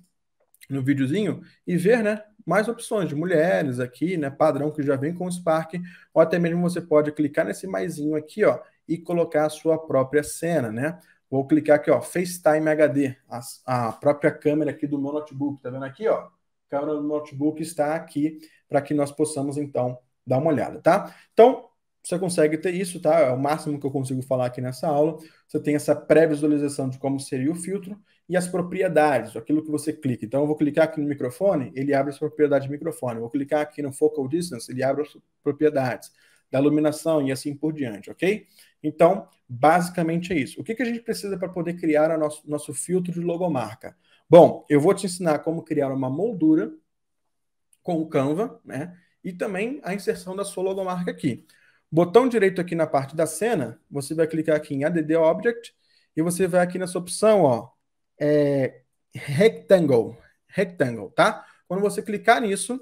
no videozinho e ver, né? Mais opções de mulheres aqui, né? Padrão que já vem com o Spark, ou até mesmo você pode clicar nesse maisinho aqui, ó, e colocar a sua própria cena, né? Vou clicar aqui, ó, FaceTime HD, a, a própria câmera aqui do meu notebook, tá vendo aqui, ó? câmera do notebook está aqui para que nós possamos, então, dar uma olhada, tá? Então, você consegue ter isso, tá? É o máximo que eu consigo falar aqui nessa aula. Você tem essa pré-visualização de como seria o filtro e as propriedades, aquilo que você clica. Então, eu vou clicar aqui no microfone, ele abre as propriedades do microfone. Eu vou clicar aqui no focal distance, ele abre as propriedades da iluminação e assim por diante, ok? Então, basicamente é isso. O que, que a gente precisa para poder criar o nosso, nosso filtro de logomarca? Bom, eu vou te ensinar como criar uma moldura com o Canva, né? E também a inserção da sua logomarca aqui. Botão direito aqui na parte da cena, você vai clicar aqui em Add Object e você vai aqui nessa opção, ó, é, Rectangle, Rectangle, tá? Quando você clicar nisso,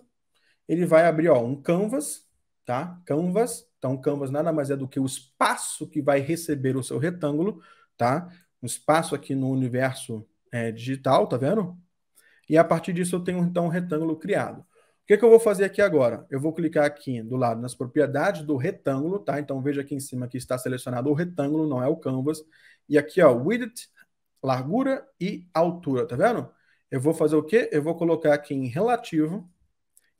ele vai abrir, ó, um canvas, tá? Canvas. Então, canvas nada mais é do que o espaço que vai receber o seu retângulo, tá? Um espaço aqui no universo é, digital, tá vendo? E a partir disso eu tenho então um retângulo criado. O que, que eu vou fazer aqui agora? Eu vou clicar aqui do lado nas propriedades do retângulo, tá? Então veja aqui em cima que está selecionado o retângulo, não é o canvas. E aqui, ó, width, largura e altura, tá vendo? Eu vou fazer o quê? Eu vou colocar aqui em relativo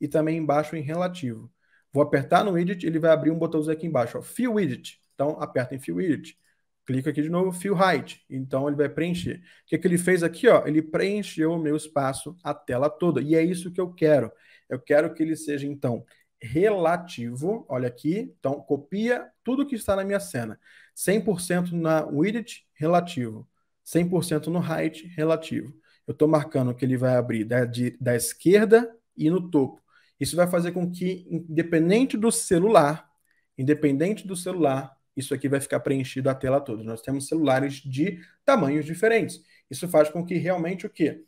e também embaixo em relativo. Vou apertar no widget, ele vai abrir um botãozinho aqui embaixo, ó, fill widget. Então aperta em fill widget clica aqui de novo, fill height. Então ele vai preencher. O que, que ele fez aqui? Ó? Ele preencheu o meu espaço, a tela toda. E é isso que eu quero. Eu quero que ele seja, então, relativo. Olha aqui. Então, copia tudo que está na minha cena. 100% na width, relativo. 100% no height, relativo. Eu estou marcando que ele vai abrir da, de, da esquerda e no topo. Isso vai fazer com que, independente do celular, independente do celular, isso aqui vai ficar preenchido a tela toda. Nós temos celulares de tamanhos diferentes. Isso faz com que realmente o quê?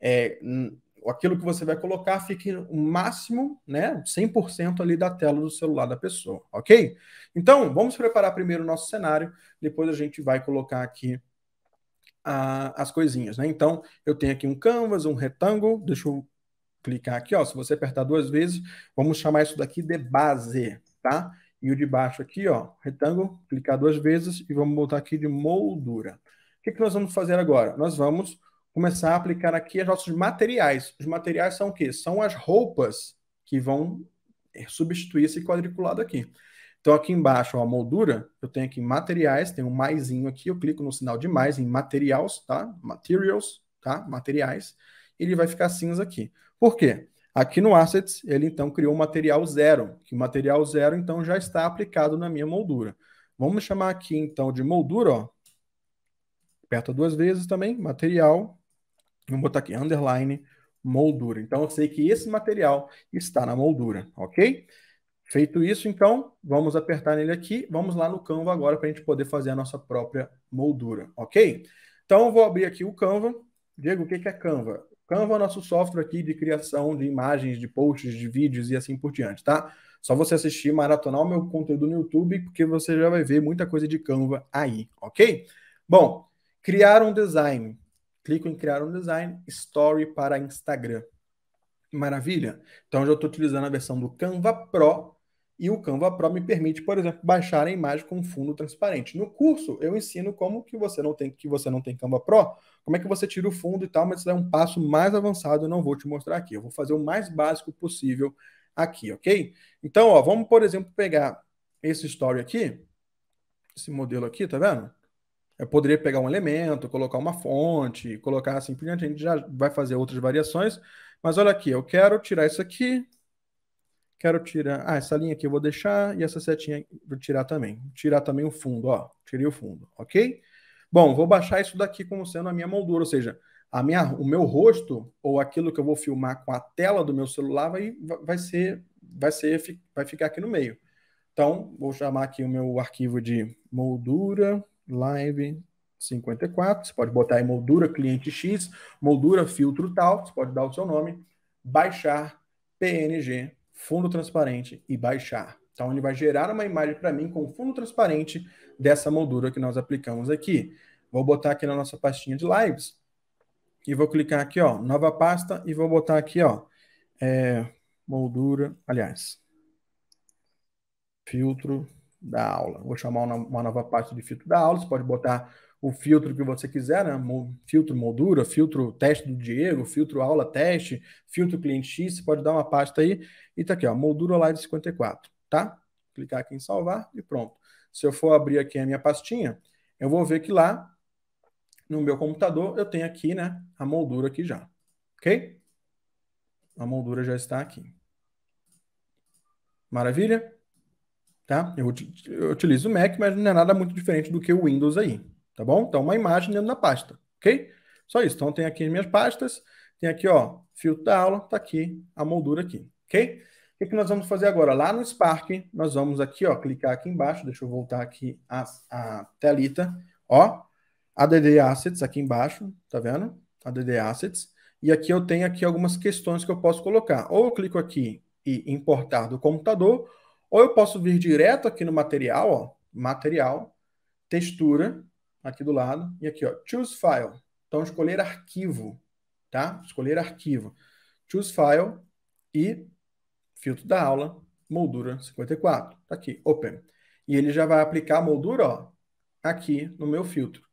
É, aquilo que você vai colocar fique o máximo, né, 100% ali da tela do celular da pessoa, ok? Então, vamos preparar primeiro o nosso cenário, depois a gente vai colocar aqui a, as coisinhas, né? Então, eu tenho aqui um canvas, um retângulo, deixa eu clicar aqui, ó, se você apertar duas vezes, vamos chamar isso daqui de base, tá? E o de baixo aqui, ó, retângulo, clicar duas vezes e vamos botar aqui de moldura. O que, que nós vamos fazer agora? Nós vamos começar a aplicar aqui os nossos materiais. Os materiais são o quê? São as roupas que vão eh, substituir esse quadriculado aqui. Então, aqui embaixo, ó, a moldura, eu tenho aqui materiais, tem um maisinho aqui, eu clico no sinal de mais em materials, tá? Materials, tá? Materiais. Ele vai ficar cinza aqui. Por quê? Aqui no Assets, ele então criou o material zero, que o material zero então já está aplicado na minha moldura. Vamos chamar aqui então de moldura, ó. Aperta duas vezes também, material. Vamos botar aqui underline moldura. Então eu sei que esse material está na moldura, ok? Feito isso, então, vamos apertar nele aqui. Vamos lá no Canva agora para a gente poder fazer a nossa própria moldura, ok? Então eu vou abrir aqui o Canva. Diego, o que é Canva? Canva é nosso software aqui de criação de imagens, de posts, de vídeos e assim por diante, tá? Só você assistir, maratonar o meu conteúdo no YouTube, porque você já vai ver muita coisa de Canva aí, ok? Bom, criar um design. Clico em criar um design, story para Instagram. Maravilha? Então, eu já estou utilizando a versão do Canva Pro e o Canva Pro me permite, por exemplo, baixar a imagem com fundo transparente. No curso, eu ensino como que você não tem que você não tem Canva Pro, como é que você tira o fundo e tal, mas isso é um passo mais avançado, eu não vou te mostrar aqui. Eu vou fazer o mais básico possível aqui, ok? Então, ó, vamos, por exemplo, pegar esse story aqui, esse modelo aqui, tá vendo? Eu poderia pegar um elemento, colocar uma fonte, colocar assim por diante, a gente já vai fazer outras variações, mas olha aqui, eu quero tirar isso aqui, Quero tirar. Ah, essa linha aqui eu vou deixar e essa setinha vou tirar também. Vou tirar também o fundo, ó. Tirei o fundo, ok? Bom, vou baixar isso daqui como sendo a minha moldura, ou seja, a minha, o meu rosto ou aquilo que eu vou filmar com a tela do meu celular vai, vai ser, vai ser, vai ficar aqui no meio. Então, vou chamar aqui o meu arquivo de moldura live 54. Você pode botar aí moldura cliente X, moldura filtro tal. Você pode dar o seu nome, baixar PNG fundo transparente e baixar. Então, tá ele vai gerar uma imagem para mim com fundo transparente dessa moldura que nós aplicamos aqui. Vou botar aqui na nossa pastinha de lives e vou clicar aqui, ó, nova pasta e vou botar aqui, ó, é, moldura, aliás, filtro da aula. Vou chamar uma nova pasta de filtro da aula. Você pode botar o filtro que você quiser, né? filtro moldura, filtro teste do Diego, filtro aula teste, filtro cliente X, você pode dar uma pasta aí e tá aqui, ó, moldura lá de 54, tá? Clicar aqui em salvar e pronto. Se eu for abrir aqui a minha pastinha, eu vou ver que lá no meu computador eu tenho aqui, né, a moldura aqui já, ok? A moldura já está aqui. Maravilha? Tá? Eu, eu utilizo o Mac, mas não é nada muito diferente do que o Windows aí, Tá bom? Então, uma imagem dentro da pasta, ok? Só isso. Então, tem aqui minhas pastas, tem aqui, ó, filtro da aula, tá aqui a moldura aqui, ok? O que, que nós vamos fazer agora? Lá no Spark, nós vamos aqui, ó, clicar aqui embaixo, deixa eu voltar aqui a, a telita, ó, ADD Assets aqui embaixo, tá vendo? ADD Assets. E aqui eu tenho aqui algumas questões que eu posso colocar. Ou eu clico aqui e importar do computador, ou eu posso vir direto aqui no material, ó, material, textura, aqui do lado, e aqui, ó, choose file. Então, escolher arquivo, tá? Escolher arquivo. Choose file e filtro da aula, moldura 54. Tá aqui, open. E ele já vai aplicar a moldura, ó, aqui no meu filtro.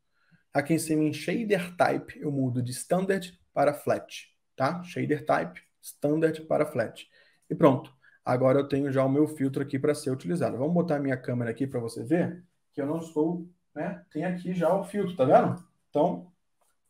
Aqui em cima em shader type, eu mudo de standard para flat, tá? Shader type, standard para flat. E pronto. Agora eu tenho já o meu filtro aqui para ser utilizado. Vamos botar minha câmera aqui para você ver que eu não estou né, tem aqui já o filtro, tá vendo? Então,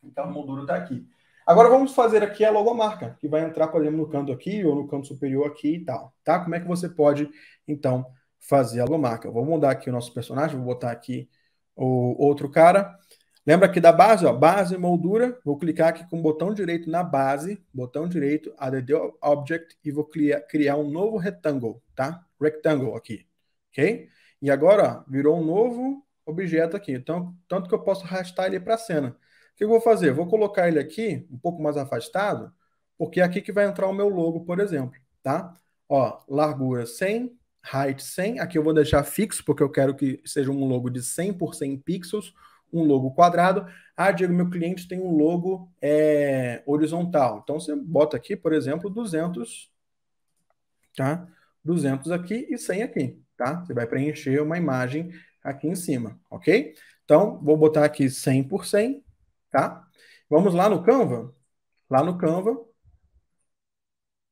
então a moldura está aqui. Agora vamos fazer aqui a logomarca, que vai entrar, por exemplo, no canto aqui ou no canto superior aqui e tal, tá? Como é que você pode, então, fazer a logomarca? vou mudar aqui o nosso personagem, vou botar aqui o outro cara. Lembra aqui da base, ó, base, moldura, vou clicar aqui com o botão direito na base, botão direito, add object, e vou criar, criar um novo retângulo, tá? Rectangle aqui, ok? E agora, ó, virou um novo objeto aqui. Então, tanto que eu posso arrastar ele para a cena. O que eu vou fazer? Vou colocar ele aqui, um pouco mais afastado, porque é aqui que vai entrar o meu logo, por exemplo, tá? Ó, largura 100, height 100. Aqui eu vou deixar fixo, porque eu quero que seja um logo de 100 por 100 pixels, um logo quadrado. Ah, Diego, meu cliente tem um logo é, horizontal. Então, você bota aqui, por exemplo, 200, tá? 200 aqui e 100 aqui, tá? Você vai preencher uma imagem aqui em cima, ok? Então, vou botar aqui 100 por tá? Vamos lá no Canva? Lá no Canva,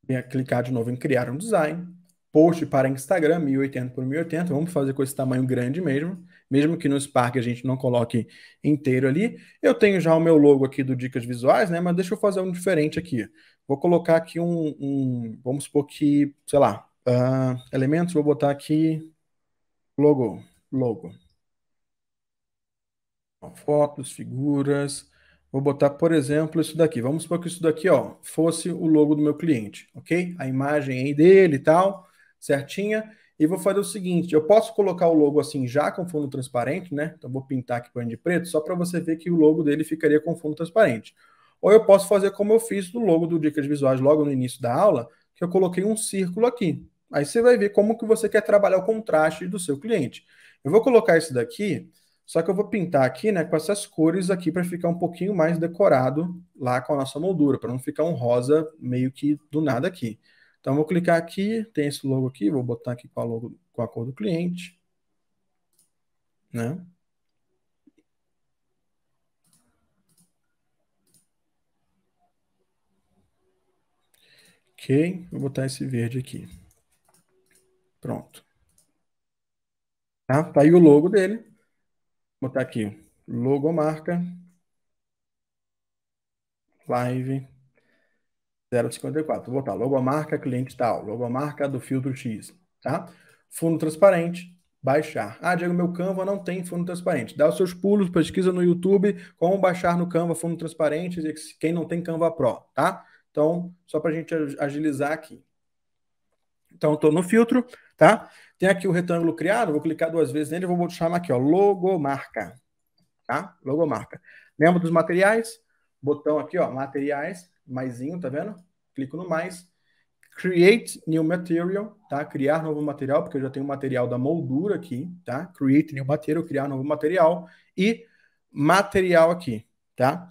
venha é clicar de novo em criar um design, post para Instagram, 1080 por 1080, vamos fazer com esse tamanho grande mesmo, mesmo que no Spark a gente não coloque inteiro ali. Eu tenho já o meu logo aqui do Dicas Visuais, né, mas deixa eu fazer um diferente aqui. Vou colocar aqui um, um vamos supor que, sei lá, uh, elementos, vou botar aqui logo, logo. fotos, figuras. Vou botar, por exemplo, isso daqui. Vamos supor que isso daqui ó, fosse o logo do meu cliente, ok? A imagem aí dele e tal, certinha. E vou fazer o seguinte, eu posso colocar o logo assim já com fundo transparente, né? Então vou pintar aqui com de preto, só para você ver que o logo dele ficaria com fundo transparente. Ou eu posso fazer como eu fiz do logo do Dicas Visuais logo no início da aula, que eu coloquei um círculo aqui. Aí você vai ver como que você quer trabalhar o contraste do seu cliente. Eu vou colocar isso daqui, só que eu vou pintar aqui, né, com essas cores aqui para ficar um pouquinho mais decorado lá com a nossa moldura, para não ficar um rosa meio que do nada aqui. Então, eu vou clicar aqui, tem esse logo aqui, vou botar aqui com a, logo, com a cor do cliente, né? Ok, vou botar esse verde aqui. Pronto. Tá? tá aí o logo dele. Vou botar aqui, logomarca, live 054. Vou botar logomarca cliente tal, logomarca do filtro X, tá? Fundo transparente, baixar. Ah, Diego, meu Canva não tem fundo transparente. Dá os seus pulos, pesquisa no YouTube como baixar no Canva fundo transparente, quem não tem Canva Pro, tá? Então, só para a gente agilizar aqui. Então, estou no filtro, tá? Tem aqui o retângulo criado, vou clicar duas vezes nele, vou chamar aqui, ó, logomarca. Tá? Logomarca. Lembra dos materiais? Botão aqui, ó, materiais, maisinho, tá vendo? Clico no mais. Create new material, tá? Criar novo material, porque eu já tenho o material da moldura aqui, tá? Create new material, criar novo material. E material aqui, tá?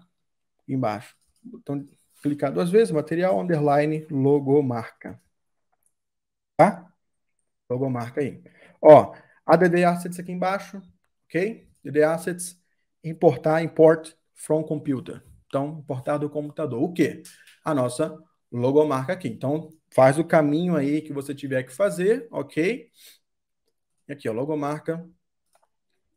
Embaixo. Então, clicar duas vezes, material, underline, logomarca. Tá? Logomarca aí. Ó, ADD Assets aqui embaixo, ok? ADD Assets, importar, import from computer. Então, importar do computador. O quê? A nossa logomarca aqui. Então, faz o caminho aí que você tiver que fazer, ok? E aqui, ó, logomarca.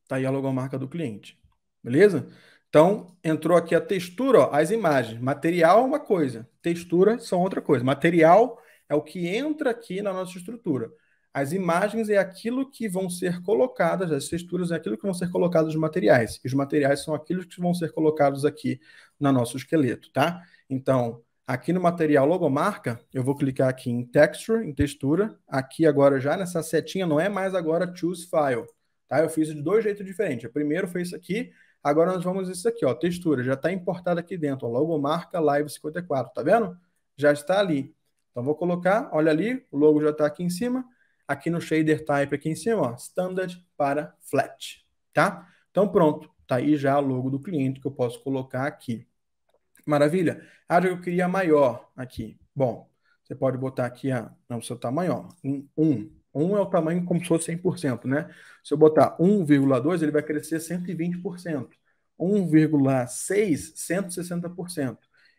Tá aí a logomarca do cliente. Beleza? Então, entrou aqui a textura, ó, as imagens. Material é uma coisa, textura são outra coisa. Material é o que entra aqui na nossa estrutura. As imagens é aquilo que vão ser colocadas, as texturas é aquilo que vão ser colocados os materiais. E os materiais são aquilo que vão ser colocados aqui no nosso esqueleto, tá? Então, aqui no material logomarca, eu vou clicar aqui em texture, em textura. Aqui agora já nessa setinha não é mais agora choose file, tá? Eu fiz de dois jeitos diferentes. O primeiro foi isso aqui, agora nós vamos isso aqui, ó, textura, já está importada aqui dentro, ó, logomarca live 54, tá vendo? Já está ali. Então vou colocar, olha ali, o logo já está aqui em cima aqui no shader type aqui em cima, ó, standard para flat, tá? Então pronto, tá aí já o logo do cliente que eu posso colocar aqui. Maravilha. Ah, que eu queria maior aqui. Bom, você pode botar aqui a, não, seu tamanho, ó, 1. Um, 1 um é o tamanho como se fosse 100%, né? Se eu botar 1,2, ele vai crescer 120%. 1,6, 160%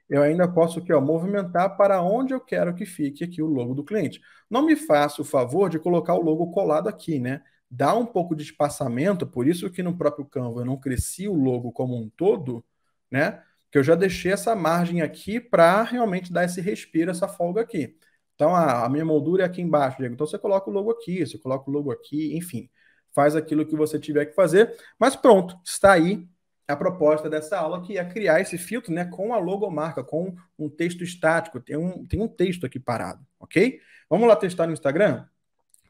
eu ainda posso aqui, ó, movimentar para onde eu quero que fique aqui o logo do cliente. Não me faça o favor de colocar o logo colado aqui, né? Dá um pouco de espaçamento, por isso que no próprio Canva eu não cresci o logo como um todo, né? Que eu já deixei essa margem aqui para realmente dar esse respiro, essa folga aqui. Então, a, a minha moldura é aqui embaixo, Diego. Então, você coloca o logo aqui, você coloca o logo aqui, enfim. Faz aquilo que você tiver que fazer. Mas pronto, está aí a proposta dessa aula, que é criar esse filtro né, com a logomarca, com um texto estático. Tem um, tem um texto aqui parado, ok? Vamos lá testar no Instagram?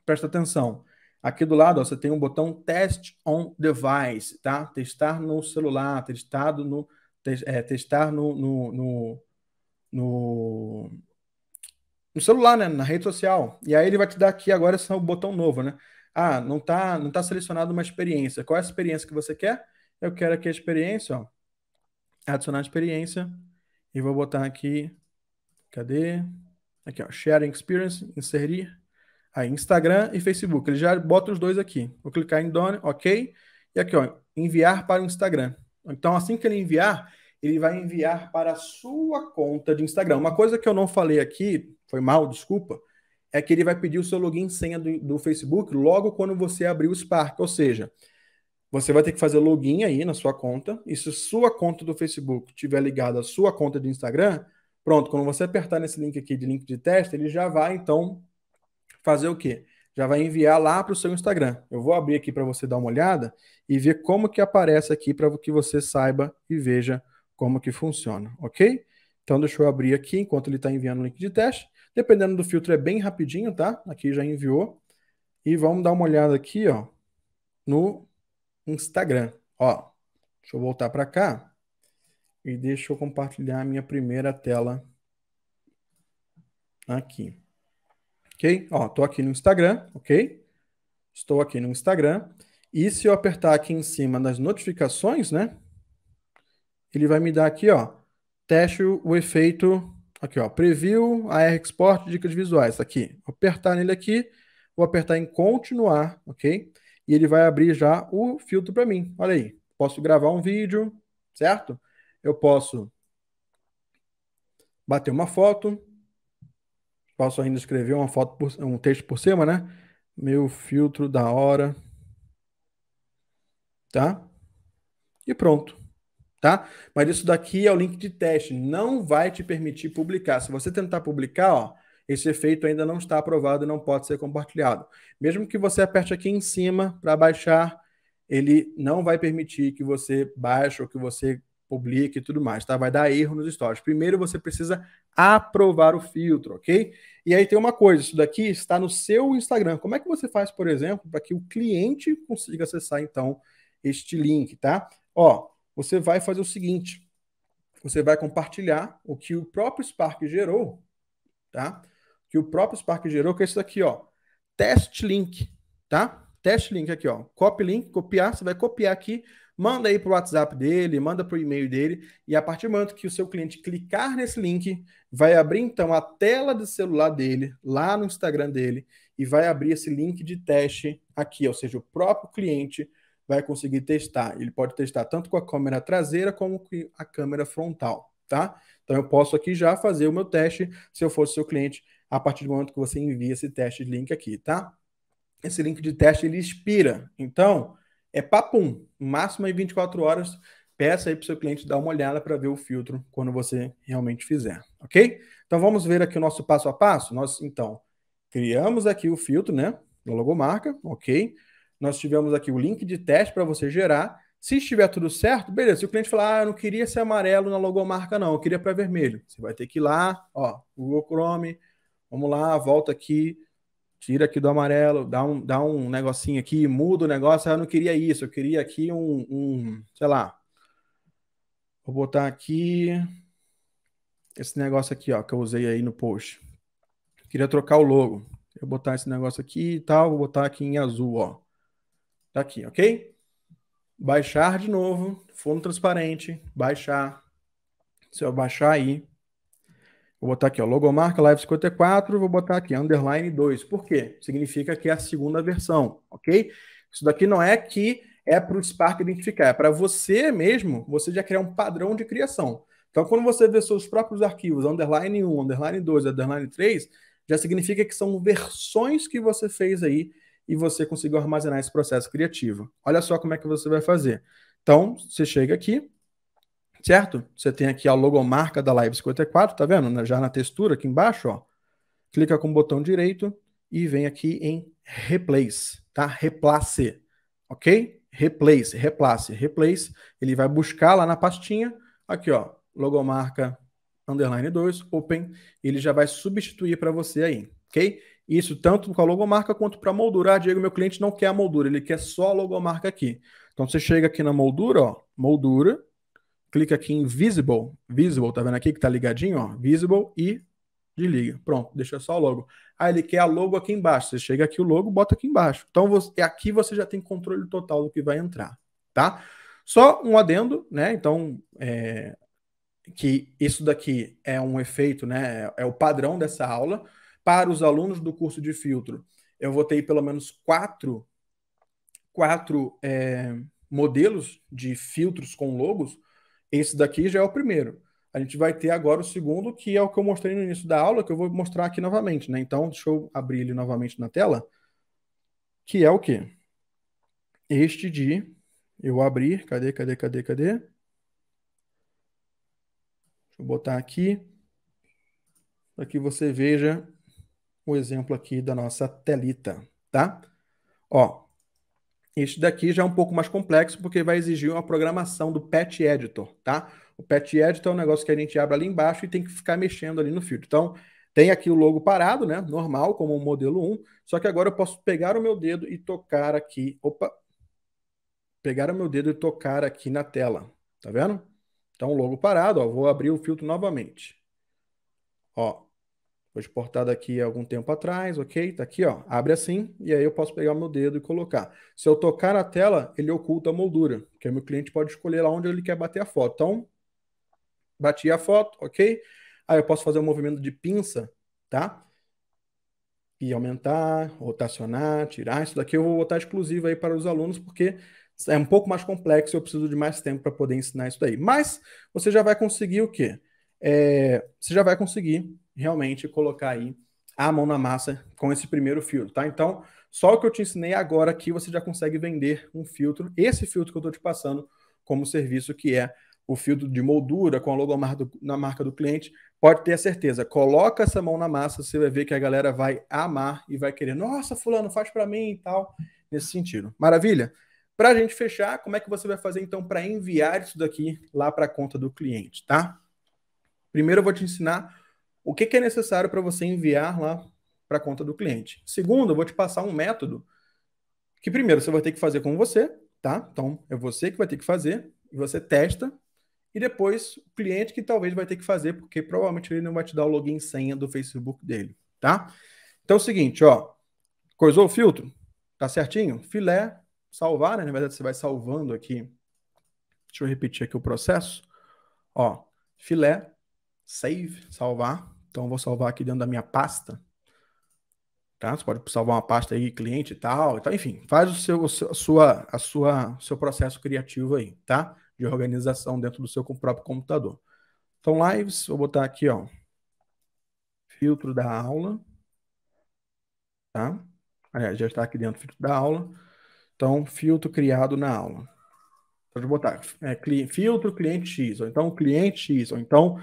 Presta atenção. Aqui do lado ó, você tem um botão Test on Device, tá? Testar no celular, testado no. É, testar no no, no, no, no, celular, né? Na rede social. E aí ele vai te dar aqui agora esse botão novo, né? Ah, não tá, não tá selecionado uma experiência. Qual é a experiência que você quer? Eu quero aqui a experiência, ó. Adicionar experiência. E vou botar aqui. Cadê? Aqui, ó. Sharing Experience. Inserir. Aí, Instagram e Facebook. Ele já bota os dois aqui. Vou clicar em Done, ok. E aqui, ó. Enviar para o Instagram. Então, assim que ele enviar, ele vai enviar para a sua conta de Instagram. Uma coisa que eu não falei aqui, foi mal, desculpa, é que ele vai pedir o seu login e senha do, do Facebook logo quando você abrir o Spark. Ou seja, você vai ter que fazer login aí na sua conta. E se sua conta do Facebook estiver ligada à sua conta de Instagram, pronto, quando você apertar nesse link aqui de link de teste, ele já vai então fazer o quê? Já vai enviar lá para o seu Instagram. Eu vou abrir aqui para você dar uma olhada e ver como que aparece aqui para que você saiba e veja como que funciona, ok? Então deixa eu abrir aqui enquanto ele está enviando o link de teste. Dependendo do filtro é bem rapidinho, tá? Aqui já enviou. E vamos dar uma olhada aqui, ó, no Instagram. Ó, deixa eu voltar para cá e deixa eu compartilhar a minha primeira tela aqui. Ok? Ó, tô aqui no Instagram, ok? Estou aqui no Instagram. E se eu apertar aqui em cima nas notificações, né? Ele vai me dar aqui, ó, teste o efeito aqui, ó, preview, AR Export, dicas visuais, aqui. Vou apertar nele aqui, vou apertar em continuar, ok? e ele vai abrir já o filtro para mim. Olha aí, posso gravar um vídeo, certo? Eu posso bater uma foto, posso ainda escrever uma foto por, um texto por cima, né? Meu filtro da hora, tá? E pronto, tá? Mas isso daqui é o link de teste, não vai te permitir publicar. Se você tentar publicar, ó esse efeito ainda não está aprovado e não pode ser compartilhado. Mesmo que você aperte aqui em cima para baixar, ele não vai permitir que você baixe ou que você publique e tudo mais, tá? Vai dar erro nos stories. Primeiro você precisa aprovar o filtro, ok? E aí tem uma coisa, isso daqui está no seu Instagram. Como é que você faz, por exemplo, para que o cliente consiga acessar então este link, tá? Ó, você vai fazer o seguinte, você vai compartilhar o que o próprio Spark gerou, tá? que o próprio Spark gerou, que é isso daqui, ó. Test link, tá? Test link aqui, ó. Copy link, copiar, você vai copiar aqui, manda aí para o WhatsApp dele, manda para o e-mail dele, e a partir do momento que o seu cliente clicar nesse link, vai abrir então a tela do celular dele, lá no Instagram dele, e vai abrir esse link de teste aqui, ou seja, o próprio cliente vai conseguir testar. Ele pode testar tanto com a câmera traseira como com a câmera frontal, tá? Então eu posso aqui já fazer o meu teste se eu fosse seu cliente a partir do momento que você envia esse teste de link aqui, tá? Esse link de teste ele expira. Então, é papum, máximo em 24 horas. Peça aí para o seu cliente dar uma olhada para ver o filtro quando você realmente fizer, ok? Então vamos ver aqui o nosso passo a passo. Nós então criamos aqui o filtro, né, da logomarca, ok? Nós tivemos aqui o link de teste para você gerar. Se estiver tudo certo, beleza. Se o cliente falar, ah, eu não queria ser amarelo na logomarca, não, eu queria para vermelho. Você vai ter que ir lá, ó, Google Chrome, Vamos lá, volta aqui, tira aqui do amarelo, dá um, dá um negocinho aqui, muda o negócio. Ah, eu não queria isso, eu queria aqui um, um sei lá. Vou botar aqui esse negócio aqui, ó, que eu usei aí no post. Eu queria trocar o logo. Eu vou botar esse negócio aqui e tal, vou botar aqui em azul, ó. Tá aqui, ok? Baixar de novo, fundo transparente, baixar. Se eu baixar aí, Vou botar aqui, ó, logomarca Live 54, vou botar aqui, underline 2. Por quê? Significa que é a segunda versão, ok? Isso daqui não é que é para o Spark identificar, é para você mesmo, você já criar um padrão de criação. Então, quando você vê seus próprios arquivos, underline 1, underline 2, underline 3, já significa que são versões que você fez aí e você conseguiu armazenar esse processo criativo. Olha só como é que você vai fazer. Então, você chega aqui, certo? Você tem aqui a logomarca da Live 54, tá vendo? Já na textura aqui embaixo, ó. Clica com o botão direito e vem aqui em Replace, tá? Replace, ok? Replace, replace, replace. Ele vai buscar lá na pastinha, aqui, ó, logomarca underline 2, open, ele já vai substituir para você aí, ok? Isso tanto com a logomarca quanto para moldurar. moldura. Ah, Diego, meu cliente não quer a moldura, ele quer só a logomarca aqui. Então você chega aqui na moldura, ó, moldura, clica aqui em Visible. Visible, tá vendo aqui que tá ligadinho? Ó? Visible e desliga. Pronto, deixa só o logo. Ah, ele quer a logo aqui embaixo. Você chega aqui o logo, bota aqui embaixo. Então você, é aqui você já tem controle total do que vai entrar, tá? Só um adendo, né? Então, é, que isso daqui é um efeito, né? É, é o padrão dessa aula. Para os alunos do curso de filtro, eu vou ter pelo menos quatro, quatro é, modelos de filtros com logos esse daqui já é o primeiro. A gente vai ter agora o segundo, que é o que eu mostrei no início da aula, que eu vou mostrar aqui novamente, né? Então, deixa eu abrir ele novamente na tela, que é o quê? Este de eu abrir, cadê, cadê, cadê, cadê? Deixa eu botar aqui, para que você veja o exemplo aqui da nossa telita, tá? Ó, isso daqui já é um pouco mais complexo, porque vai exigir uma programação do patch editor, tá? O patch editor é um negócio que a gente abre ali embaixo e tem que ficar mexendo ali no filtro. Então, tem aqui o logo parado, né? Normal, como o modelo 1. Só que agora eu posso pegar o meu dedo e tocar aqui. Opa! Pegar o meu dedo e tocar aqui na tela. Tá vendo? Então, logo parado, ó. Vou abrir o filtro novamente. Ó, foi exportado aqui há algum tempo atrás, ok? Tá aqui, ó. Abre assim, e aí eu posso pegar meu dedo e colocar. Se eu tocar a tela, ele oculta a moldura, porque meu cliente pode escolher lá onde ele quer bater a foto. Então, bati a foto, ok? Aí eu posso fazer um movimento de pinça, tá? E aumentar, rotacionar, tirar. Isso daqui eu vou botar exclusivo aí para os alunos, porque é um pouco mais complexo, e eu preciso de mais tempo para poder ensinar isso daí. Mas você já vai conseguir o quê? É, você já vai conseguir realmente colocar aí a mão na massa com esse primeiro filtro, tá? Então, só o que eu te ensinei agora aqui, você já consegue vender um filtro, esse filtro que eu estou te passando como serviço, que é o filtro de moldura com a logomarca na marca do cliente, pode ter a certeza. Coloca essa mão na massa, você vai ver que a galera vai amar e vai querer. Nossa, fulano, faz para mim e tal, nesse sentido. Maravilha? Para a gente fechar, como é que você vai fazer então para enviar isso daqui lá para a conta do cliente, tá? Primeiro eu vou te ensinar o que, que é necessário para você enviar lá para a conta do cliente. Segundo, eu vou te passar um método que primeiro você vai ter que fazer com você, tá? Então é você que vai ter que fazer e você testa e depois o cliente que talvez vai ter que fazer porque provavelmente ele não vai te dar o login e senha do Facebook dele, tá? Então é o seguinte, ó, coisou o filtro, tá certinho? Filé, salvar, né? Na verdade você vai salvando aqui. Deixa eu repetir aqui o processo. Ó, filé, save, salvar. Então, vou salvar aqui dentro da minha pasta. Tá? Você pode salvar uma pasta aí, cliente e tal. Então, enfim, faz o seu, a sua, a sua, seu processo criativo aí, tá? De organização dentro do seu próprio computador. Então, lives, vou botar aqui, ó. Filtro da aula. Tá? Aliás, é, já está aqui dentro filtro da aula. Então, filtro criado na aula. Pode então, botar é, cli filtro cliente X, ou então cliente X, ou então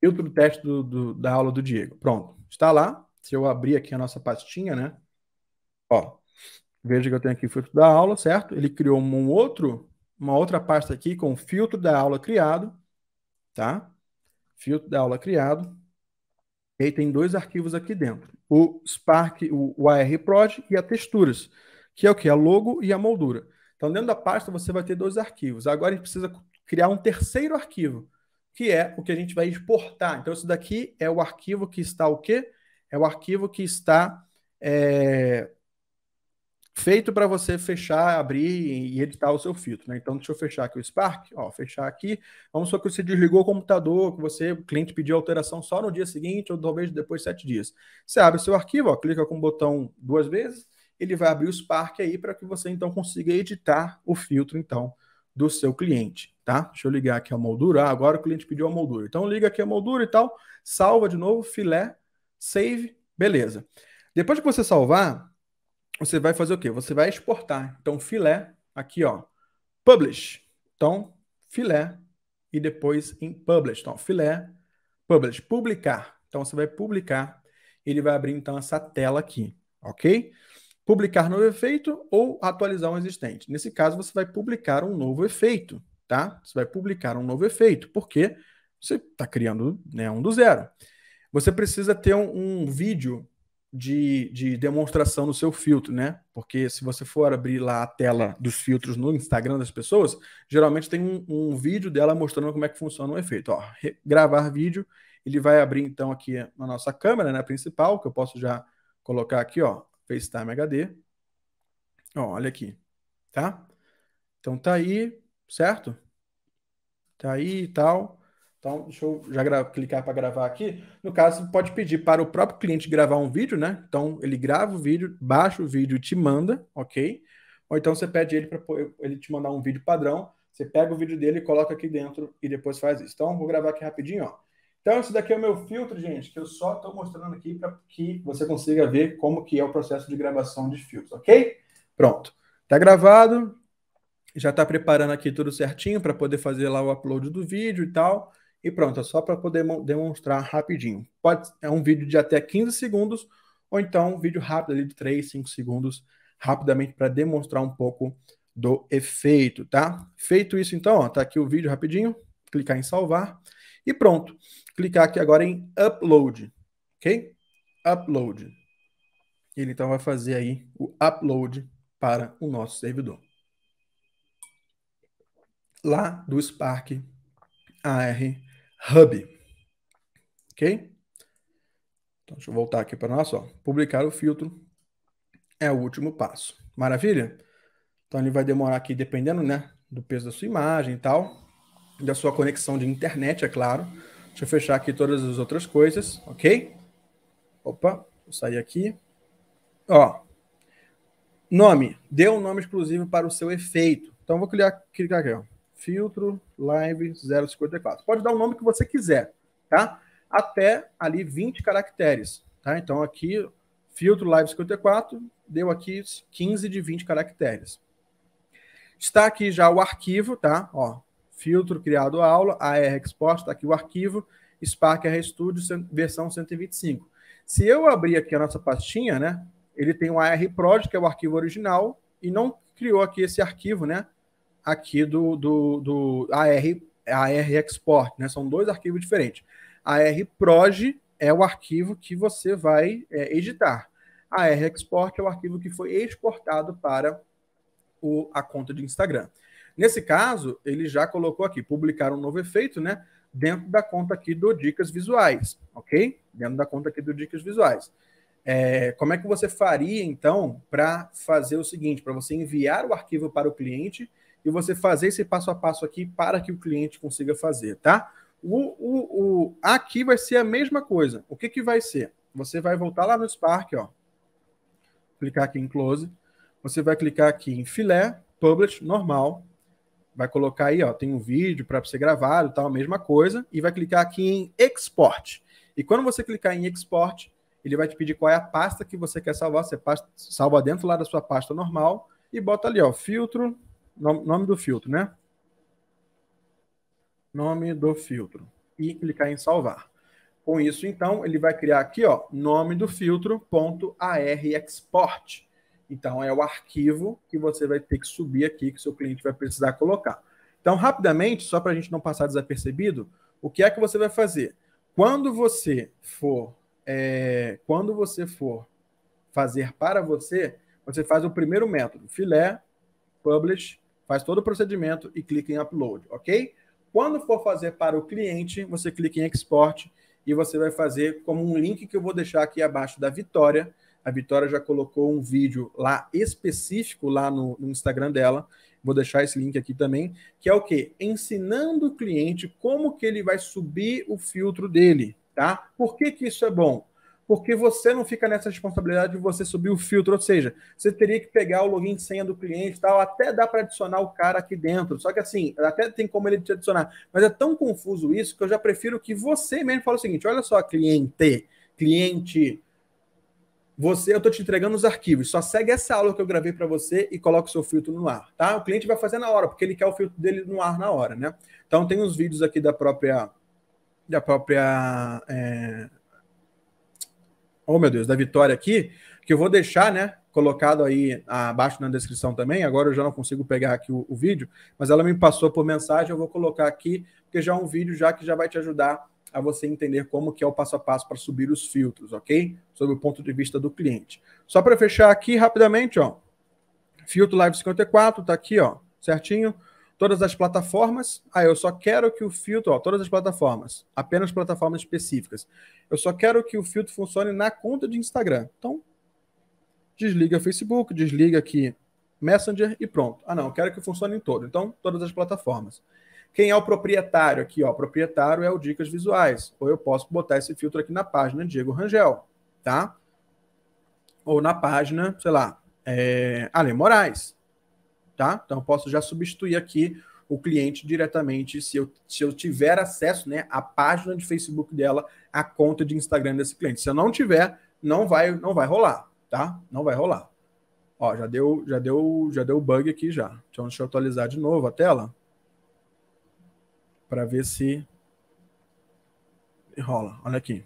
filtro do teste do, do, da aula do Diego. Pronto, está lá. Se eu abrir aqui a nossa pastinha, né? Ó, veja que eu tenho aqui o filtro da aula, certo? Ele criou um outro, uma outra pasta aqui com o filtro da aula criado, tá? Filtro da aula criado. E aí tem dois arquivos aqui dentro. O Spark, o, o Prod e a texturas, que é o que? A logo e a moldura. Então, dentro da pasta, você vai ter dois arquivos. Agora, a gente precisa criar um terceiro arquivo que é o que a gente vai exportar. Então, isso daqui é o arquivo que está o quê? É o arquivo que está é, feito para você fechar, abrir e editar o seu filtro. Né? Então, deixa eu fechar aqui o Spark, ó, fechar aqui. Vamos supor que você desligou o computador, que você, o cliente pediu alteração só no dia seguinte, ou talvez depois de sete dias. Você abre o seu arquivo, ó, clica com o botão duas vezes, ele vai abrir o Spark aí para que você então consiga editar o filtro então do seu cliente tá? Deixa eu ligar aqui a moldura. Ah, agora o cliente pediu a moldura. Então liga aqui a moldura e tal, salva de novo, filé, save, beleza. Depois que você salvar, você vai fazer o quê? Você vai exportar. Então filé, aqui ó, publish. Então filé e depois em publish. Então filé, publish, publicar. Então você vai publicar, ele vai abrir então essa tela aqui, OK? Publicar novo efeito ou atualizar um existente. Nesse caso, você vai publicar um novo efeito, tá? Você vai publicar um novo efeito, porque você está criando né, um do zero. Você precisa ter um, um vídeo de, de, demonstração no seu filtro, né? Porque se você for abrir lá a tela dos filtros no Instagram das pessoas, geralmente tem um, um vídeo dela mostrando como é que funciona o efeito. Ó, gravar vídeo, ele vai abrir então aqui na nossa câmera, né, principal, que eu posso já colocar aqui, ó, FaceTime HD. Ó, olha aqui, tá? Então tá aí, certo? Tá aí e tal. Então, deixa eu já clicar para gravar aqui. No caso, pode pedir para o próprio cliente gravar um vídeo, né? Então, ele grava o vídeo, baixa o vídeo e te manda, ok? Ou então você pede ele para ele te mandar um vídeo padrão. Você pega o vídeo dele e coloca aqui dentro e depois faz isso. Então, vou gravar aqui rapidinho, ó. Então, esse daqui é o meu filtro, gente, que eu só estou mostrando aqui para que você consiga ver como que é o processo de gravação de filtros, ok? Pronto. Tá gravado já está preparando aqui tudo certinho para poder fazer lá o upload do vídeo e tal. E pronto, é só para poder demonstrar rapidinho. Pode, é um vídeo de até 15 segundos, ou então um vídeo rápido ali de 3, 5 segundos, rapidamente para demonstrar um pouco do efeito, tá? Feito isso, então, ó, tá aqui o vídeo rapidinho, clicar em salvar e pronto. Clicar aqui agora em upload, ok? Upload. Ele então vai fazer aí o upload para o nosso servidor lá do Spark AR Hub. Ok? Então, deixa eu voltar aqui para nós. Ó. Publicar o filtro é o último passo. Maravilha? Então, ele vai demorar aqui, dependendo né, do peso da sua imagem e tal, da sua conexão de internet, é claro. Deixa eu fechar aqui todas as outras coisas, ok? Opa, vou sair aqui. Ó, nome. Dê um nome exclusivo para o seu efeito. Então, vou clicar, clicar aqui, ó filtro live 054. Pode dar o nome que você quiser, tá? Até ali 20 caracteres, tá? Então aqui, filtro live 54, deu aqui 15 de 20 caracteres. Está aqui já o arquivo, tá? Ó, filtro criado a aula, AR Export, está aqui o arquivo, Spark RStudio Studio versão 125. Se eu abrir aqui a nossa pastinha, né? Ele tem o AR Prod, que é o arquivo original, e não criou aqui esse arquivo, né? aqui do, do, do AR, AR Export, né? São dois arquivos diferentes. A AR Prog é o arquivo que você vai é, editar. A AR Export é o arquivo que foi exportado para o, a conta de Instagram. Nesse caso, ele já colocou aqui, publicar um novo efeito, né? Dentro da conta aqui do Dicas Visuais, ok? Dentro da conta aqui do Dicas Visuais. É, como é que você faria, então, para fazer o seguinte, para você enviar o arquivo para o cliente e você fazer esse passo a passo aqui para que o cliente consiga fazer, tá? O, o, o aqui vai ser a mesma coisa. O que que vai ser? Você vai voltar lá no Spark, ó. Clicar aqui em Close. Você vai clicar aqui em Filé, Publish, normal. Vai colocar aí, ó, tem um vídeo para ser gravado, tal, a mesma coisa. E vai clicar aqui em Export. E quando você clicar em Export, ele vai te pedir qual é a pasta que você quer salvar. Você salva dentro lá da sua pasta normal e bota ali, ó, filtro, Nome do filtro, né? Nome do filtro. E clicar em salvar. Com isso, então, ele vai criar aqui, ó, nome do filtro.arexport. Então, é o arquivo que você vai ter que subir aqui, que seu cliente vai precisar colocar. Então, rapidamente, só para a gente não passar desapercebido, o que é que você vai fazer? Quando você for, é, quando você for fazer para você, você faz o primeiro método, filé, publish, faz todo o procedimento e clica em upload, ok? Quando for fazer para o cliente, você clica em export e você vai fazer como um link que eu vou deixar aqui abaixo da Vitória. A Vitória já colocou um vídeo lá específico lá no, no Instagram dela. Vou deixar esse link aqui também, que é o que ensinando o cliente como que ele vai subir o filtro dele, tá? Por que que isso é bom? porque você não fica nessa responsabilidade de você subir o filtro, ou seja, você teria que pegar o login e senha do cliente e tal, até dá para adicionar o cara aqui dentro. Só que assim, até tem como ele te adicionar, mas é tão confuso isso que eu já prefiro que você mesmo fale o seguinte: olha só, cliente, cliente, você, eu estou te entregando os arquivos. Só segue essa aula que eu gravei para você e coloca o seu filtro no ar, tá? O cliente vai fazer na hora, porque ele quer o filtro dele no ar na hora, né? Então tem uns vídeos aqui da própria da própria é, oh meu Deus, da vitória aqui, que eu vou deixar, né? Colocado aí abaixo na descrição também. Agora eu já não consigo pegar aqui o, o vídeo, mas ela me passou por mensagem, eu vou colocar aqui, porque já é um vídeo já que já vai te ajudar a você entender como que é o passo a passo para subir os filtros, ok? Sob o ponto de vista do cliente. Só para fechar aqui rapidamente, ó. Filtro Live 54, tá aqui, ó, certinho todas as plataformas. Ah, eu só quero que o filtro, ó, todas as plataformas, apenas plataformas específicas. Eu só quero que o filtro funcione na conta de Instagram. Então, desliga Facebook, desliga aqui Messenger e pronto. Ah, não, eu quero que funcione em todo. Então, todas as plataformas. Quem é o proprietário aqui, ó? O proprietário é o Dicas Visuais. Ou eu posso botar esse filtro aqui na página Diego Rangel, tá? Ou na página, sei lá, é... Ale Moraes tá? Então eu posso já substituir aqui o cliente diretamente se eu, se eu tiver acesso né, à página de Facebook dela, à conta de Instagram desse cliente. Se eu não tiver, não vai não vai rolar, tá? Não vai rolar. Ó, já deu já deu já deu bug aqui já. Então deixa eu atualizar de novo a tela para ver se rola. Olha aqui.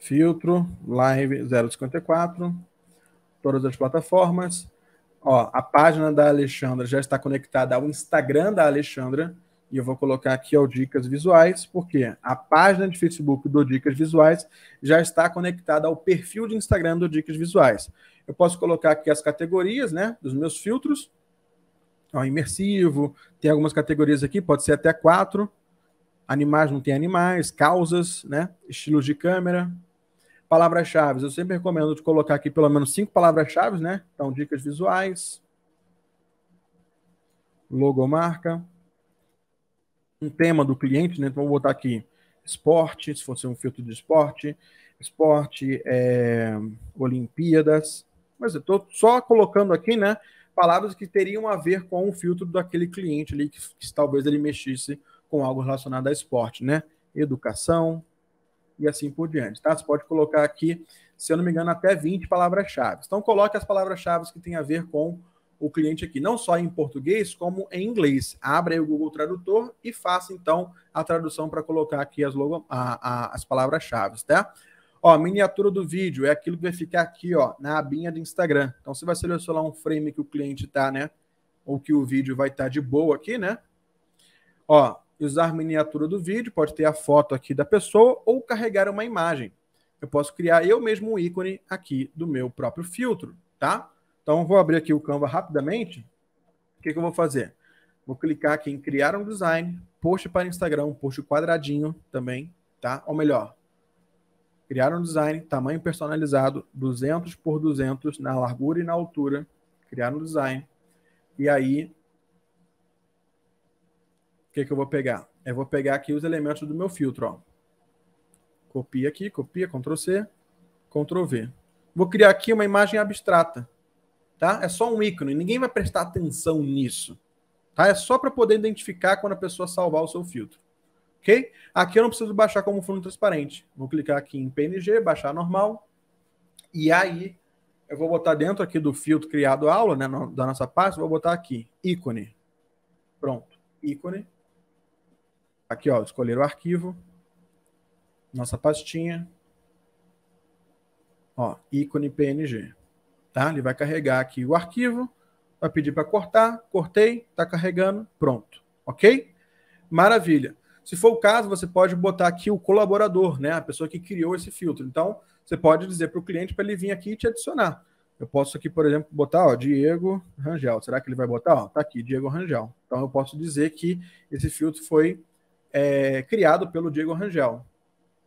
Filtro live 054 todas as plataformas Ó, a página da Alexandra já está conectada ao Instagram da Alexandra. E eu vou colocar aqui o Dicas Visuais, porque a página de Facebook do Dicas Visuais já está conectada ao perfil de Instagram do Dicas Visuais. Eu posso colocar aqui as categorias né, dos meus filtros. Ó, imersivo, tem algumas categorias aqui, pode ser até quatro. Animais não tem animais, causas, né? Estilos de câmera, Palavras-chave. Eu sempre recomendo de colocar aqui pelo menos cinco palavras-chave, né? Então, dicas visuais, logomarca, um tema do cliente, né? Então, vou botar aqui esporte, se fosse um filtro de esporte, esporte, é, Olimpíadas. Mas eu estou só colocando aqui, né? Palavras que teriam a ver com o filtro daquele cliente ali, que, que talvez ele mexisse com algo relacionado a esporte, né? Educação, e assim por diante, tá? Você pode colocar aqui, se eu não me engano, até 20 palavras-chave. Então, coloque as palavras-chave que tem a ver com o cliente aqui, não só em português, como em inglês. Abra aí o Google Tradutor e faça, então, a tradução para colocar aqui as, logo, a, a, as palavras-chave, tá? Ó, miniatura do vídeo é aquilo que vai ficar aqui, ó, na abinha do Instagram. Então, você vai selecionar um frame que o cliente tá, né? Ou que o vídeo vai estar tá de boa aqui, né? Ó, e usar miniatura do vídeo, pode ter a foto aqui da pessoa ou carregar uma imagem. Eu posso criar eu mesmo um ícone aqui do meu próprio filtro, tá? Então vou abrir aqui o Canva rapidamente. O que, que eu vou fazer? Vou clicar aqui em criar um design, post para Instagram, post quadradinho também, tá? Ou melhor, criar um design, tamanho personalizado, 200 por 200 na largura e na altura, criar um design. E aí o que, que eu vou pegar? Eu vou pegar aqui os elementos do meu filtro. Ó. Copia aqui, copia, Ctrl C, Ctrl V. Vou criar aqui uma imagem abstrata. Tá? É só um ícone, ninguém vai prestar atenção nisso. Tá? É só para poder identificar quando a pessoa salvar o seu filtro. Ok? Aqui eu não preciso baixar como fundo transparente. Vou clicar aqui em PNG, baixar normal. E aí eu vou botar dentro aqui do filtro criado aula, né, da nossa pasta, vou botar aqui ícone. Pronto, ícone. Aqui, ó, escolher o arquivo, nossa pastinha, ó, ícone PNG. Tá? Ele vai carregar aqui o arquivo, vai pedir para cortar, cortei, está carregando, pronto. Ok? Maravilha. Se for o caso, você pode botar aqui o colaborador, né? A pessoa que criou esse filtro. Então, você pode dizer para o cliente para ele vir aqui e te adicionar. Eu posso aqui, por exemplo, botar ó, Diego Rangel. Será que ele vai botar? Está tá aqui, Diego Rangel. Então eu posso dizer que esse filtro foi é, criado pelo Diego Rangel,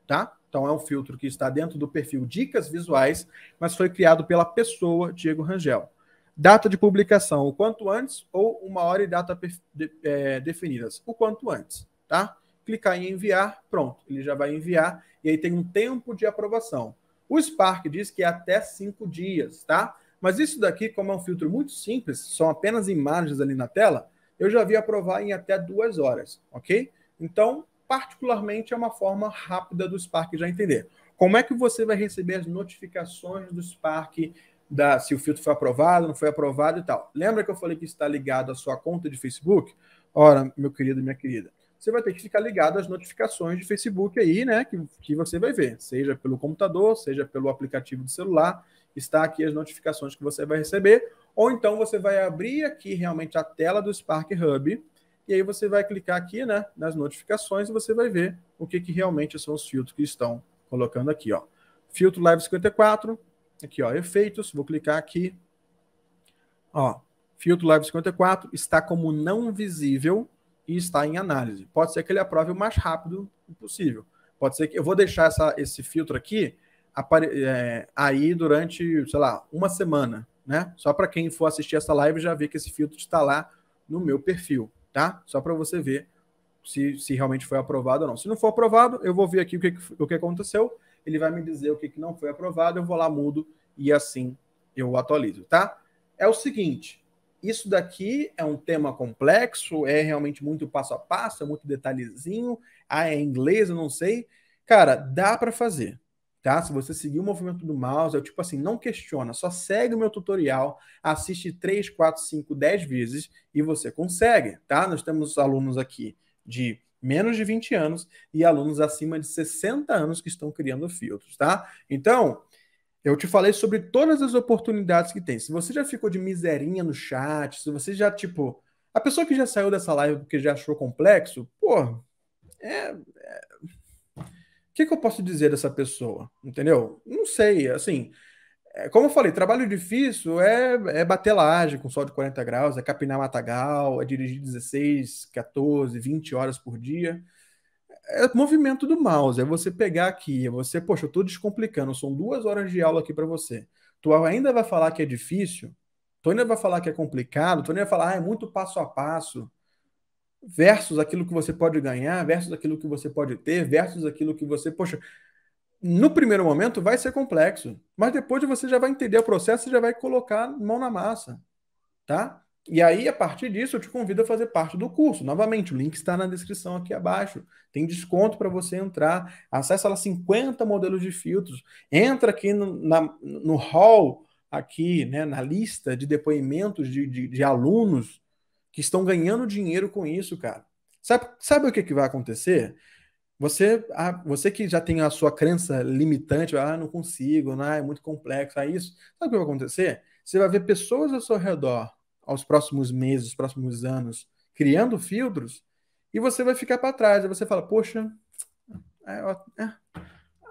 tá? Então é um filtro que está dentro do perfil Dicas Visuais, mas foi criado pela pessoa Diego Rangel. Data de publicação, o quanto antes, ou uma hora e data de, é, definidas, o quanto antes, tá? Clicar em enviar, pronto, ele já vai enviar, e aí tem um tempo de aprovação. O Spark diz que é até cinco dias, tá? Mas isso daqui, como é um filtro muito simples, são apenas imagens ali na tela, eu já vi aprovar em até duas horas, ok? Então, particularmente, é uma forma rápida do Spark já entender. Como é que você vai receber as notificações do Spark da, se o filtro foi aprovado, não foi aprovado e tal? Lembra que eu falei que está ligado à sua conta de Facebook? Ora, meu querido e minha querida, você vai ter que ficar ligado às notificações de Facebook aí, né? Que, que você vai ver, seja pelo computador, seja pelo aplicativo do celular, está aqui as notificações que você vai receber. Ou então você vai abrir aqui realmente a tela do Spark Hub, e aí você vai clicar aqui né, nas notificações e você vai ver o que, que realmente são os filtros que estão colocando aqui. Ó. Filtro Live 54, aqui ó, efeitos, vou clicar aqui. Ó, filtro Live 54 está como não visível e está em análise. Pode ser que ele aprove o mais rápido possível. Pode ser que eu vou deixar essa, esse filtro aqui apare, é, aí durante, sei lá, uma semana, né? Só para quem for assistir essa live já ver que esse filtro está lá no meu perfil tá? Só para você ver se, se realmente foi aprovado ou não. Se não for aprovado, eu vou ver aqui o que, o que aconteceu, ele vai me dizer o que, que não foi aprovado, eu vou lá, mudo e assim eu atualizo, tá? É o seguinte, isso daqui é um tema complexo, é realmente muito passo a passo, é muito detalhezinho, ah, é inglês, eu não sei. Cara, dá para fazer, tá? Se você seguir o movimento do mouse, é tipo assim, não questiona, só segue o meu tutorial, assiste 3, 4, 5, 10 vezes e você consegue, tá? Nós temos alunos aqui de menos de 20 anos e alunos acima de 60 anos que estão criando filtros, tá? Então, eu te falei sobre todas as oportunidades que tem. Se você já ficou de miserinha no chat, se você já, tipo, a pessoa que já saiu dessa live porque já achou complexo, pô, é, é que, que eu posso dizer dessa pessoa? Entendeu? Não sei, assim. É, como eu falei, trabalho difícil é, é bater laje com sol de 40 graus, é capinar matagal, é dirigir 16, 14, 20 horas por dia. É, é movimento do mouse, é você pegar aqui, é você, poxa, eu tô descomplicando, são duas horas de aula aqui para você. Tu ainda vai falar que é difícil, tu ainda vai falar que é complicado, tu ainda vai falar, ah, é muito passo a passo versus aquilo que você pode ganhar, versus aquilo que você pode ter, versus aquilo que você. Poxa, no primeiro momento vai ser complexo, mas depois você já vai entender o processo e já vai colocar mão na massa, tá? E aí, a partir disso, eu te convido a fazer parte do curso. Novamente, o link está na descrição aqui abaixo. Tem desconto para você entrar. Acesse lá 50 modelos de filtros. Entra aqui no, na, no hall, aqui, né, na lista de depoimentos de, de, de alunos que estão ganhando dinheiro com isso, cara. Sabe, sabe o que, que vai acontecer? Você, você que já tem a sua crença limitante, ah, não consigo, não, né, é muito complexo, ah, isso. Sabe o que vai acontecer? Você vai ver pessoas ao seu redor, aos próximos meses, aos próximos anos, criando filtros, e você vai ficar para trás. Aí você fala, poxa, é, é,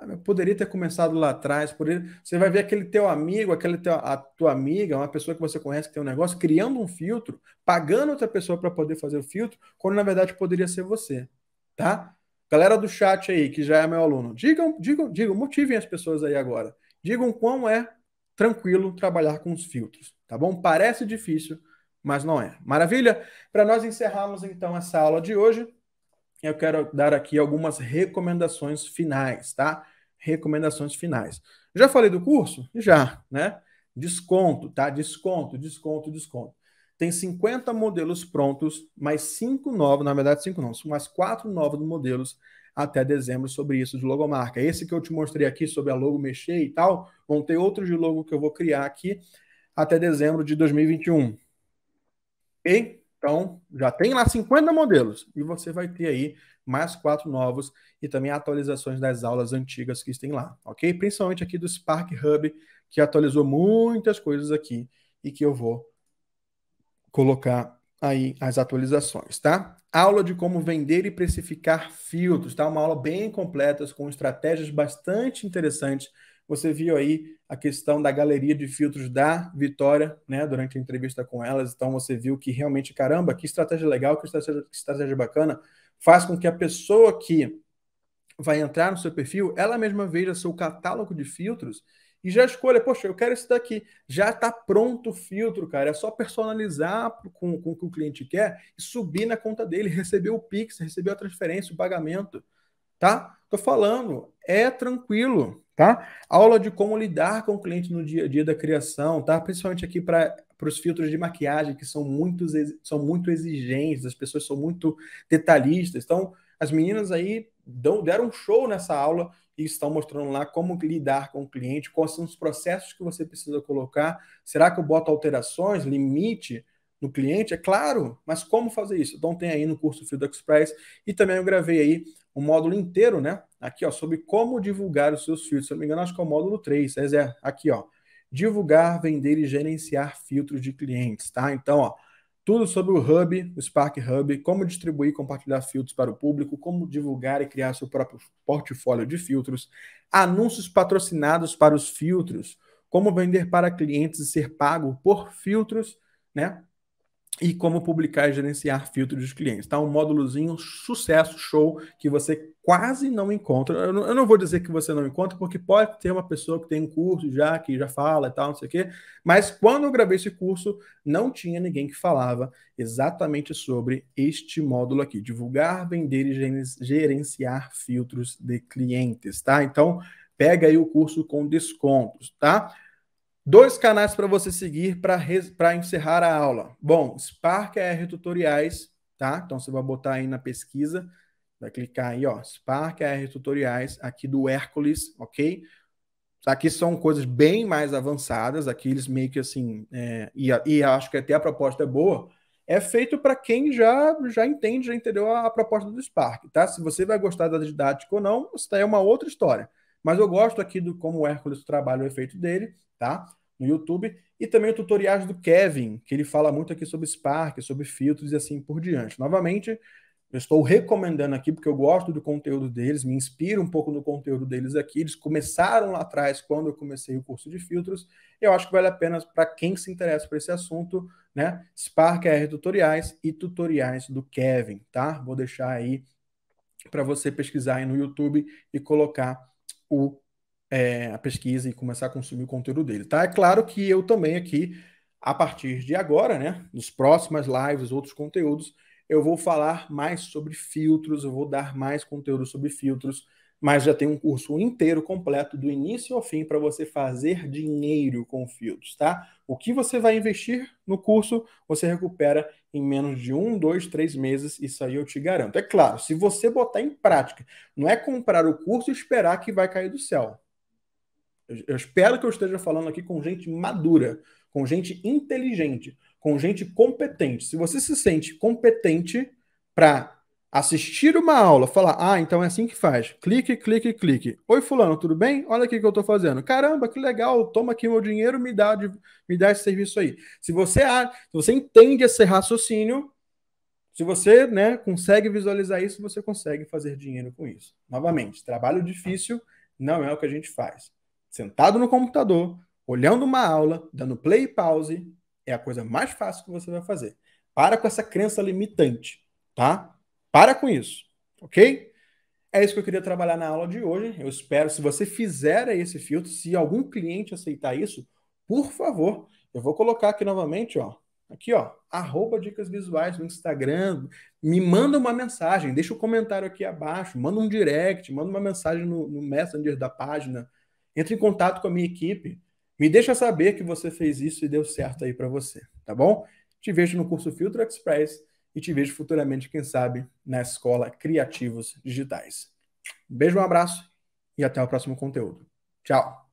ah, Eu poderia ter começado lá atrás. Poderia... Você vai ver aquele teu amigo, aquele teu, a tua amiga, uma pessoa que você conhece que tem um negócio, criando um filtro, pagando outra pessoa para poder fazer o filtro, quando na verdade poderia ser você, tá? Galera do chat aí, que já é meu aluno, digam, digam, digam, motivem as pessoas aí agora. Digam como é tranquilo trabalhar com os filtros, tá bom? Parece difícil, mas não é. Maravilha? Para nós encerrarmos então essa aula de hoje, eu quero dar aqui algumas recomendações finais, tá? Recomendações finais. Já falei do curso? Já, né? Desconto, tá? Desconto, desconto, desconto. Tem 50 modelos prontos, mais 5 novos, na verdade 5 não, mais 4 novos modelos até dezembro sobre isso de logomarca. Esse que eu te mostrei aqui sobre a logo mexer e tal, vão ter outros de logo que eu vou criar aqui até dezembro de 2021. Ok? Então, já tem lá 50 modelos e você vai ter aí mais quatro novos e também atualizações das aulas antigas que tem lá, ok? Principalmente aqui do Spark Hub, que atualizou muitas coisas aqui e que eu vou colocar aí as atualizações, tá? Aula de como vender e precificar filtros, tá? Uma aula bem completa com estratégias bastante interessantes você viu aí a questão da galeria de filtros da Vitória, né, durante a entrevista com elas. Então você viu que realmente, caramba, que estratégia legal, que estratégia, que estratégia bacana, faz com que a pessoa que vai entrar no seu perfil, ela mesma veja seu catálogo de filtros e já escolha, poxa, eu quero esse daqui. Já está pronto o filtro, cara. É só personalizar com, com o que o cliente quer e subir na conta dele, <laughs> receber o Pix, receber a transferência, o pagamento. Tá? Tô falando, é tranquilo tá? Aula de como lidar com o cliente no dia a dia da criação, tá? Principalmente aqui para os filtros de maquiagem, que são muito, são muito exigentes, as pessoas são muito detalhistas. Então, as meninas aí dão, deram um show nessa aula e estão mostrando lá como lidar com o cliente, quais são os processos que você precisa colocar, será que eu boto alterações, limite? no cliente, é claro, mas como fazer isso? Então tem aí no curso Field Express e também eu gravei aí um módulo inteiro, né? Aqui, ó, sobre como divulgar os seus filtros. Se eu não me engano, acho que é o módulo 3, é, aqui, ó. Divulgar, vender e gerenciar filtros de clientes, tá? Então, ó, tudo sobre o Hub, o Spark Hub, como distribuir e compartilhar filtros para o público, como divulgar e criar seu próprio portfólio de filtros, anúncios patrocinados para os filtros, como vender para clientes e ser pago por filtros, né? e como publicar e gerenciar filtros dos clientes. Tá um módulozinho sucesso, show, que você quase não encontra. Eu não, eu não, vou dizer que você não encontra, porque pode ter uma pessoa que tem um curso já, que já fala e tal, não sei o quê. Mas quando eu gravei esse curso, não tinha ninguém que falava exatamente sobre este módulo aqui: divulgar, vender e gerenciar filtros de clientes, tá? Então, pega aí o curso com descontos, tá? Dois canais para você seguir para encerrar a aula. Bom, Spark AR é Tutoriais, tá? Então você vai botar aí na pesquisa, vai clicar aí, ó, Spark AR é Tutoriais, aqui do Hércules, ok? Aqui são coisas bem mais avançadas, aqui eles meio que assim, é, e, e acho que até a proposta é boa, é feito para quem já, já entende, já entendeu a, a proposta do Spark, tá? Se você vai gostar da didática ou não, isso daí é uma outra história. Mas eu gosto aqui do como o Hércules trabalha o efeito dele, tá? No YouTube. E também o tutoriais do Kevin, que ele fala muito aqui sobre Spark, sobre filtros e assim por diante. Novamente, eu estou recomendando aqui porque eu gosto do conteúdo deles, me inspiro um pouco no conteúdo deles aqui. Eles começaram lá atrás quando eu comecei o curso de filtros. Eu acho que vale a pena para quem se interessa por esse assunto, né? Spark R tutoriais e tutoriais do Kevin, tá? Vou deixar aí para você pesquisar aí no YouTube e colocar o, é, a pesquisa e começar a consumir o conteúdo dele, tá? É claro que eu também aqui, a partir de agora, né, nos próximas lives, outros conteúdos, eu vou falar mais sobre filtros, eu vou dar mais conteúdo sobre filtros, mas já tem um curso inteiro completo do início ao fim para você fazer dinheiro com filtros, tá? O que você vai investir no curso, você recupera em menos de um, dois, três meses. Isso aí eu te garanto. É claro, se você botar em prática, não é comprar o curso e esperar que vai cair do céu. Eu, eu espero que eu esteja falando aqui com gente madura, com gente inteligente, com gente competente. Se você se sente competente para assistir uma aula, falar, ah, então é assim que faz, clique, clique, clique. Oi, fulano, tudo bem? Olha aqui que eu estou fazendo. Caramba, que legal, toma aqui meu dinheiro, me dá, me dá esse serviço aí. Se você, se você entende esse raciocínio, se você né, consegue visualizar isso, você consegue fazer dinheiro com isso. Novamente, trabalho difícil não é o que a gente faz. Sentado no computador, olhando uma aula, dando play e pause, é a coisa mais fácil que você vai fazer. Para com essa crença limitante, tá? Para com isso, ok? É isso que eu queria trabalhar na aula de hoje. Eu espero, se você fizer esse filtro, se algum cliente aceitar isso, por favor, eu vou colocar aqui novamente, ó, aqui, ó, arroba dicas visuais no Instagram, me manda uma mensagem, deixa o um comentário aqui abaixo, manda um direct, manda uma mensagem no, no Messenger da página, entre em contato com a minha equipe, me deixa saber que você fez isso e deu certo aí para você, tá bom? Te vejo no curso Filtro Express e te vejo futuramente, quem sabe, na Escola Criativos Digitais. Um beijo, um abraço e até o próximo conteúdo. Tchau!